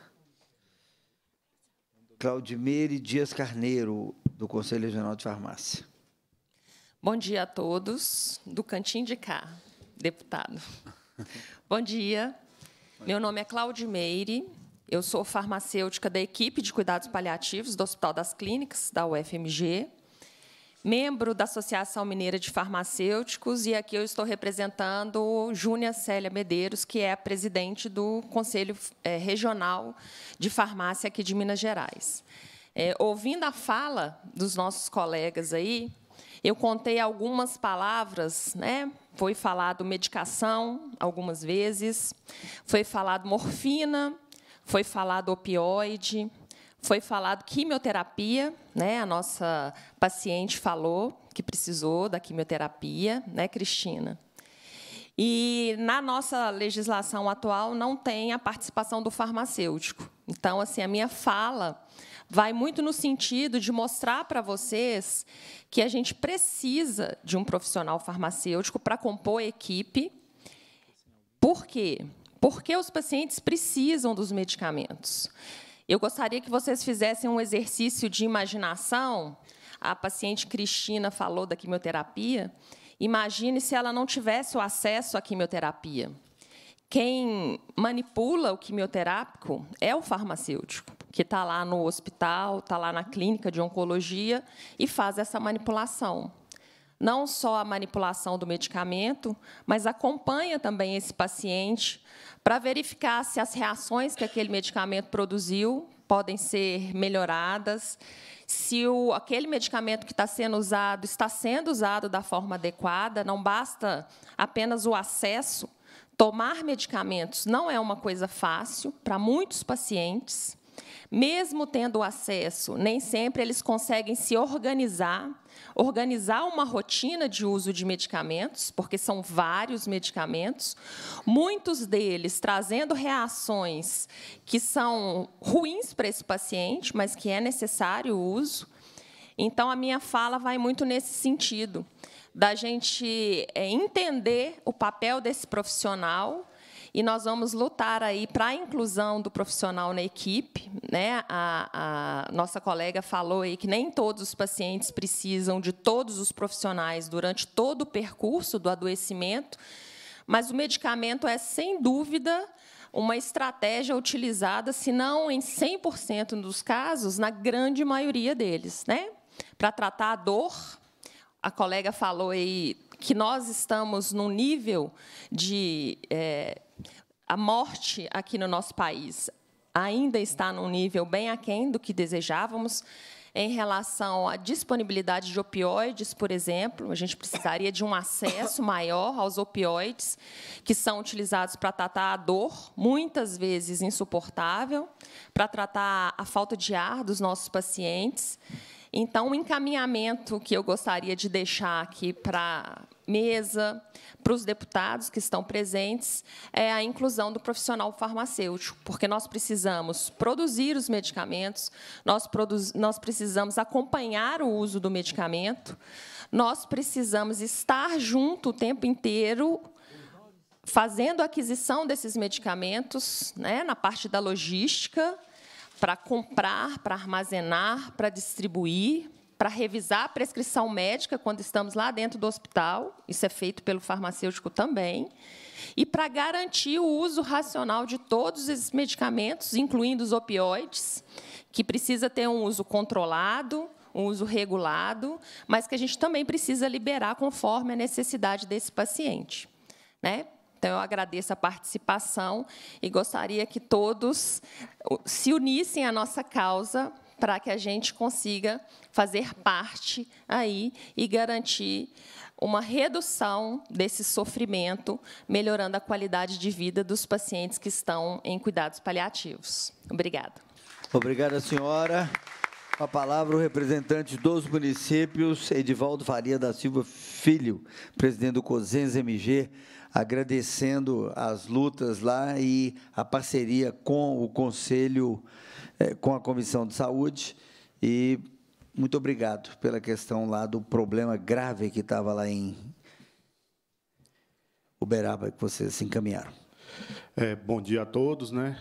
Speaker 1: Claudimere Dias Carneiro, do Conselho Regional de Farmácia.
Speaker 13: Bom dia a todos, do Cantinho de Cá, deputado. Bom dia. Meu nome é Claudimeire, eu sou farmacêutica da equipe de cuidados paliativos do Hospital das Clínicas, da UFMG membro da Associação Mineira de Farmacêuticos, e aqui eu estou representando Júnia Célia Medeiros, que é a presidente do Conselho é, Regional de Farmácia aqui de Minas Gerais. É, ouvindo a fala dos nossos colegas aí, eu contei algumas palavras, né? Foi falado medicação algumas vezes, foi falado morfina, foi falado opioide, foi falado quimioterapia, né? A nossa paciente falou que precisou da quimioterapia, né, Cristina? E na nossa legislação atual não tem a participação do farmacêutico. Então, assim, a minha fala vai muito no sentido de mostrar para vocês que a gente precisa de um profissional farmacêutico para compor a equipe. Por quê? Porque os pacientes precisam dos medicamentos. Eu gostaria que vocês fizessem um exercício de imaginação. A paciente Cristina falou da quimioterapia. Imagine se ela não tivesse o acesso à quimioterapia. Quem manipula o quimioterápico é o farmacêutico, que está lá no hospital, está lá na clínica de oncologia e faz essa manipulação não só a manipulação do medicamento, mas acompanha também esse paciente para verificar se as reações que aquele medicamento produziu podem ser melhoradas, se o, aquele medicamento que está sendo usado está sendo usado da forma adequada, não basta apenas o acesso. Tomar medicamentos não é uma coisa fácil para muitos pacientes. Mesmo tendo acesso, nem sempre eles conseguem se organizar, organizar uma rotina de uso de medicamentos, porque são vários medicamentos, muitos deles trazendo reações que são ruins para esse paciente, mas que é necessário o uso. Então, a minha fala vai muito nesse sentido, da gente é, entender o papel desse profissional e nós vamos lutar aí para a inclusão do profissional na equipe. Né? A, a nossa colega falou aí que nem todos os pacientes precisam de todos os profissionais durante todo o percurso do adoecimento, mas o medicamento é, sem dúvida, uma estratégia utilizada, se não em 100% dos casos, na grande maioria deles, né? para tratar a dor. A colega falou aí que nós estamos num nível de é, a morte aqui no nosso país ainda está num nível bem aquém do que desejávamos em relação à disponibilidade de opioides, por exemplo, a gente precisaria de um acesso maior aos opioides, que são utilizados para tratar a dor, muitas vezes insuportável, para tratar a falta de ar dos nossos pacientes. Então, o um encaminhamento que eu gostaria de deixar aqui para a mesa, para os deputados que estão presentes, é a inclusão do profissional farmacêutico, porque nós precisamos produzir os medicamentos, nós, produz, nós precisamos acompanhar o uso do medicamento, nós precisamos estar junto o tempo inteiro fazendo a aquisição desses medicamentos, né, na parte da logística, para comprar, para armazenar, para distribuir, para revisar a prescrição médica quando estamos lá dentro do hospital, isso é feito pelo farmacêutico também, e para garantir o uso racional de todos esses medicamentos, incluindo os opioides, que precisa ter um uso controlado, um uso regulado, mas que a gente também precisa liberar conforme a necessidade desse paciente. Né? Então, eu agradeço a participação e gostaria que todos se unissem à nossa causa para que a gente consiga fazer parte aí e garantir uma redução desse sofrimento, melhorando a qualidade de vida dos pacientes que estão em cuidados paliativos. Obrigada.
Speaker 1: Obrigada, senhora. Com a palavra, o representante dos municípios, Edivaldo Faria da Silva Filho, presidente do COSENS MG agradecendo as lutas lá e a parceria com o Conselho, eh, com a Comissão de Saúde. E muito obrigado pela questão lá do problema grave
Speaker 14: que estava lá em Uberaba, que vocês se encaminharam. É, bom dia a todos. Né?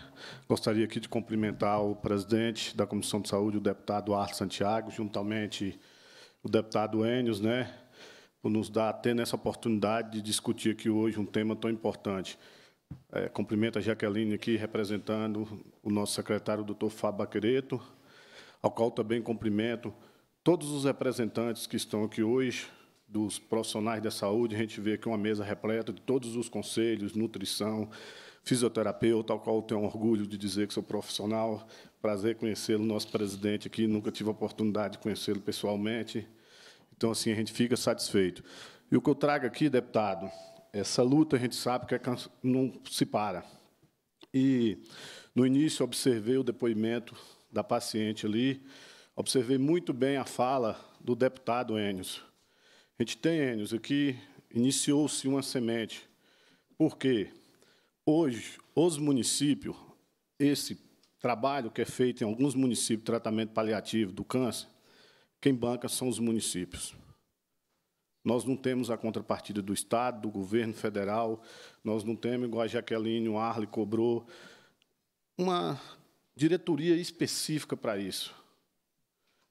Speaker 14: Gostaria aqui de cumprimentar o presidente da Comissão de Saúde, o deputado Arthur Santiago, juntamente o deputado Enios, né? por nos dar, tendo essa oportunidade de discutir aqui hoje um tema tão importante. É, cumprimento a Jaqueline aqui, representando o nosso secretário, o doutor Fábio Baquereto, ao qual também cumprimento todos os representantes que estão aqui hoje, dos profissionais da saúde, a gente vê aqui uma mesa repleta de todos os conselhos, nutrição, fisioterapeuta, ao qual tenho orgulho de dizer que sou profissional. Prazer conhecê-lo, nosso presidente aqui, nunca tive a oportunidade de conhecê-lo pessoalmente. Então, assim, a gente fica satisfeito. E o que eu trago aqui, deputado, essa luta a gente sabe que é não se para. E, no início, observei o depoimento da paciente ali, observei muito bem a fala do deputado Enios. A gente tem, Enios, aqui iniciou-se uma semente. Por quê? Hoje, os municípios, esse trabalho que é feito em alguns municípios, tratamento paliativo do câncer, quem banca são os municípios. Nós não temos a contrapartida do Estado, do governo federal, nós não temos, igual a Jaqueline, o Arle cobrou, uma diretoria específica para isso.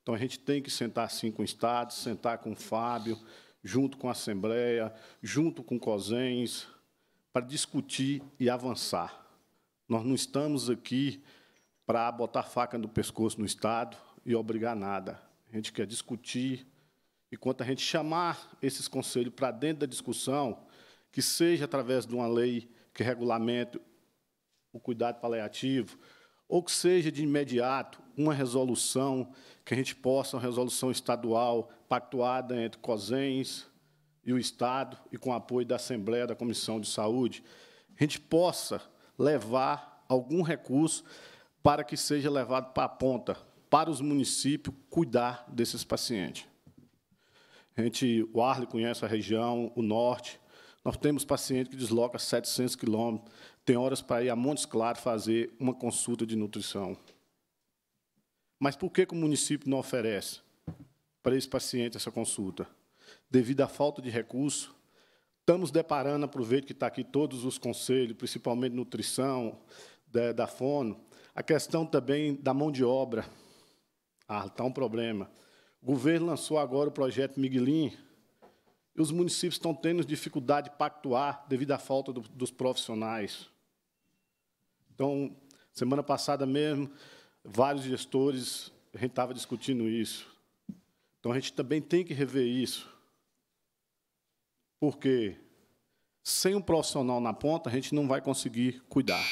Speaker 14: Então, a gente tem que sentar, assim com o Estado, sentar com o Fábio, junto com a Assembleia, junto com o COSENS, para discutir e avançar. Nós não estamos aqui para botar faca no pescoço no Estado e obrigar nada a gente quer discutir, e quanto a gente chamar esses conselhos para dentro da discussão, que seja através de uma lei que regulamente o cuidado paliativo, ou que seja de imediato uma resolução, que a gente possa, uma resolução estadual, pactuada entre COSENS e o Estado, e com apoio da Assembleia, da Comissão de Saúde, a gente possa levar algum recurso para que seja levado para a ponta, para os municípios cuidar desses pacientes. A gente, o Arle conhece a região, o norte. Nós temos pacientes que desloca 700 quilômetros, tem horas para ir a Montes Claros fazer uma consulta de nutrição. Mas por que, que o município não oferece para esse paciente essa consulta? Devido à falta de recurso, estamos deparando, aproveito que está aqui todos os conselhos, principalmente nutrição, da, da fono, a questão também da mão de obra ah, está um problema. O governo lançou agora o projeto Miguelim, e os municípios estão tendo dificuldade de pactuar devido à falta do, dos profissionais. Então, semana passada mesmo, vários gestores, a gente estava discutindo isso. Então, a gente também tem que rever isso. Porque sem um profissional na ponta, a gente não vai conseguir cuidar.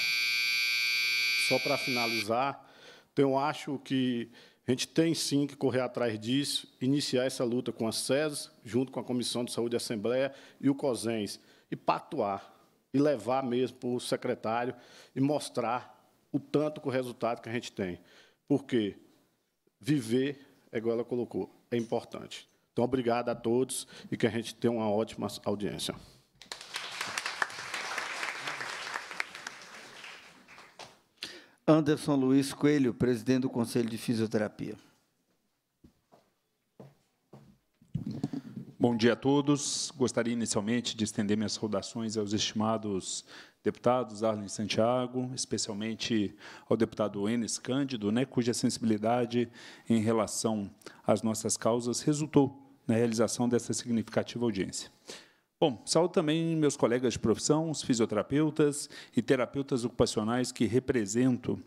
Speaker 14: Só para finalizar, então, eu acho que a gente tem, sim, que correr atrás disso, iniciar essa luta com a SES, junto com a Comissão de Saúde da Assembleia e o COSENS, e patuar, e levar mesmo para o secretário e mostrar o tanto que o resultado que a gente tem. Porque viver, é igual ela colocou, é importante. Então, obrigado a todos e que a gente tenha uma ótima audiência. Anderson Luiz Coelho, presidente do Conselho de
Speaker 2: Fisioterapia. Bom dia a todos. Gostaria inicialmente de estender minhas saudações aos estimados deputados Arlen Santiago, especialmente ao deputado Enes Cândido, né, cuja sensibilidade em relação às nossas causas resultou na realização dessa significativa audiência. Bom, saúdo também meus colegas de profissão, os fisioterapeutas e terapeutas ocupacionais que represento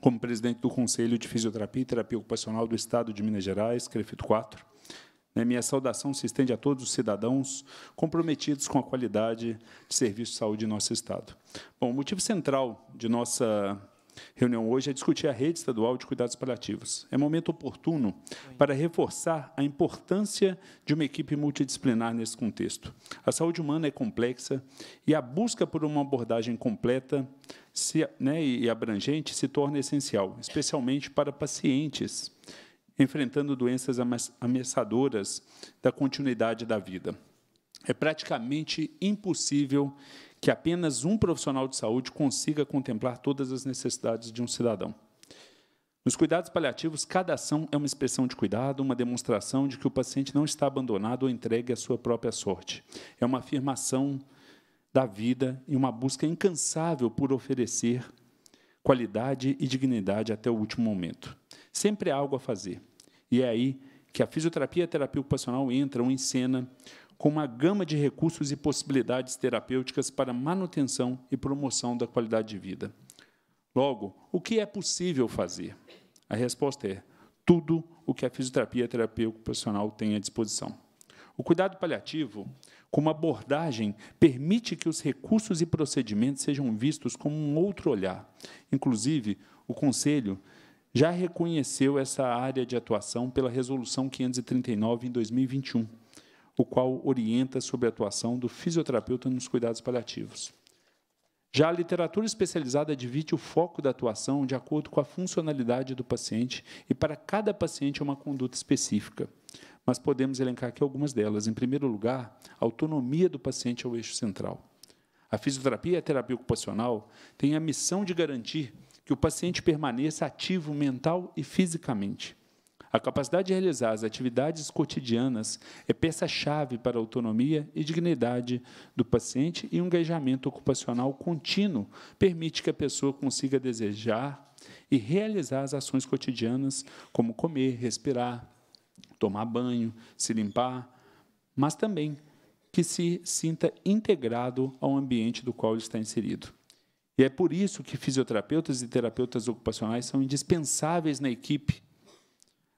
Speaker 2: como presidente do Conselho de Fisioterapia e Terapia Ocupacional do Estado de Minas Gerais, CREFITO 4. Né, minha saudação se estende a todos os cidadãos comprometidos com a qualidade de serviço de saúde em nosso Estado. Bom, o motivo central de nossa Reunião hoje é discutir a rede estadual de cuidados paliativos. É momento oportuno para reforçar a importância de uma equipe multidisciplinar nesse contexto. A saúde humana é complexa e a busca por uma abordagem completa se, né, e abrangente se torna essencial, especialmente para pacientes enfrentando doenças ameaçadoras da continuidade da vida. É praticamente impossível que apenas um profissional de saúde consiga contemplar todas as necessidades de um cidadão. Nos cuidados paliativos, cada ação é uma expressão de cuidado, uma demonstração de que o paciente não está abandonado ou entregue à sua própria sorte. É uma afirmação da vida e uma busca incansável por oferecer qualidade e dignidade até o último momento. Sempre há algo a fazer. E é aí que a fisioterapia e a terapia ocupacional entram em cena com uma gama de recursos e possibilidades terapêuticas para manutenção e promoção da qualidade de vida. Logo, o que é possível fazer? A resposta é tudo o que a fisioterapia terapêutica profissional tem à disposição. O cuidado paliativo, como abordagem, permite que os recursos e procedimentos sejam vistos com um outro olhar. Inclusive, o Conselho já reconheceu essa área de atuação pela Resolução 539 em 2021 o qual orienta sobre a atuação do fisioterapeuta nos cuidados paliativos. Já a literatura especializada divide o foco da atuação de acordo com a funcionalidade do paciente e para cada paciente é uma conduta específica. Mas podemos elencar aqui algumas delas. Em primeiro lugar, a autonomia do paciente ao eixo central. A fisioterapia e a terapia ocupacional têm a missão de garantir que o paciente permaneça ativo mental e fisicamente a capacidade de realizar as atividades cotidianas é peça-chave para a autonomia e dignidade do paciente e um engajamento ocupacional contínuo permite que a pessoa consiga desejar e realizar as ações cotidianas, como comer, respirar, tomar banho, se limpar, mas também que se sinta integrado ao ambiente do qual ele está inserido. E é por isso que fisioterapeutas e terapeutas ocupacionais são indispensáveis na equipe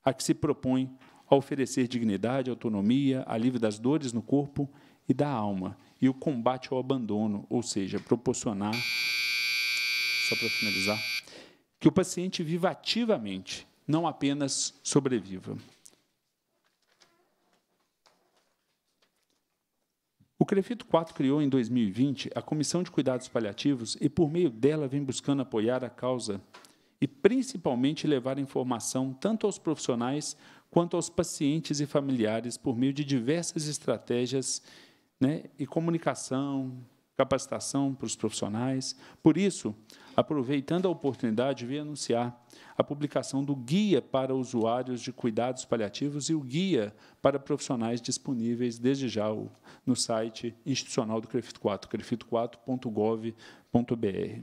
Speaker 2: a que se propõe a oferecer dignidade, autonomia, alívio das dores no corpo e da alma, e o combate ao abandono, ou seja, proporcionar, só para finalizar, que o paciente viva ativamente, não apenas sobreviva. O CREFITO 4 criou em 2020 a Comissão de Cuidados Paliativos e, por meio dela, vem buscando apoiar a causa e, principalmente, levar informação tanto aos profissionais quanto aos pacientes e familiares por meio de diversas estratégias né, e comunicação, capacitação para os profissionais. Por isso, aproveitando a oportunidade, vi anunciar a publicação do Guia para Usuários de Cuidados Paliativos e o Guia para Profissionais disponíveis desde já no site institucional do CREFIT4, crefito4.gov.br.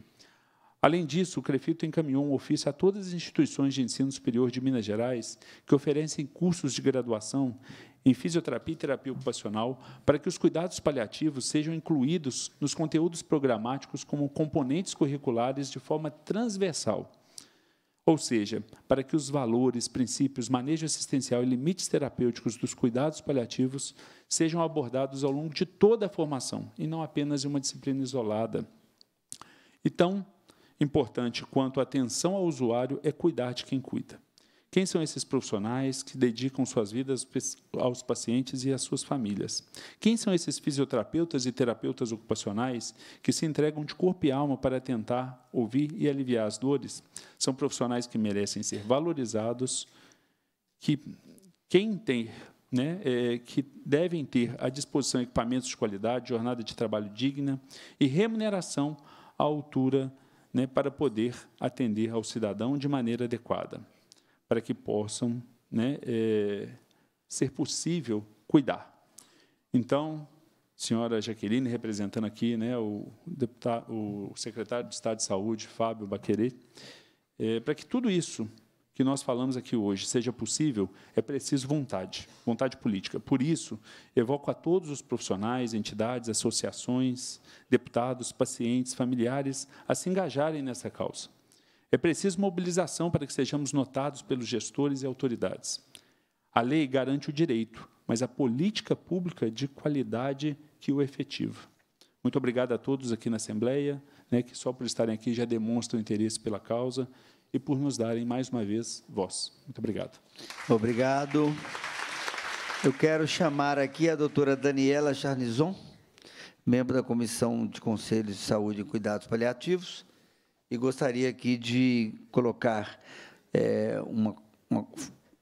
Speaker 2: Além disso, o Crefito encaminhou um ofício a todas as instituições de ensino superior de Minas Gerais que oferecem cursos de graduação em fisioterapia e terapia ocupacional para que os cuidados paliativos sejam incluídos nos conteúdos programáticos como componentes curriculares de forma transversal. Ou seja, para que os valores, princípios, manejo assistencial e limites terapêuticos dos cuidados paliativos sejam abordados ao longo de toda a formação, e não apenas em uma disciplina isolada. Então, importante quanto atenção ao usuário é cuidar de quem cuida. Quem são esses profissionais que dedicam suas vidas aos pacientes e às suas famílias? Quem são esses fisioterapeutas e terapeutas ocupacionais que se entregam de corpo e alma para tentar ouvir e aliviar as dores? São profissionais que merecem ser valorizados, que quem tem, né, é, que devem ter à disposição equipamentos de qualidade, jornada de trabalho digna e remuneração à altura né, para poder atender ao cidadão de maneira adequada, para que possam né, é, ser possível cuidar. Então, senhora Jaqueline, representando aqui né, o, deputado, o secretário de Estado de Saúde, Fábio Baquerê, é, para que tudo isso que nós falamos aqui hoje seja possível, é preciso vontade, vontade política. Por isso, evoco a todos os profissionais, entidades, associações, deputados, pacientes, familiares a se engajarem nessa causa. É preciso mobilização para que sejamos notados pelos gestores e autoridades. A lei garante o direito, mas a política pública é de qualidade que o efetiva. Muito obrigado a todos aqui na Assembleia, né, que só por estarem aqui já demonstram interesse pela causa e por nos darem mais uma vez voz. Muito obrigado. Obrigado. Eu quero chamar aqui a doutora
Speaker 1: Daniela Charnizon, membro da Comissão de Conselhos de Saúde e Cuidados Paliativos, e gostaria aqui de colocar é, uma, uma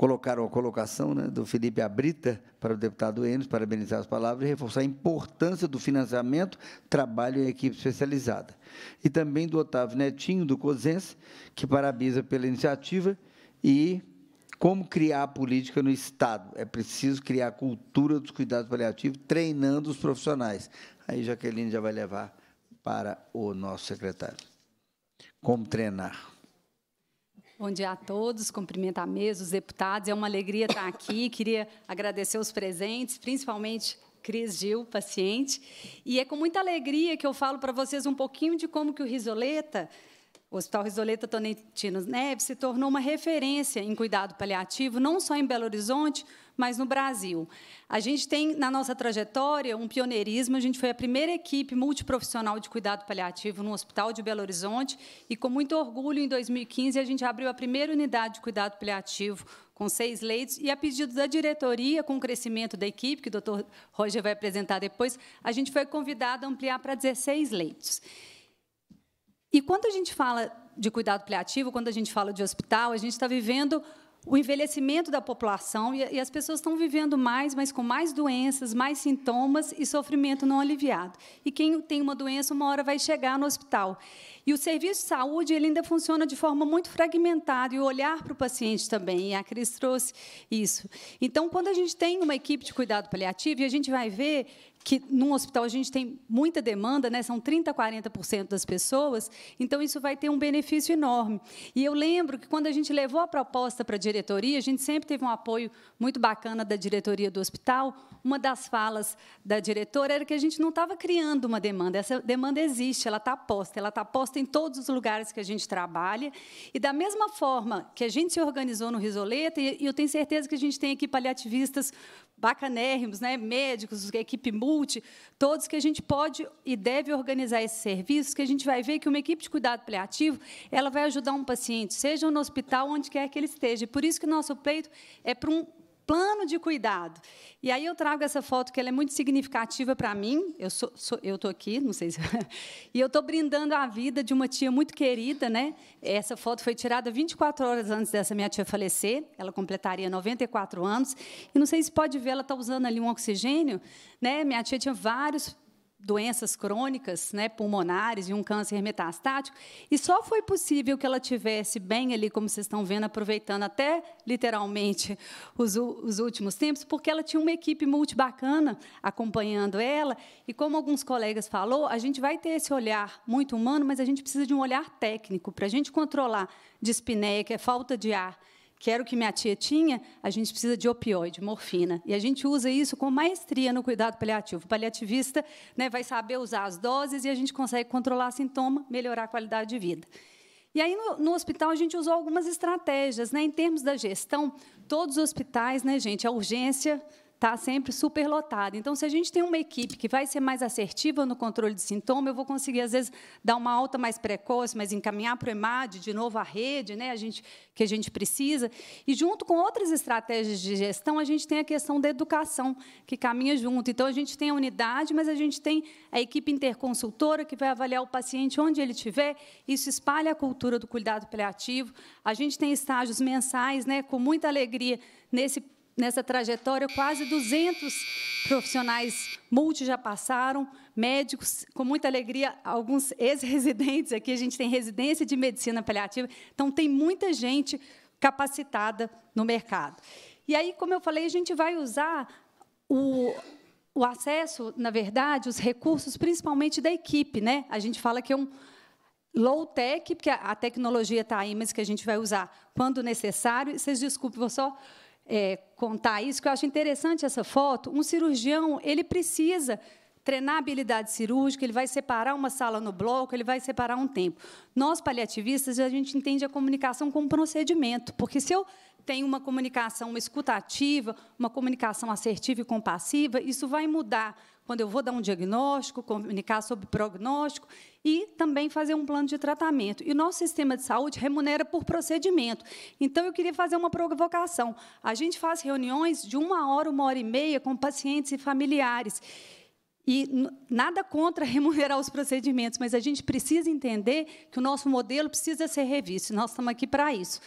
Speaker 1: colocaram a colocação né, do Felipe Abrita para o deputado Enes, parabenizar as palavras e reforçar a importância do financiamento, trabalho em equipe especializada. E também do Otávio Netinho, do COSENSE, que parabeniza pela iniciativa e como criar a política no Estado. É preciso criar a cultura dos cuidados paliativos, treinando os profissionais. Aí Jaqueline já vai levar para o nosso secretário. Como treinar.
Speaker 15: Bom dia a todos, cumprimento a mesa, os deputados. É uma alegria estar aqui. Queria agradecer os presentes, principalmente Cris Gil, paciente. E é com muita alegria que eu falo para vocês um pouquinho de como que o Risoleta o Hospital Risoleta Tonentinos Neves se tornou uma referência em cuidado paliativo, não só em Belo Horizonte, mas no Brasil. A gente tem, na nossa trajetória, um pioneirismo. A gente foi a primeira equipe multiprofissional de cuidado paliativo no Hospital de Belo Horizonte. E, com muito orgulho, em 2015, a gente abriu a primeira unidade de cuidado paliativo com seis leitos, e a pedido da diretoria, com o crescimento da equipe, que o doutor Roger vai apresentar depois, a gente foi convidado a ampliar para 16 leitos. E quando a gente fala de cuidado paliativo, quando a gente fala de hospital, a gente está vivendo o envelhecimento da população e, as pessoas estão vivendo mais, mas com mais doenças, mais sintomas e sofrimento não aliviado. E quem tem uma doença, uma hora vai chegar no hospital. E o serviço de saúde ele ainda funciona de forma muito fragmentada e o olhar para o paciente também. E a Cris trouxe isso. Então, quando a gente tem uma equipe de cuidado paliativo, e a gente vai ver que num hospital a gente tem muita demanda, né? são 30%, 40% das pessoas, então isso vai ter um benefício enorme. E eu lembro que quando a gente levou a proposta para a diretoria, a gente sempre teve um apoio muito bacana da diretoria do hospital. Uma das falas da diretora era que a gente não estava criando uma demanda, essa demanda existe, ela está posta, ela está posta em todos os lugares que a gente trabalha. E da mesma forma que a gente se organizou no Risoleta, e eu tenho certeza que a gente tem aqui paliativistas bacanérrimos, né? médicos, equipe multi, todos que a gente pode e deve organizar esses serviços, que a gente vai ver que uma equipe de cuidado paliativo ela vai ajudar um paciente, seja no hospital, onde quer que ele esteja. Por isso que nosso pleito é para um plano de cuidado. E aí eu trago essa foto que ela é muito significativa para mim. Eu sou, sou eu estou aqui, não sei se e eu estou brindando a vida de uma tia muito querida, né? Essa foto foi tirada 24 horas antes dessa minha tia falecer. Ela completaria 94 anos. E não sei se pode ver, ela está usando ali um oxigênio, né? Minha tia tinha vários doenças crônicas, né, pulmonares e um câncer metastático, e só foi possível que ela tivesse bem ali, como vocês estão vendo, aproveitando até literalmente os, os últimos tempos, porque ela tinha uma equipe multibacana acompanhando ela, e como alguns colegas falou, a gente vai ter esse olhar muito humano, mas a gente precisa de um olhar técnico para a gente controlar dispneia, que é falta de ar, que era o que minha tia tinha, a gente precisa de opioide, morfina. E a gente usa isso com maestria no cuidado paliativo. O paliativista né, vai saber usar as doses e a gente consegue controlar sintoma, melhorar a qualidade de vida. E aí, no, no hospital, a gente usou algumas estratégias. Né, em termos da gestão, todos os hospitais, né, gente, a urgência está sempre superlotada. Então, se a gente tem uma equipe que vai ser mais assertiva no controle de sintoma, eu vou conseguir, às vezes, dar uma alta mais precoce, mas encaminhar para o EMAD, de novo a rede né, a gente, que a gente precisa. E, junto com outras estratégias de gestão, a gente tem a questão da educação, que caminha junto. Então, a gente tem a unidade, mas a gente tem a equipe interconsultora, que vai avaliar o paciente onde ele estiver. Isso espalha a cultura do cuidado paliativo. A gente tem estágios mensais, né, com muita alegria, nesse nessa trajetória, quase 200 profissionais multi já passaram, médicos, com muita alegria, alguns ex-residentes aqui, a gente tem residência de medicina paliativa, então tem muita gente capacitada no mercado. E aí, como eu falei, a gente vai usar o, o acesso, na verdade, os recursos, principalmente da equipe. Né? A gente fala que é um low-tech, porque a, a tecnologia está aí, mas que a gente vai usar quando necessário. Vocês desculpem, vou só é, contar isso, que eu acho interessante essa foto. Um cirurgião ele precisa treinar habilidade cirúrgica, ele vai separar uma sala no bloco, ele vai separar um tempo. Nós, paliativistas, a gente entende a comunicação como procedimento, porque se eu tenho uma comunicação escutativa, uma comunicação assertiva e compassiva, isso vai mudar quando eu vou dar um diagnóstico, comunicar sobre prognóstico e também fazer um plano de tratamento. E o nosso sistema de saúde remunera por procedimento. Então, eu queria fazer uma provocação. A gente faz reuniões de uma hora, uma hora e meia com pacientes e familiares. E nada contra remunerar os procedimentos, mas a gente precisa entender que o nosso modelo precisa ser revisto, nós estamos aqui para isso.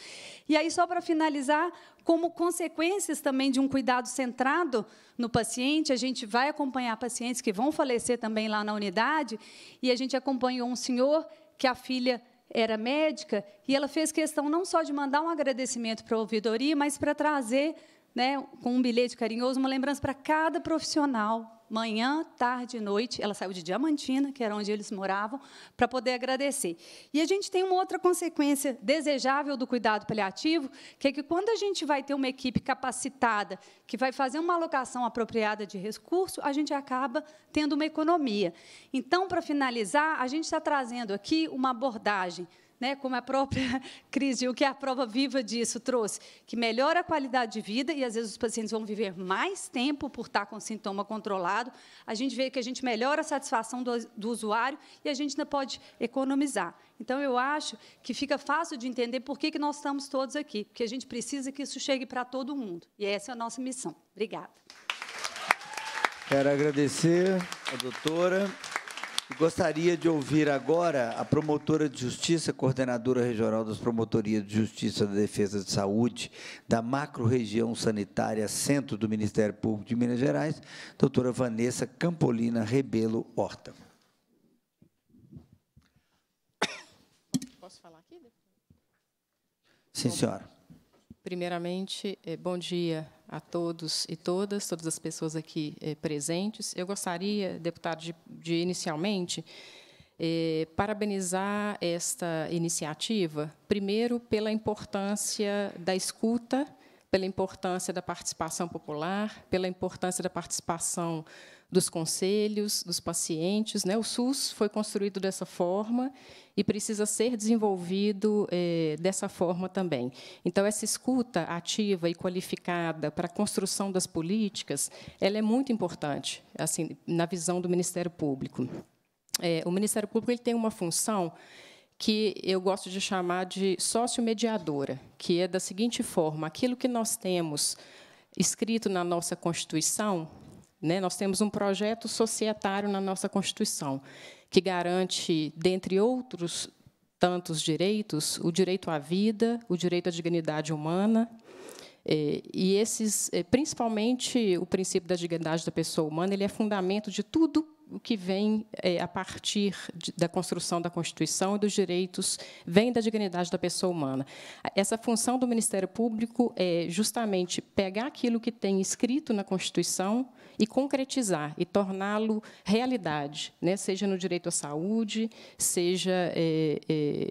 Speaker 15: E aí, só para finalizar, como consequências também de um cuidado centrado no paciente, a gente vai acompanhar pacientes que vão falecer também lá na unidade, e a gente acompanhou um senhor que a filha era médica, e ela fez questão não só de mandar um agradecimento para a ouvidoria, mas para trazer né, com um bilhete carinhoso, uma lembrança para cada profissional, manhã, tarde e noite. Ela saiu de Diamantina, que era onde eles moravam, para poder agradecer. E a gente tem uma outra consequência desejável do cuidado paliativo, que é que quando a gente vai ter uma equipe capacitada, que vai fazer uma alocação apropriada de recurso, a gente acaba tendo uma economia. Então, para finalizar, a gente está trazendo aqui uma abordagem né, como a própria crise, o que a prova viva disso trouxe, que melhora a qualidade de vida e às vezes os pacientes vão viver mais tempo por estar com sintoma controlado. A gente vê que a gente melhora a satisfação do, do usuário e a gente ainda pode economizar. Então, eu acho que fica fácil de entender por que, que nós estamos todos aqui, porque a gente precisa que isso chegue para todo mundo. E essa é a nossa missão. Obrigada.
Speaker 1: Quero agradecer a doutora. Gostaria de ouvir agora a promotora de justiça, coordenadora regional das Promotorias de Justiça da Defesa de Saúde da Macro-Região Sanitária Centro do Ministério Público de Minas Gerais, doutora Vanessa Campolina Rebelo Horta. Posso falar aqui? Sim, senhora.
Speaker 16: Primeiramente, eh, bom dia a todos e todas, todas as pessoas aqui eh, presentes. Eu gostaria, deputado, de, de inicialmente eh, parabenizar esta iniciativa, primeiro pela importância da escuta, pela importância da participação popular, pela importância da participação dos conselhos, dos pacientes. Né? O SUS foi construído dessa forma e precisa ser desenvolvido é, dessa forma também. Então, essa escuta ativa e qualificada para a construção das políticas, ela é muito importante, assim, na visão do Ministério Público. É, o Ministério Público ele tem uma função que eu gosto de chamar de sócio-mediadora, que é da seguinte forma: aquilo que nós temos escrito na nossa Constituição, né, nós temos um projeto societário na nossa Constituição que garante, dentre outros tantos direitos, o direito à vida, o direito à dignidade humana, é, e esses, é, principalmente o princípio da dignidade da pessoa humana, ele é fundamento de tudo o que vem é, a partir da construção da Constituição e dos direitos vem da dignidade da pessoa humana. Essa função do Ministério Público é justamente pegar aquilo que tem escrito na Constituição e concretizar e torná-lo realidade, né? seja no direito à saúde, seja é, é,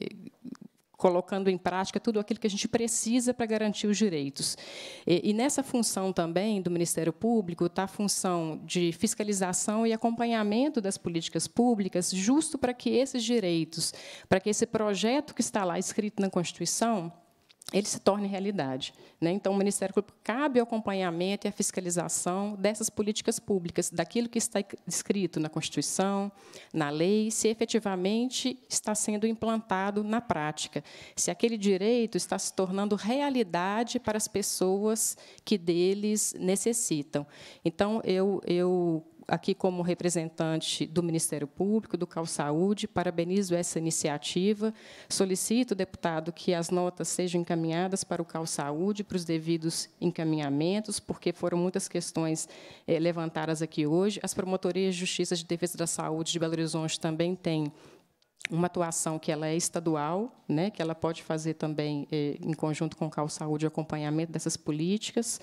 Speaker 16: colocando em prática tudo aquilo que a gente precisa para garantir os direitos. E, e, nessa função também do Ministério Público está a função de fiscalização e acompanhamento das políticas públicas, justo para que esses direitos, para que esse projeto que está lá escrito na Constituição, ele se torne realidade. Né? Então, o Ministério Público cabe o acompanhamento e a fiscalização dessas políticas públicas, daquilo que está escrito na Constituição, na lei, se efetivamente está sendo implantado na prática, se aquele direito está se tornando realidade para as pessoas que deles necessitam. Então, eu, eu aqui como representante do Ministério Público, do Cal Saúde, parabenizo essa iniciativa. Solicito, deputado, que as notas sejam encaminhadas para o Cal Saúde, para os devidos encaminhamentos, porque foram muitas questões eh, levantadas aqui hoje. As promotorias de justiça de defesa da saúde de Belo Horizonte também têm uma atuação que ela é estadual, né, que ela pode fazer também eh, em conjunto com o Cal Saúde o acompanhamento dessas políticas.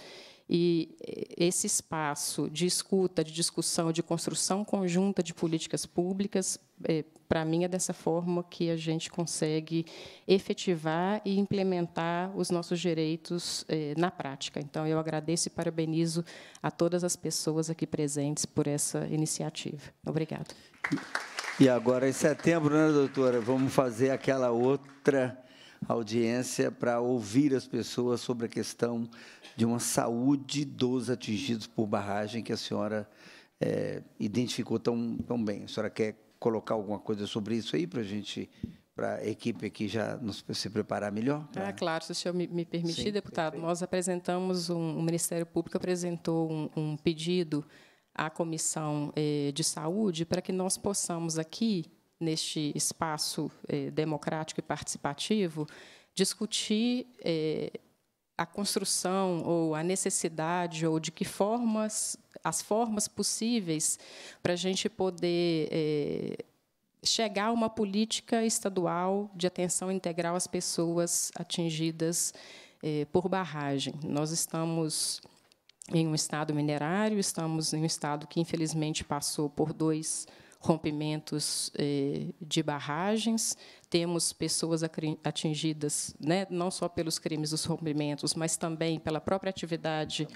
Speaker 16: E eh, esse espaço de escuta, de discussão, de construção conjunta de políticas públicas, é, eh, para mim, é dessa forma que a gente consegue efetivar e implementar os nossos direitos é, na prática. Então, eu agradeço e parabenizo a todas as pessoas aqui presentes por essa iniciativa. Obrigado.
Speaker 1: E agora, em setembro, né, doutora? Vamos fazer aquela outra audiência para ouvir as pessoas sobre a questão de uma saúde dos atingidos por barragem que a senhora é, identificou tão, tão bem. A senhora quer colocar alguma coisa sobre isso aí para a gente para a equipe aqui já nos, se preparar melhor? Ah,
Speaker 16: pra... Ah, claro, se o senhor me, me permitir, Sim, deputado, perfeito. nós apresentamos, um, o Ministério Público apresentou um, um pedido à Comissão eh, de Saúde para que nós possamos aqui neste espaço eh, democrático e participativo, discutir eh, a construção ou a necessidade ou de que formas, as formas possíveis para a gente poder eh, chegar a uma política estadual de atenção integral às pessoas atingidas por barragem. Nós estamos em um estado minerário, estamos em um estado que, infelizmente, passou por dois rompimentos eh, de barragens, temos pessoas atingidas né, não só pelos crimes dos rompimentos, mas também pela própria atividade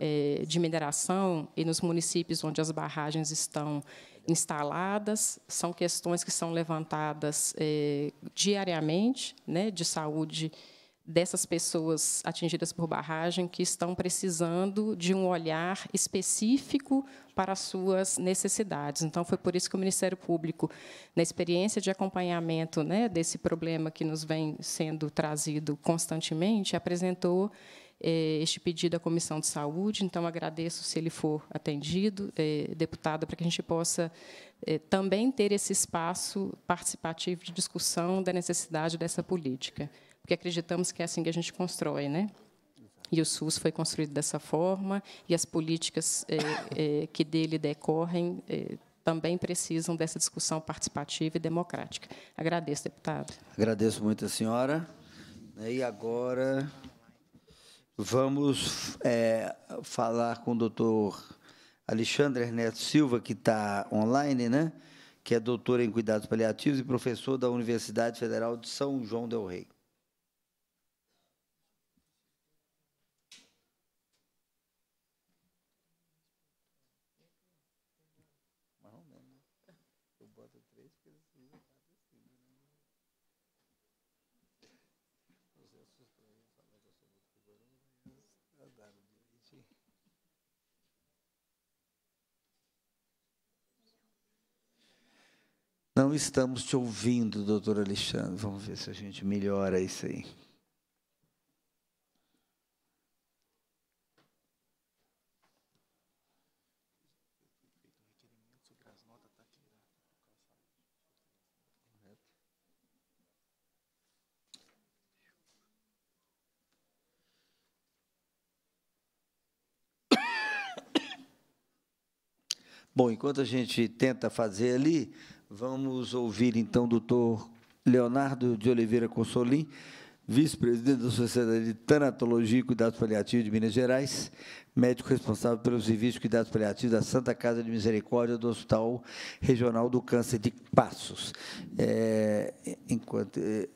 Speaker 16: eh, de mineração e nos municípios onde as barragens estão instaladas. São questões que são levantadas eh, diariamente né, de saúde e dessas pessoas atingidas por barragem que estão precisando de um olhar específico para as suas necessidades. Então, foi por isso que o Ministério Público, na experiência de acompanhamento né, desse problema que nos vem sendo trazido constantemente, apresentou eh, este pedido à Comissão de Saúde. Então, agradeço se ele for atendido, eh, deputada, para que a gente possa eh, também ter esse espaço participativo de discussão da necessidade dessa política porque acreditamos que é assim que a gente constrói, né? E o SUS foi construído dessa forma, e as políticas é, é, que dele decorrem é, também precisam dessa discussão participativa e democrática. Agradeço, deputado.
Speaker 1: Agradeço muito a senhora. E agora vamos falar com o doutor Alexandre Ernesto Silva, que está online, né? que é doutor em cuidados paliativos e professor da Universidade Federal de São João del Rei. Não estamos te ouvindo, doutor Alexandre. Vamos ver se a gente melhora isso aí. Bom, enquanto a gente tenta fazer ali, Vamos ouvir então o doutor Leonardo de Oliveira Consolim, vice-presidente da Sociedade de Tanatologia e Cuidados Paliativos de Minas Gerais, médico responsável pelo serviço de cuidados paliativos da Santa Casa de Misericórdia do Hospital Regional do Câncer de Passos. É, enquanto é,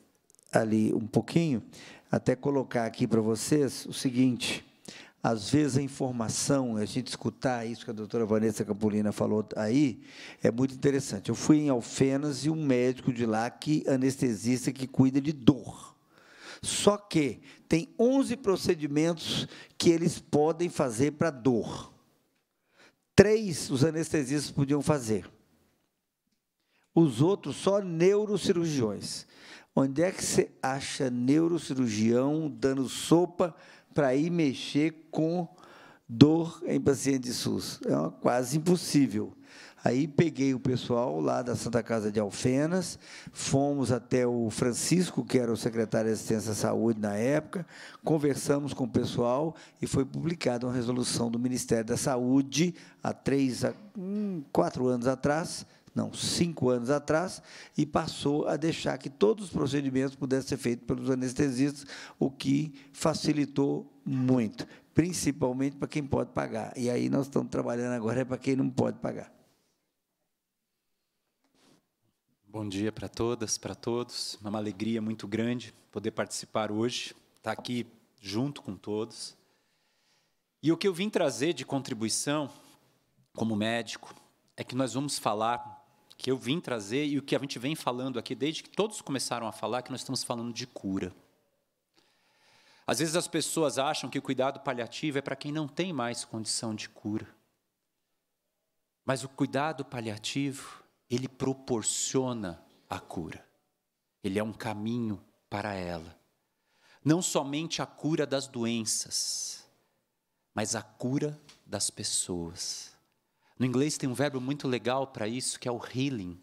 Speaker 1: ali um pouquinho, até colocar aqui para vocês o seguinte às vezes a informação, a gente escutar isso que a doutora Vanessa Capulina falou aí, é muito interessante. Eu fui em Alfenas e um médico de lá, que anestesista, que cuida de dor. Só que tem 11 procedimentos que eles podem fazer para dor. Três os anestesistas podiam fazer. Os outros só neurocirurgiões. Onde é que você acha neurocirurgião dando sopa para ir mexer com dor em paciente de SUS. É quase impossível. Aí peguei o pessoal lá da Santa Casa de Alfenas, fomos até o Francisco, que era o secretário de Assistência à Saúde na época, conversamos com o pessoal e foi publicada uma resolução do Ministério da Saúde há três, há, hum, quatro anos atrás, não, cinco anos atrás, e passou a deixar que todos os procedimentos pudessem ser feitos pelos anestesistas, o que facilitou muito, principalmente para quem pode pagar. E aí nós estamos trabalhando agora é para quem não pode pagar.
Speaker 17: Bom dia para todas, para todos. É uma alegria muito grande poder participar hoje, estar aqui junto com todos. E o que eu vim trazer de contribuição como médico é que nós vamos falar que eu vim trazer e o que a gente vem falando aqui desde que todos começaram a falar que nós estamos falando de cura. Às vezes as pessoas acham que o cuidado paliativo é para quem não tem mais condição de cura. Mas o cuidado paliativo, ele proporciona a cura. Ele é um caminho para ela. Não somente a cura das doenças, mas a cura das pessoas. No inglês tem um verbo muito legal para isso, que é o healing.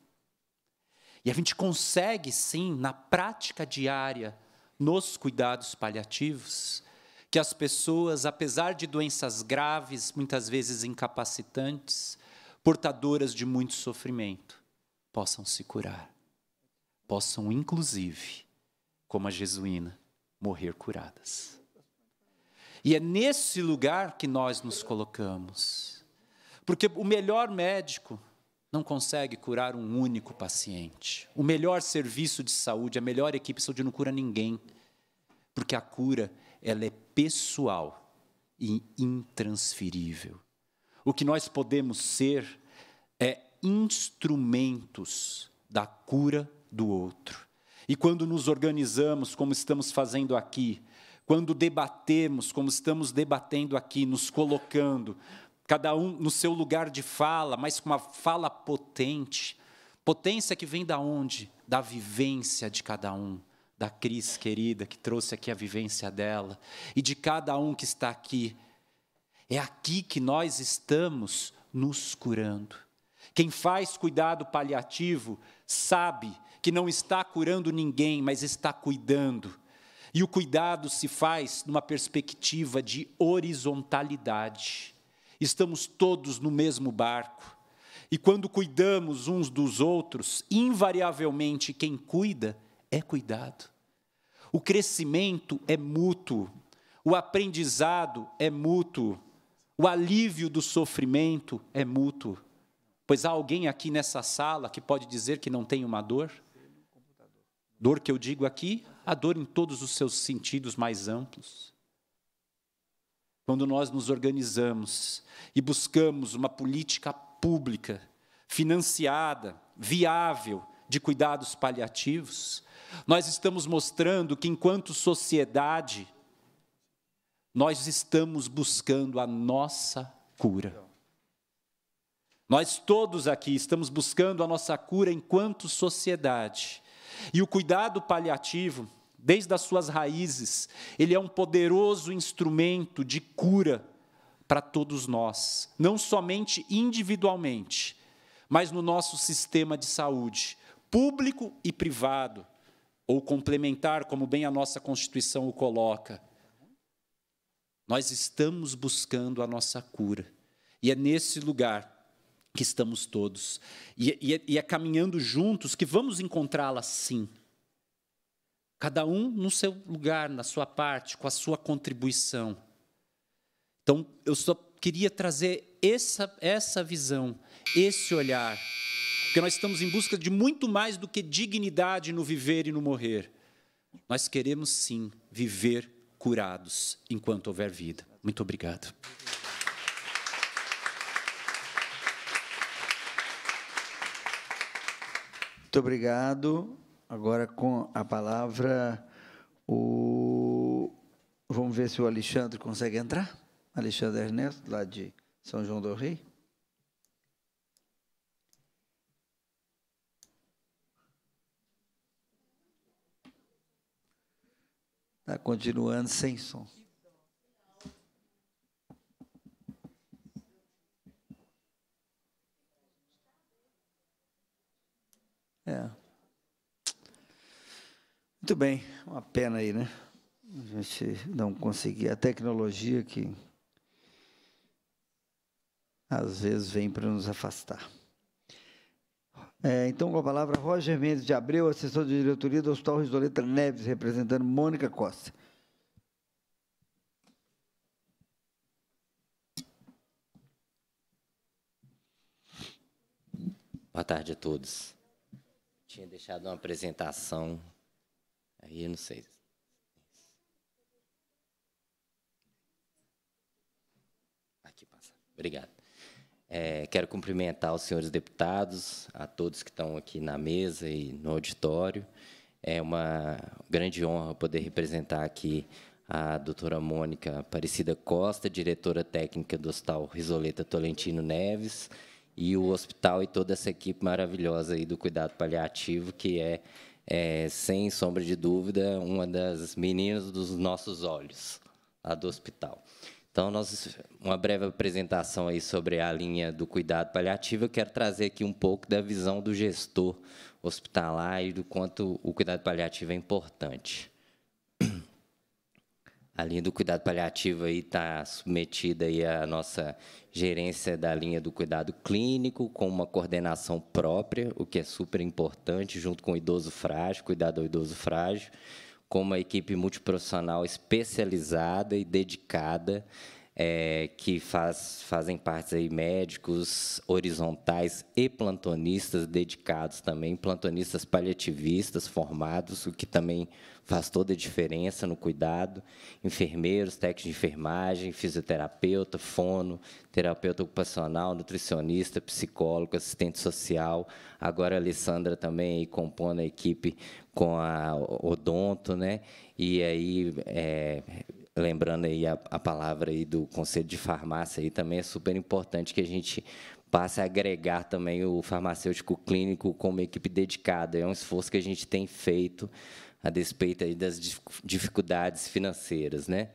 Speaker 17: E a gente consegue, sim, na prática diária, nos cuidados paliativos, que as pessoas, apesar de doenças graves, muitas vezes incapacitantes, portadoras de muito sofrimento, possam se curar. Possam, inclusive, como a jesuína, morrer curadas. E é nesse lugar que nós nos colocamos. Porque o melhor médico não consegue curar um único paciente. O melhor serviço de saúde, a melhor equipe de saúde não cura ninguém. Porque a cura ela é pessoal e intransferível. O que nós podemos ser é instrumentos da cura do outro. E quando nos organizamos, como estamos fazendo aqui, quando debatemos, como estamos debatendo aqui, nos colocando, cada um no seu lugar de fala, mas com uma fala potente. Potência que vem da onde? Da vivência de cada um, da Cris querida que trouxe aqui a vivência dela e de cada um que está aqui. É aqui que nós estamos nos curando. Quem faz cuidado paliativo sabe que não está curando ninguém, mas está cuidando. E o cuidado se faz numa perspectiva de horizontalidade estamos todos no mesmo barco. E quando cuidamos uns dos outros, invariavelmente quem cuida é cuidado. O crescimento é mútuo, o aprendizado é mútuo, o alívio do sofrimento é mútuo. Pois há alguém aqui nessa sala que pode dizer que não tem uma dor? Dor que eu digo aqui, a dor em todos os seus sentidos mais amplos quando nós nos organizamos e buscamos uma política pública, financiada, viável, de cuidados paliativos, nós estamos mostrando que, enquanto sociedade, nós estamos buscando a nossa cura. Nós todos aqui estamos buscando a nossa cura enquanto sociedade. E o cuidado paliativo desde as suas raízes. Ele é um poderoso instrumento de cura para todos nós, não somente individualmente, mas no nosso sistema de saúde, público e privado, ou complementar, como bem a nossa Constituição o coloca. Nós estamos buscando a nossa cura. E é nesse lugar que estamos todos. E, e, e é caminhando juntos que vamos encontrá-la sim. Cada um no seu lugar, na sua parte, com a sua contribuição. Então, eu só queria trazer essa, essa visão, esse olhar. Porque nós estamos em busca de muito mais do que dignidade no viver e no morrer. Nós queremos sim viver curados enquanto houver vida.
Speaker 1: Muito obrigado. Muito obrigado. Agora com a palavra o vamos ver se o Alexandre consegue entrar. Alexandre Ernesto, lá de São João do Rei. Está continuando sem som. É. Muito bem, uma pena aí, né? A gente não conseguir. A tecnologia que às vezes vem para nos afastar. É, então, com a palavra, Roger Mendes de Abreu, assessor de diretoria do Hospital Risoleta Neves, representando Mônica Costa.
Speaker 18: Boa tarde a todos. Tinha deixado uma apresentação Aí eu não sei. Aqui passa. Obrigado. É, quero cumprimentar os senhores deputados, a todos que estão aqui na mesa e no auditório. É uma grande honra poder representar aqui a doutora Mônica Aparecida Costa, diretora técnica do Hospital Risoleta Tolentino Neves, e o hospital e toda essa equipe maravilhosa aí do cuidado paliativo, que é é, sem sombra de dúvida, uma das meninas dos nossos olhos, a do hospital. Então, nós, uma breve apresentação aí sobre a linha do cuidado paliativo. Eu quero trazer aqui um pouco da visão do gestor hospitalar e do quanto o cuidado paliativo é importante a linha do cuidado paliativo aí está submetida aí à nossa gerência da linha do cuidado clínico, com uma coordenação própria, o que é super importante, junto com o idoso frágil, cuidado ao idoso frágil, com uma equipe multiprofissional especializada e dedicada, é, que faz, fazem parte aí médicos horizontais e plantonistas dedicados também, plantonistas paliativistas formados, o que também faz toda a diferença no cuidado. Enfermeiros, técnicos de enfermagem, fisioterapeuta, fono, terapeuta ocupacional, nutricionista, psicólogo, assistente social. Agora a Alessandra também aí, compondo a equipe com a Odonto, né? E aí é, lembrando aí a, a palavra aí do conselho de farmácia aí também é super importante que a gente passa a agregar também o farmacêutico clínico como equipe dedicada. É um esforço que a gente tem feito a despeito das dificuldades financeiras, né?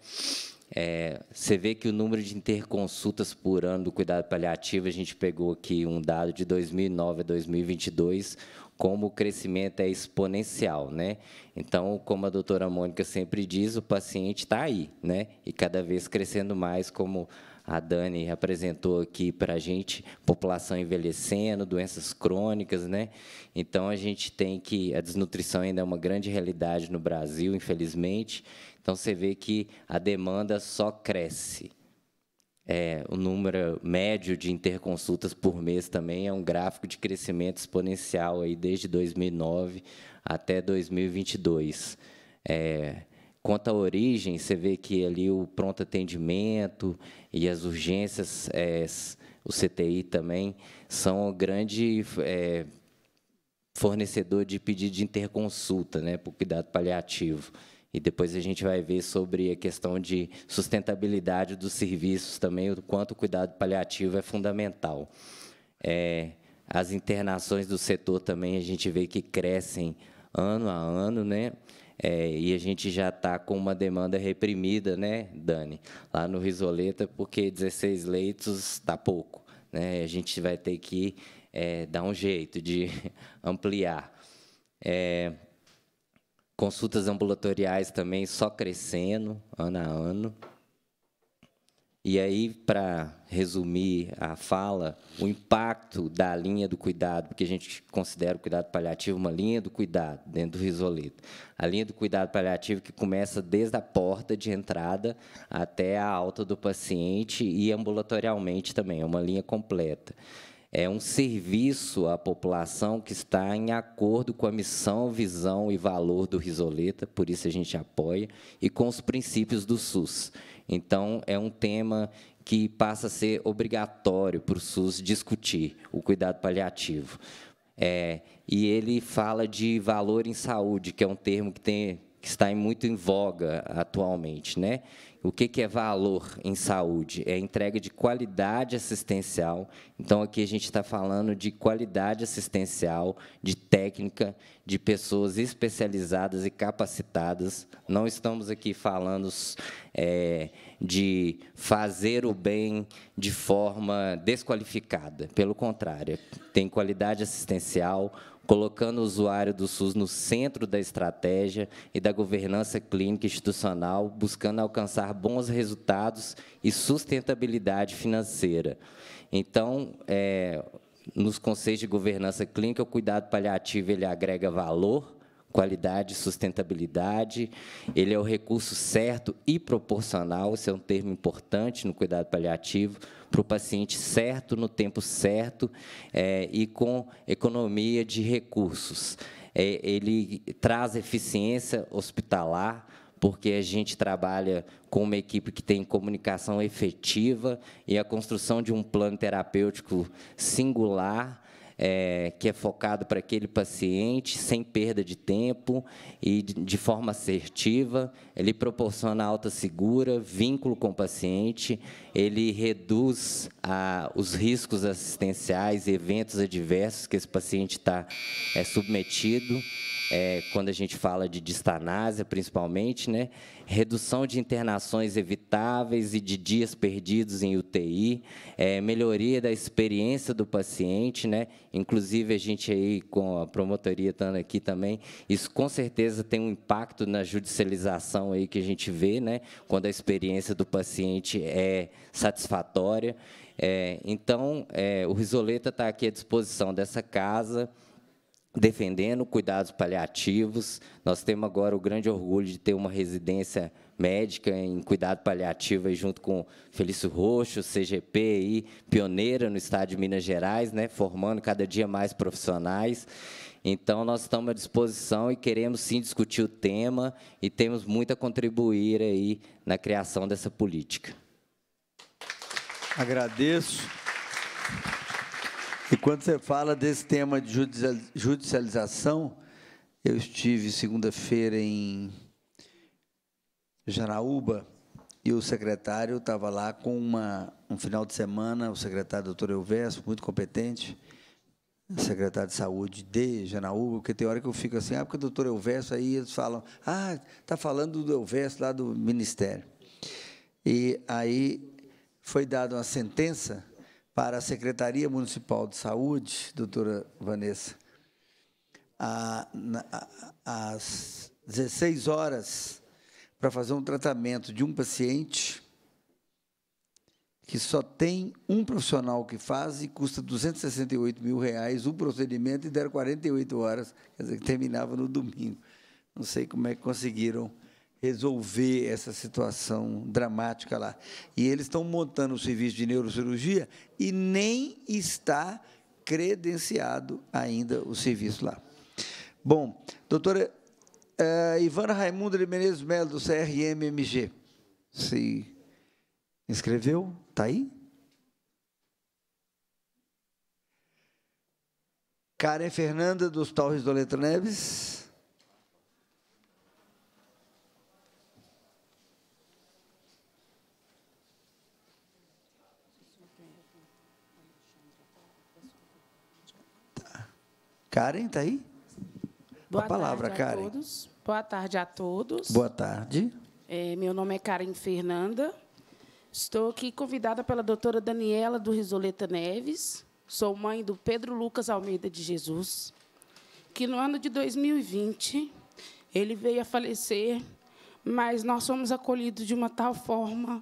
Speaker 18: É, você vê que o número de interconsultas por ano do cuidado paliativo, a gente pegou aqui um dado de 2009 a 2022, como o crescimento é exponencial, né? Então, como a doutora Mônica sempre diz, o paciente está aí, né? E cada vez crescendo mais, como a Dani apresentou aqui para a gente, população envelhecendo, doenças crônicas, né? Então a gente tem que a desnutrição ainda é uma grande realidade no Brasil, infelizmente. Então você vê que a demanda só cresce. É, o número médio de interconsultas por mês também é um gráfico de crescimento exponencial aí desde 2009 até 2022. É, Quanto à origem, você vê que ali o pronto atendimento e as urgências, é, o CTI também, são um grande é, fornecedor de pedido de interconsulta né, para o cuidado paliativo. E depois a gente vai ver sobre a questão de sustentabilidade dos serviços também, o quanto o cuidado paliativo é fundamental. É, as internações do setor também a gente vê que crescem ano a ano, né? É, e a gente já está com uma demanda reprimida, né, Dani? Lá no Risoleta, porque 16 leitos está pouco. Né? A gente vai ter que é, dar um jeito de ampliar. É, consultas ambulatoriais também só crescendo ano a ano. E aí, para resumir a fala, o impacto da linha do cuidado, porque a gente considera o cuidado paliativo uma linha do cuidado dentro do risoleto. A linha do cuidado paliativo que começa desde a porta de entrada até a alta do paciente e ambulatorialmente também, é uma linha completa. É um serviço à população que está em acordo com a missão, visão e valor do Risoleta, por isso a gente apoia, e com os princípios do SUS. Então, é um tema que passa a ser obrigatório para o SUS discutir o cuidado paliativo. É, e ele fala de valor em saúde, que é um termo que, tem, que está muito em voga atualmente, né? O que, é valor em saúde? É entrega de qualidade assistencial. Então, aqui a gente está falando de qualidade assistencial, de técnica, de pessoas especializadas e capacitadas. Não estamos aqui falando é, de fazer o bem de forma desqualificada. Pelo contrário, tem qualidade assistencial, colocando o usuário do SUS no centro da estratégia e da governança clínica institucional, buscando alcançar bons resultados e sustentabilidade financeira. Então, é, nos conceitos de governança clínica, o cuidado paliativo ele agrega valor, qualidade, sustentabilidade. Ele é o recurso certo e proporcional, esse é um termo importante no cuidado paliativo, para o paciente certo, no tempo certo é, e com economia de recursos. É, ele traz eficiência hospitalar, porque a gente trabalha com uma equipe que tem comunicação efetiva e a construção de um plano terapêutico singular. É, que é focado para aquele paciente, sem perda de tempo e de, de forma assertiva ele proporciona alta segura, vínculo com o paciente, ele reduz a, ah, os riscos assistenciais, eventos adversos que esse paciente está é, submetido, é, quando a gente fala de distanásia, principalmente, né? redução de internações evitáveis e de dias perdidos em UTI, é, melhoria da experiência do paciente, né? inclusive a gente aí com a promotoria estando aqui também, isso com certeza tem um impacto na judicialização aí que a gente vê, né, quando a experiência do paciente é satisfatória. É, então, é, o Risoleta está aqui à disposição dessa casa, defendendo cuidados paliativos. Nós temos agora o grande orgulho de ter uma residência médica em cuidado paliativo junto com Felício Roxo, CGP, aí, pioneira no estado de Minas Gerais, né, formando cada dia mais profissionais. Então, nós estamos à disposição e queremos sim discutir o tema e temos muito a contribuir aí na criação dessa política.
Speaker 1: Agradeço. E quando você fala desse tema de judicialização, eu estive segunda-feira em Janaúba e o secretário estava lá com uma, um final de semana, o secretário doutor Elvesco, muito competente, secretário de saúde de Janaúba, porque tem hora que eu fico assim, ah, porque o doutor Elverso, aí eles falam, ah, está falando do Elverso lá do Ministério. E aí foi dada uma sentença para a Secretaria Municipal de Saúde, doutora Vanessa, às 16 horas, para fazer um tratamento de um paciente que só tem um profissional que faz e custa 268 mil reais o um procedimento e deram 48 horas, quer dizer, que terminava no domingo. Não sei como é que conseguiram resolver essa situação dramática lá. E eles estão montando o serviço de neurocirurgia e nem está credenciado ainda o serviço lá. Bom, doutora uh, Ivana Raimundo de Menezes Melo, do CRMMG. sim. Escreveu? Está aí? Karen Fernanda dos Torres do Letra Neves. Tá. Karen, está aí? Boa a palavra, tarde a Karen.
Speaker 19: Todos. Boa tarde a todos. Boa
Speaker 1: tarde.
Speaker 19: É, meu nome é Karen Fernanda. Estou aqui convidada pela doutora Daniela do Risoleta Neves. Sou mãe do Pedro Lucas Almeida de Jesus, que no ano de 2020 ele veio a falecer, mas nós fomos acolhidos de uma tal forma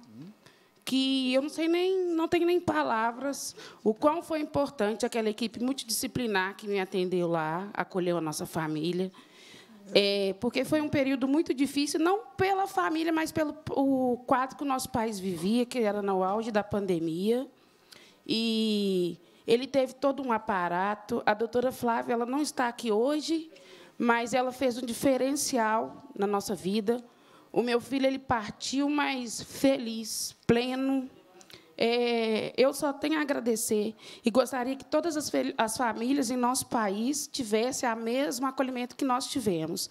Speaker 19: que eu não sei nem, não tenho nem palavras o quão foi importante aquela equipe multidisciplinar que me atendeu lá, acolheu a nossa família. É, porque foi um período muito difícil, não pela família, mas pelo o quadro que o nosso país vivia, que era no auge da pandemia. E ele teve todo um aparato. A doutora Flávia ela não está aqui hoje, mas ela fez um diferencial na nossa vida. O meu filho ele partiu, mas feliz, pleno, é, eu só tenho a agradecer e gostaria que todas as, as famílias em nosso país tivessem o mesmo acolhimento que nós tivemos.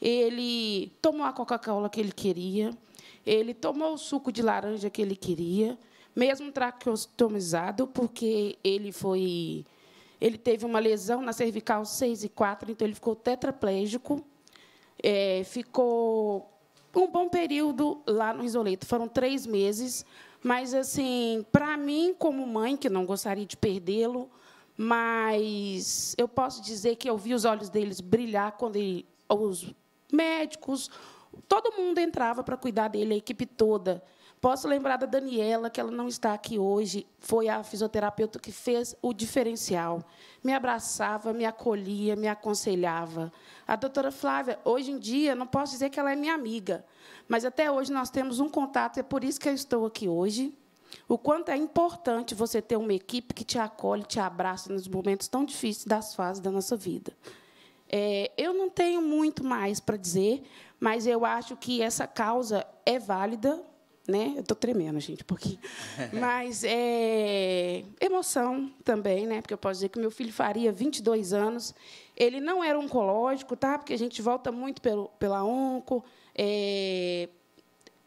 Speaker 19: Ele tomou a Coca-Cola que ele queria, ele tomou o suco de laranja que ele queria, mesmo traqueostomizado, porque ele foi ele teve uma lesão na cervical 6 e 4, então ele ficou tetraplégico. É, ficou um bom período lá no Isoleto, foram três meses. Mas, assim, para mim, como mãe, que não gostaria de perdê-lo, mas eu posso dizer que eu vi os olhos deles brilhar quando ele, os médicos, todo mundo entrava para cuidar dele, a equipe toda. Posso lembrar da Daniela, que ela não está aqui hoje, foi a fisioterapeuta que fez o diferencial. Me abraçava, me acolhia, me aconselhava. A doutora Flávia, hoje em dia, não posso dizer que ela é minha amiga, mas até hoje nós temos um contato, é por isso que eu estou aqui hoje. O quanto é importante você ter uma equipe que te acolhe, te abraça nos momentos tão difíceis das fases da nossa vida. É, eu não tenho muito mais para dizer, mas eu acho que essa causa é válida. Né? Eu estou tremendo, gente, um pouquinho. Mas é, emoção também, né? porque eu posso dizer que meu filho faria 22 anos. Ele não era oncológico, tá? porque a gente volta muito pelo, pela onco, é,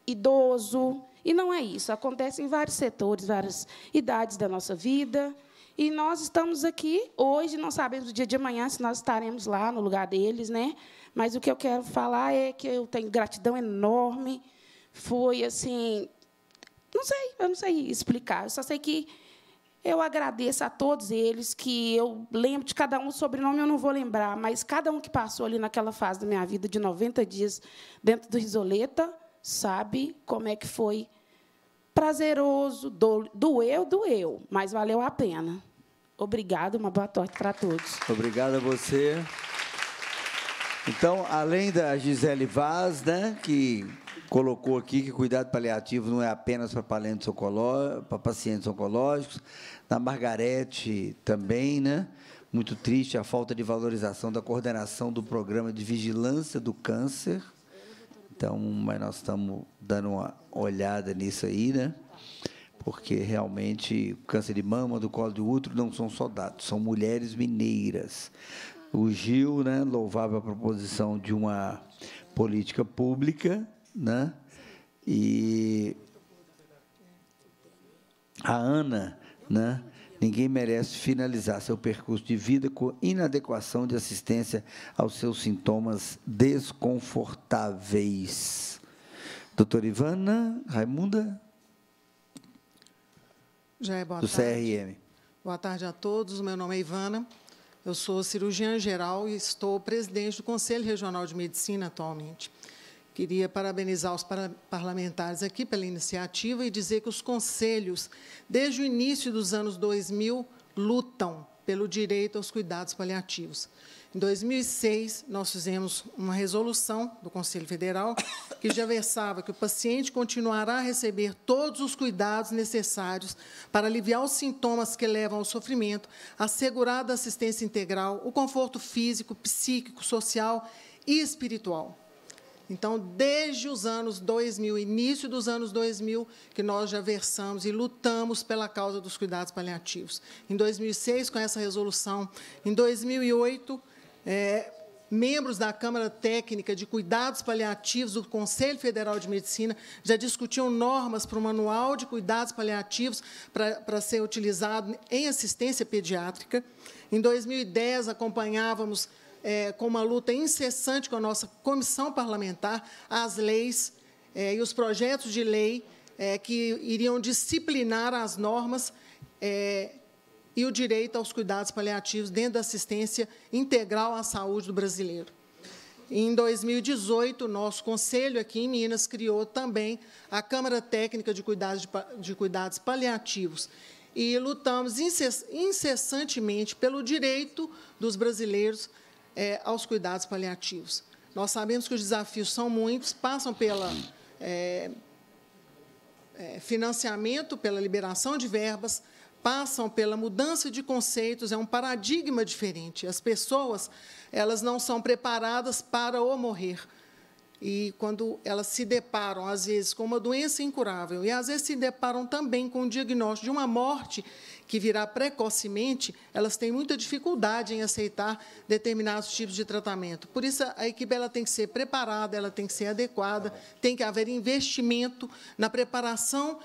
Speaker 19: idoso. E não é isso. Acontece em vários setores, várias idades da nossa vida. E nós estamos aqui hoje, não sabemos o dia de amanhã se nós estaremos lá no lugar deles, né? Mas o que eu quero falar é que eu tenho gratidão enorme. Foi assim, não sei, eu não sei explicar. Eu só sei que eu agradeço a todos eles, que eu lembro de cada um, o sobrenome eu não vou lembrar, mas cada um que passou ali naquela fase da minha vida de 90 dias dentro do Risoleta sabe como é que foi prazeroso, do, doeu, doeu, mas valeu a pena. Obrigada, uma boa tarde para
Speaker 1: todos. Obrigada a você. Então, além da Gisele Vaz, né, que colocou aqui que cuidado paliativo não é apenas para pacientes, oncoló para pacientes oncológicos, da Margarete também, né? Muito triste a falta de valorização da coordenação do programa de vigilância do câncer. Então, mas nós estamos dando uma olhada nisso aí, né? Porque realmente o câncer de mama, do colo de útero, não são só dados, são mulheres mineiras o Gil, né, louvava a proposição de uma política pública, né? E a Ana, né? Ninguém merece finalizar seu percurso de vida com inadequação de assistência aos seus sintomas desconfortáveis. Doutora Ivana Raimunda?
Speaker 20: Já é boa do tarde. CRM. Boa tarde a todos. Meu nome é Ivana. Eu sou cirurgiã geral e estou presidente do Conselho Regional de Medicina atualmente. Queria parabenizar os parlamentares aqui pela iniciativa e dizer que os conselhos, desde o início dos anos 2000, lutam pelo direito aos cuidados paliativos. Em 2006, nós fizemos uma resolução do Conselho Federal que já versava que o paciente continuará a receber todos os cuidados necessários para aliviar os sintomas que levam ao sofrimento, assegurada a assistência integral, o conforto físico, psíquico, social e espiritual. Então, desde os anos 2000, início dos anos 2000, que nós já versamos e lutamos pela causa dos cuidados paliativos. Em 2006, com essa resolução. Em 2008, é, membros da Câmara Técnica de Cuidados Paliativos do Conselho Federal de Medicina já discutiam normas para o manual de cuidados paliativos para, para ser utilizado em assistência pediátrica. Em 2010, acompanhávamos é, com uma luta incessante com a nossa comissão parlamentar, as leis é, e os projetos de lei é, que iriam disciplinar as normas é, e o direito aos cuidados paliativos dentro da assistência integral à saúde do brasileiro. Em 2018, o nosso conselho aqui em Minas criou também a Câmara Técnica de Cuidados, de, de cuidados Paliativos e lutamos incessantemente pelo direito dos brasileiros é, aos cuidados paliativos. Nós sabemos que os desafios são muitos, passam pelo é, é, financiamento, pela liberação de verbas, passam pela mudança de conceitos, é um paradigma diferente. As pessoas elas não são preparadas para o morrer. E quando elas se deparam, às vezes, com uma doença incurável, e às vezes se deparam também com o diagnóstico de uma morte que virá precocemente, elas têm muita dificuldade em aceitar determinados tipos de tratamento. Por isso, a equipe ela tem que ser preparada, ela tem que ser adequada, tem que haver investimento na preparação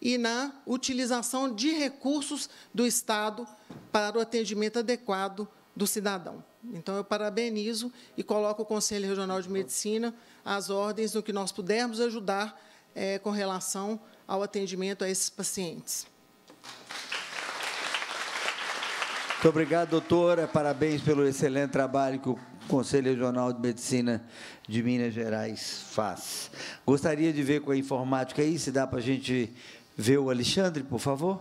Speaker 20: e na utilização de recursos do Estado para o atendimento adequado do cidadão. Então, eu parabenizo e coloco o Conselho Regional de Medicina às ordens do que nós pudermos ajudar é, com relação ao atendimento a esses pacientes.
Speaker 1: Muito obrigado, doutora. É, parabéns pelo excelente trabalho que o Conselho Regional de Medicina de Minas Gerais faz. Gostaria de ver com a informática aí, se dá para a gente ver o Alexandre, por favor.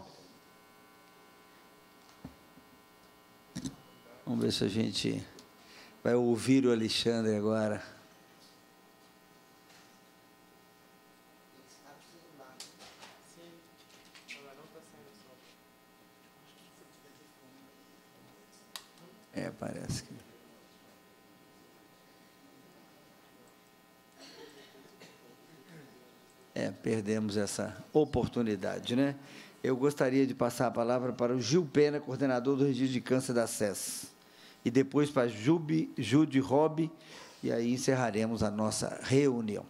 Speaker 1: Vamos ver se a gente vai ouvir o Alexandre agora. É, parece que. É, perdemos essa oportunidade, né? Eu gostaria de passar a palavra para o Gil Pena, coordenador do Registro de Câncer da SES. E depois para Jubi, Jude Rob, e aí encerraremos a nossa reunião.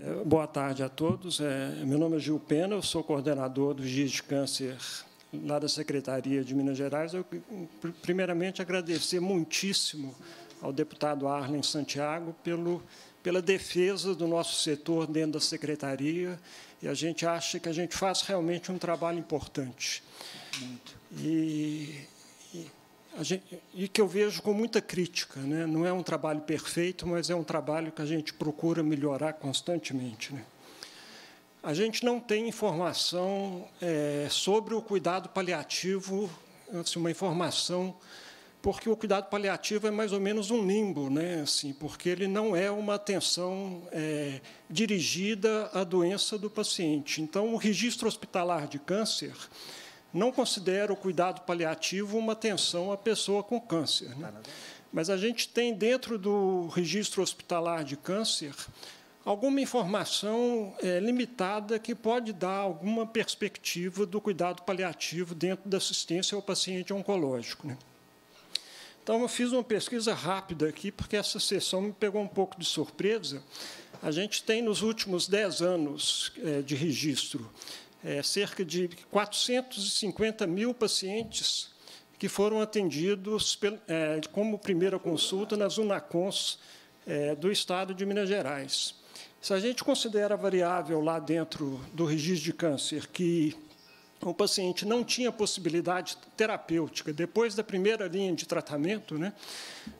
Speaker 1: É,
Speaker 21: boa tarde a todos. É, meu nome é Gil Pena, eu sou coordenador do Registro de Câncer lá da Secretaria de Minas Gerais, eu primeiramente agradecer muitíssimo ao deputado Arlen Santiago pelo, pela defesa do nosso setor dentro da Secretaria, e a gente acha que a gente faz realmente um trabalho importante. Muito. E, e, gente, e que eu vejo com muita crítica. Né? Não é um trabalho perfeito, mas é um trabalho que a gente procura melhorar constantemente. Né? A gente não tem informação é, sobre o cuidado paliativo, assim, uma informação, porque o cuidado paliativo é mais ou menos um limbo, né? assim, porque ele não é uma atenção é, dirigida à doença do paciente. Então, o registro hospitalar de câncer não considera o cuidado paliativo uma atenção à pessoa com câncer. Né? Mas a gente tem dentro do registro hospitalar de câncer alguma informação é, limitada que pode dar alguma perspectiva do cuidado paliativo dentro da assistência ao paciente oncológico. Né? Então, eu fiz uma pesquisa rápida aqui, porque essa sessão me pegou um pouco de surpresa. A gente tem, nos últimos 10 anos é, de registro, é, cerca de 450 mil pacientes que foram atendidos como primeira consulta nas UNACONs do Estado de Minas Gerais. Se a gente considera a variável lá dentro do registro de câncer que o paciente não tinha possibilidade terapêutica depois da primeira linha de tratamento, né?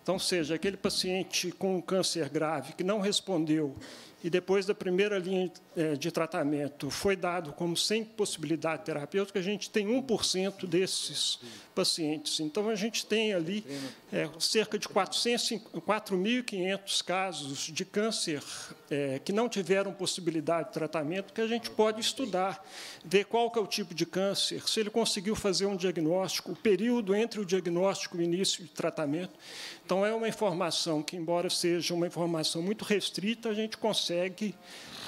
Speaker 21: então, seja aquele paciente com câncer grave que não respondeu e depois da primeira linha eh, de tratamento foi dado como sem possibilidade terapêutica, a gente tem 1% desses pacientes. Então, a gente tem ali é, cerca de 4.500 casos de câncer é, que não tiveram possibilidade de tratamento, que a gente pode estudar, ver qual que é o tipo de câncer, se ele conseguiu fazer um diagnóstico, o período entre o diagnóstico e o início de tratamento. Então, é uma informação que, embora seja uma informação muito restrita, a gente consegue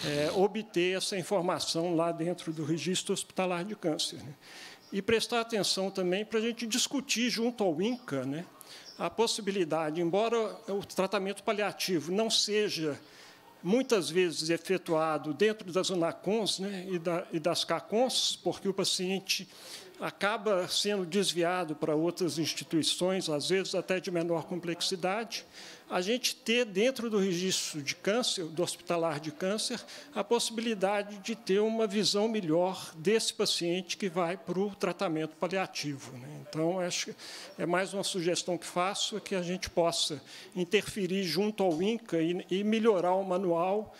Speaker 21: é, obter essa informação lá dentro do registro hospitalar de câncer. Né? E prestar atenção também para a gente discutir junto ao INCA, né, a possibilidade, embora o tratamento paliativo não seja muitas vezes efetuado dentro das UNACONs né, e, da, e das CACONs, porque o paciente acaba sendo desviado para outras instituições, às vezes até de menor complexidade, a gente ter dentro do registro de câncer, do hospitalar de câncer, a possibilidade de ter uma visão melhor desse paciente que vai para o tratamento paliativo. Né? Então, acho é mais uma sugestão que faço, é que a gente possa interferir junto ao INCA e, e melhorar o manual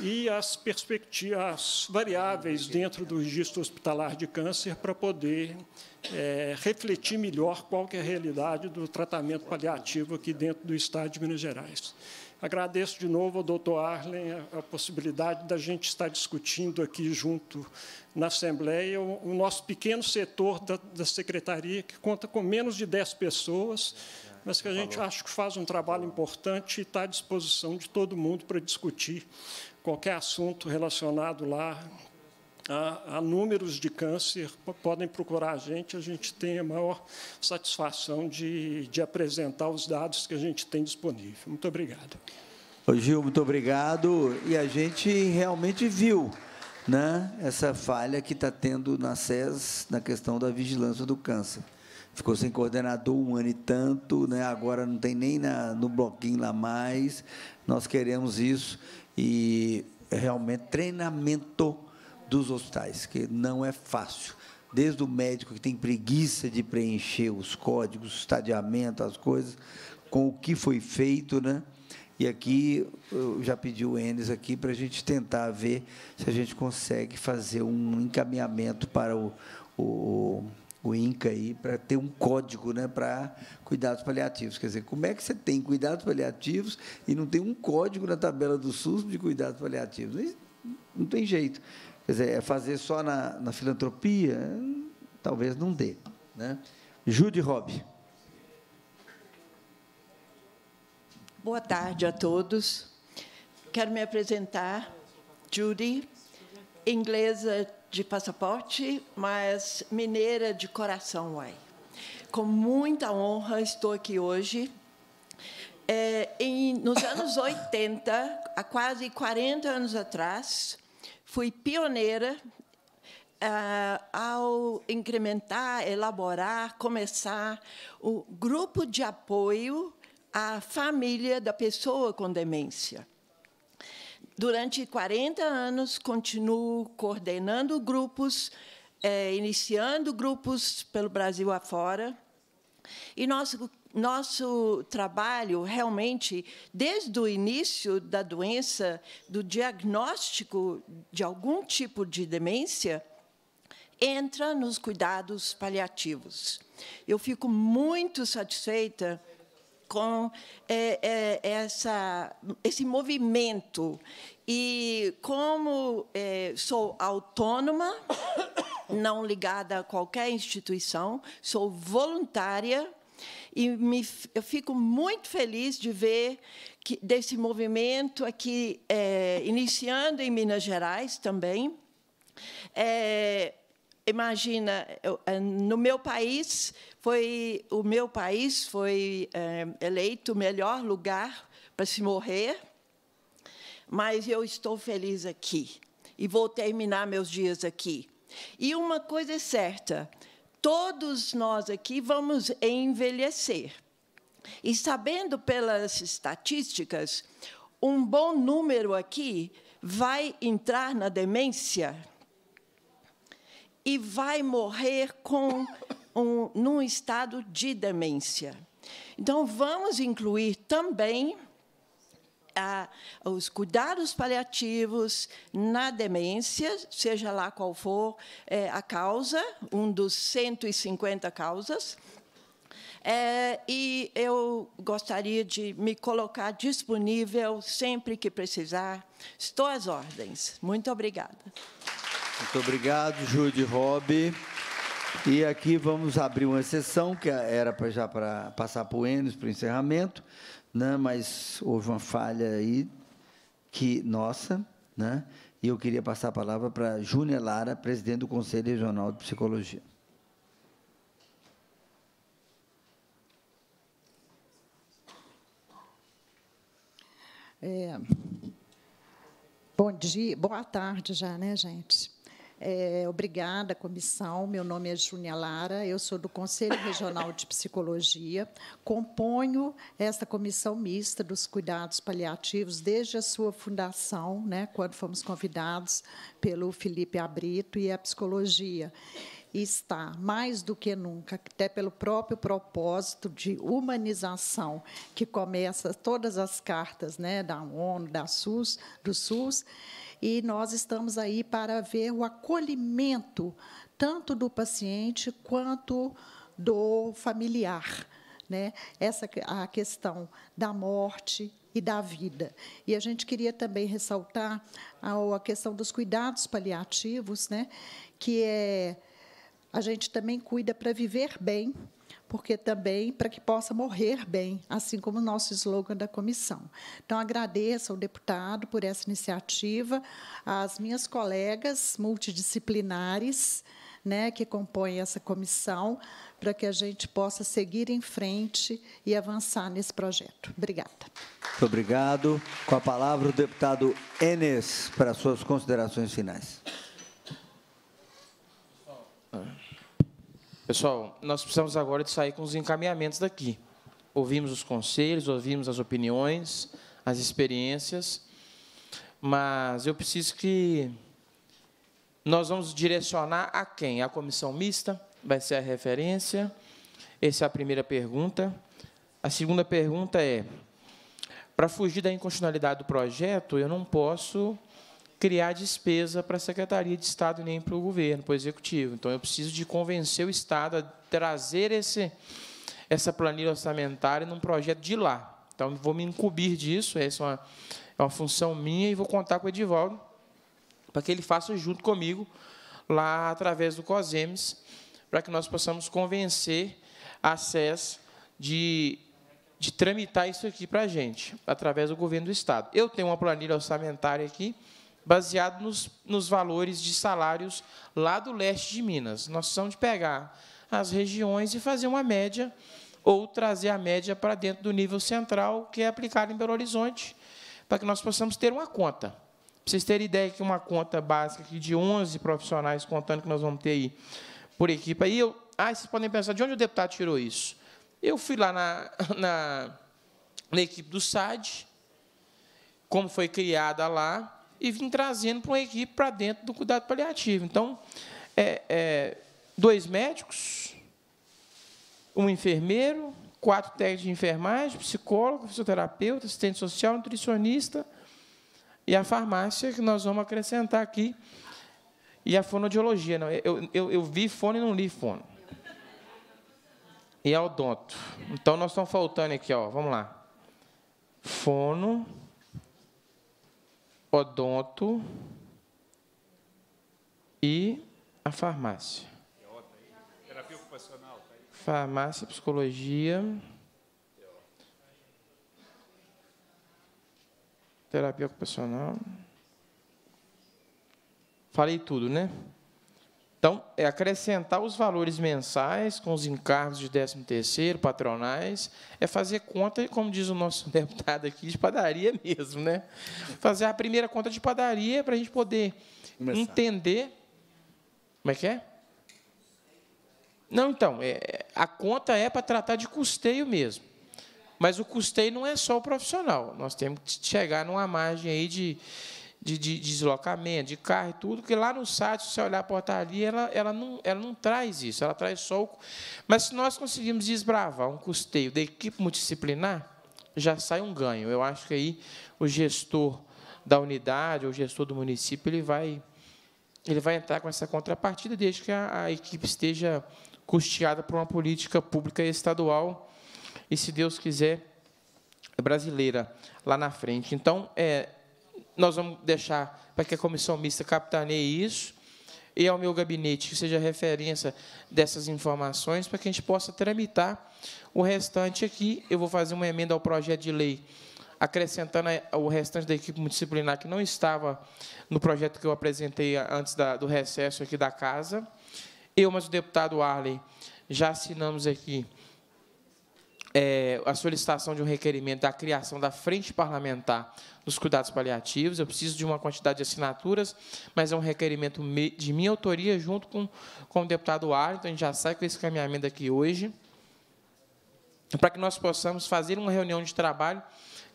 Speaker 21: e as perspectivas, variáveis dentro do registro hospitalar de câncer para poder é, refletir melhor qual que é a realidade do tratamento paliativo aqui dentro do Estado de Minas Gerais. Agradeço de novo ao doutor Arlen a, a possibilidade da gente estar discutindo aqui junto na Assembleia o, o nosso pequeno setor da, da, Secretaria, que conta com menos de 10 pessoas, mas que a gente acha que faz um trabalho importante e está à disposição de todo mundo para discutir qualquer assunto relacionado lá a, a, números de câncer, podem procurar a gente, a gente tem a maior satisfação de, de apresentar os dados que a gente
Speaker 1: tem disponível. Muito obrigado. Ô Gil, muito obrigado. E a gente realmente viu né, essa falha que está tendo na SES na questão da vigilância do câncer. Ficou sem coordenador um ano e tanto, né, agora não tem nem na, no bloquinho lá mais. Nós queremos isso e é realmente treinamento dos hospitais, que não é fácil. Desde o médico que tem preguiça de preencher os códigos, o estadiamento, as coisas, com o que foi feito, né? E aqui eu já pedi o Enes aqui para a gente tentar ver se a gente consegue fazer um encaminhamento para o, o o INCA aí para ter um código né, para cuidados paliativos. Quer dizer, como é que você tem cuidados paliativos e não tem um código na tabela do SUS de cuidados paliativos? Não tem jeito. Quer dizer, é fazer só na, na filantropia, talvez não dê. Né? Jude Rob.
Speaker 22: Boa tarde a todos. Quero me apresentar, Judy, inglesa de passaporte, mas mineira de coração, uai. Com muita honra estou aqui hoje. É, em, nos anos 80, há quase 40 anos atrás, fui pioneira ah, ao incrementar, elaborar, começar o grupo de apoio à família da pessoa com demência. Durante 40 anos, continuo coordenando grupos, é, iniciando grupos pelo Brasil afora. E nosso, nosso trabalho, realmente, desde o início da doença, do diagnóstico de algum tipo de demência, entra nos cuidados paliativos. Eu fico muito satisfeita com é, é, é, essa, esse movimento. E como é, sou autônoma, não ligada a qualquer instituição, sou voluntária e me, eu fico muito feliz de ver que, desse movimento aqui, é, iniciando em Minas Gerais também, é, imagina, eh, no meu país foi o meu país foi é, eleito o melhor lugar para se morrer, mas eu estou feliz aqui e vou terminar meus dias aqui. E uma coisa é certa, todos nós aqui vamos envelhecer. E sabendo pelas estatísticas, um bom número aqui vai entrar na demência e vai morrer com um, num estado de demência. Então, vamos incluir também a, ah, os cuidados paliativos na demência, seja lá qual for é, a causa, um dos 150 causas. É, e eu gostaria de me colocar disponível sempre que precisar. Estou às ordens. Muito obrigada.
Speaker 1: Muito obrigado, Jude Rob. E aqui vamos abrir uma sessão que era pra, já para passar para o Enes para o encerramento, né? mas houve uma falha aí que nossa, né? e eu queria passar a palavra para Júnia Lara, presidente do Conselho Regional de Psicologia.
Speaker 23: É, bom dia, boa tarde já, né, gente? É, obrigada, comissão. Meu nome é Júnia Lara, eu sou do Conselho Regional de Psicologia. Componho esta comissão mista dos cuidados paliativos desde a sua fundação, né, quando fomos convidados pelo Felipe Abrito e a psicologia. está, mais do que nunca, até pelo próprio propósito de humanização que começa todas as cartas né, da ONU, da SUS, do SUS e nós estamos aí para ver o acolhimento tanto do paciente quanto do familiar. Né? Essa a questão da morte e da vida. E a gente queria também ressaltar a, a questão dos cuidados paliativos, né? que é a gente também cuida para viver bem, porque também para que possa morrer bem, assim como o nosso slogan da comissão. Então, agradeço ao deputado por essa iniciativa, às minhas colegas multidisciplinares. Né, que compõem essa comissão, para que a gente possa seguir em frente e avançar nesse projeto. Obrigada.
Speaker 1: Muito obrigado. Com a palavra, o deputado Enes, para suas
Speaker 4: considerações finais. Pessoal, nós precisamos agora de sair com os encaminhamentos daqui. Ouvimos os conselhos, ouvimos as opiniões, as experiências, mas eu preciso que nós vamos direcionar a quem? A comissão mista vai ser a referência. Essa é a primeira pergunta. A segunda pergunta é: para fugir da inconstitucionalidade do projeto, eu não posso criar despesa para a Secretaria de Estado nem para o governo, para o Executivo. Então, eu preciso de convencer o Estado a trazer esse, essa planilha orçamentária num projeto de lá. Então, vou me incumbir disso, essa é uma, é uma função minha, e vou contar com o Edivaldo para que ele faça junto comigo, lá através do COSEMES, para que nós possamos convencer a SES de, de tramitar isso aqui para a gente, através do governo do Estado. Eu tenho uma planilha orçamentária aqui, baseado nos, nos valores de salários lá do leste de Minas. Nós precisamos de pegar as regiões e fazer uma média ou trazer a média para dentro do nível central, que é aplicado em Belo Horizonte, para que nós possamos ter uma conta. Para vocês terem ideia que uma conta básica aqui de 11 profissionais, contando que nós vamos ter aí por equipe. Aí eu, ah, vocês podem pensar, de onde o deputado tirou isso? Eu fui lá na, na, na equipe do SAD, como foi criada lá, e vim trazendo para uma equipe para dentro do cuidado paliativo. Então, é, é, dois médicos, um enfermeiro, quatro técnicos de enfermagem, psicólogo, fisioterapeuta, assistente social, nutricionista e a farmácia, que nós vamos acrescentar aqui, e a fonodiologia. Não, eu, eu, eu vi fono e não li fono E a é odonto. Então, nós estamos faltando aqui, ó, vamos lá. Fono, odonto e a farmácia.
Speaker 2: Terapia ocupacional. Tá
Speaker 4: farmácia, psicologia. Terapia ocupacional. Falei tudo, né? Então, é acrescentar os valores mensais com os encargos de 13º, patronais, é fazer conta, como diz o nosso deputado aqui, de padaria mesmo. Né? Fazer a primeira conta de padaria para a gente poder Começar. entender... Como é que é? Não, então, é, a conta é para tratar de custeio mesmo. Mas o custeio não é só o profissional. Nós temos que chegar numa margem aí de, de, de, deslocamento, de carro e tudo, que lá no site, se você olhar a portaria, ela, ela, não, ela não traz isso, ela traz só o. Mas se nós conseguirmos desbravar um custeio da equipe multidisciplinar, já sai um ganho. Eu acho que aí o gestor da unidade, ou o gestor do município, ele vai, ele vai entrar com essa contrapartida, desde que a, a equipe esteja custeada por uma política pública estadual e, se Deus quiser, brasileira lá na frente. Então, é, nós vamos deixar para que a comissão mista capitaneie isso e ao meu gabinete que seja referência dessas informações para que a gente possa tramitar o restante aqui. Eu vou fazer uma emenda ao projeto de lei acrescentando o restante da equipe multidisciplinar que não estava no projeto que eu apresentei antes da, do recesso aqui da casa. Eu, mas o deputado Arley, já assinamos aqui é, a solicitação de um requerimento da criação da Frente Parlamentar dos Cuidados Paliativos. Eu preciso de uma quantidade de assinaturas, mas é um requerimento de minha autoria, junto com, com o deputado Arthur. Então a gente já sai com esse caminhamento aqui hoje, para que nós possamos fazer uma reunião de trabalho,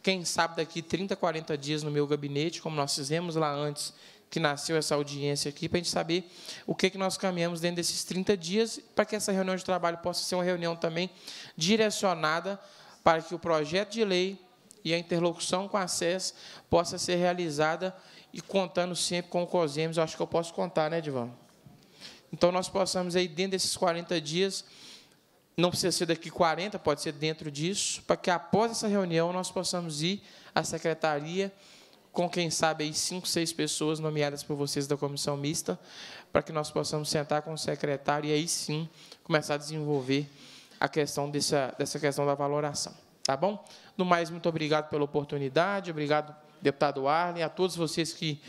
Speaker 4: quem sabe daqui 30, 40 dias no meu gabinete, como nós fizemos lá antes que nasceu essa audiência aqui, para a gente saber o que, que nós caminhamos dentro desses 30 dias, para que essa reunião de trabalho possa ser uma reunião também direcionada para que o projeto de lei e a interlocução com a SES possa ser realizada e contando sempre com o COSEMES, acho que eu posso contar, né, Divan? Então, nós possamos, aí, dentro desses 40 dias, não precisa ser daqui 40, pode ser dentro disso, para que após essa reunião nós possamos ir à secretaria com, quem sabe, aí cinco, seis pessoas nomeadas por vocês da comissão mista, para que nós possamos sentar com o secretário e aí sim começar a desenvolver a questão dessa, dessa questão da valoração. Tá bom? No mais, muito obrigado pela oportunidade, obrigado, deputado Arlen, a todos vocês que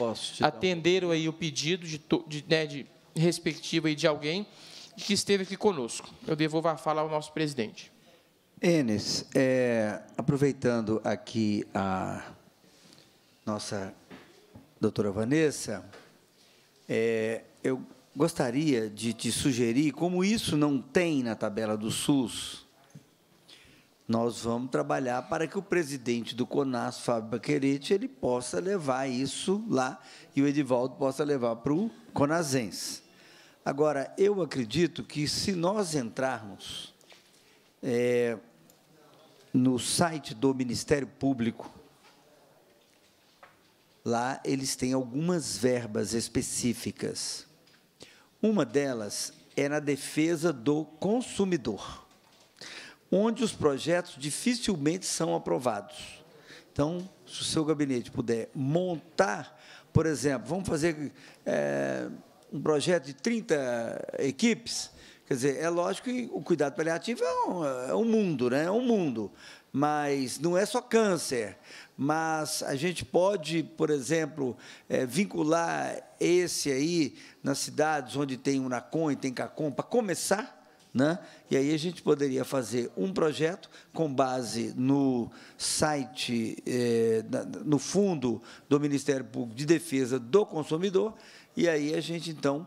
Speaker 4: atenderam aí o pedido de, de, né, de respectivo de alguém que esteve aqui conosco. Eu devolvo a fala ao nosso presidente.
Speaker 1: Enes, é, aproveitando aqui a nossa doutora Vanessa, é, eu gostaria de te sugerir, como isso não tem na tabela do SUS, nós vamos trabalhar para que o presidente do CONAS, Fábio Baquerete, ele possa levar isso lá e o Edivaldo possa levar para o Conasens. Agora, eu acredito que se nós entrarmos é, no site do Ministério Público Lá eles têm algumas verbas específicas. Uma delas é na defesa do consumidor, onde os projetos dificilmente são aprovados. Então, se o seu gabinete puder montar, por exemplo, vamos fazer é, um projeto de 30 equipes, Quer dizer, é lógico que o cuidado paliativo é um, é um, mundo, né? É um mundo mas não é só câncer, mas a gente pode, por exemplo, é, vincular esse aí nas cidades onde tem nacon e tem Cacom, para começar, né? e aí a gente poderia fazer um projeto com base no site, é, no fundo do Ministério Público de Defesa do Consumidor, e aí a gente, então,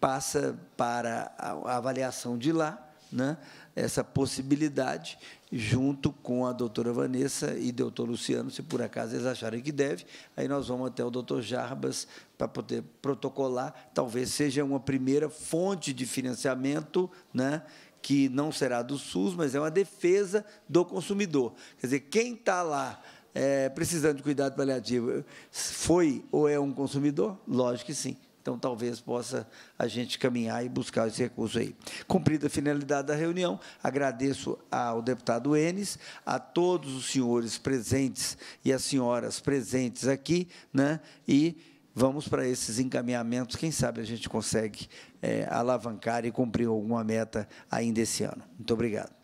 Speaker 1: passa para a avaliação de lá, né? essa possibilidade junto com a doutora Vanessa e doutor Luciano, se por acaso eles acharem que deve, aí nós vamos até o doutor Jarbas para poder protocolar, talvez seja uma primeira fonte de financiamento, né, que não será do SUS, mas é uma defesa do consumidor. Quer dizer, quem está lá é, precisando de cuidado paliativo foi ou é um consumidor? Lógico que sim. Então, talvez possa a gente caminhar e buscar esse recurso aí. Cumprida a finalidade da reunião, agradeço ao deputado Enes, a todos os senhores presentes e as senhoras presentes aqui, né? E vamos para esses encaminhamentos. Quem sabe a gente consegue é, alavancar e cumprir alguma meta ainda esse ano. Muito obrigado.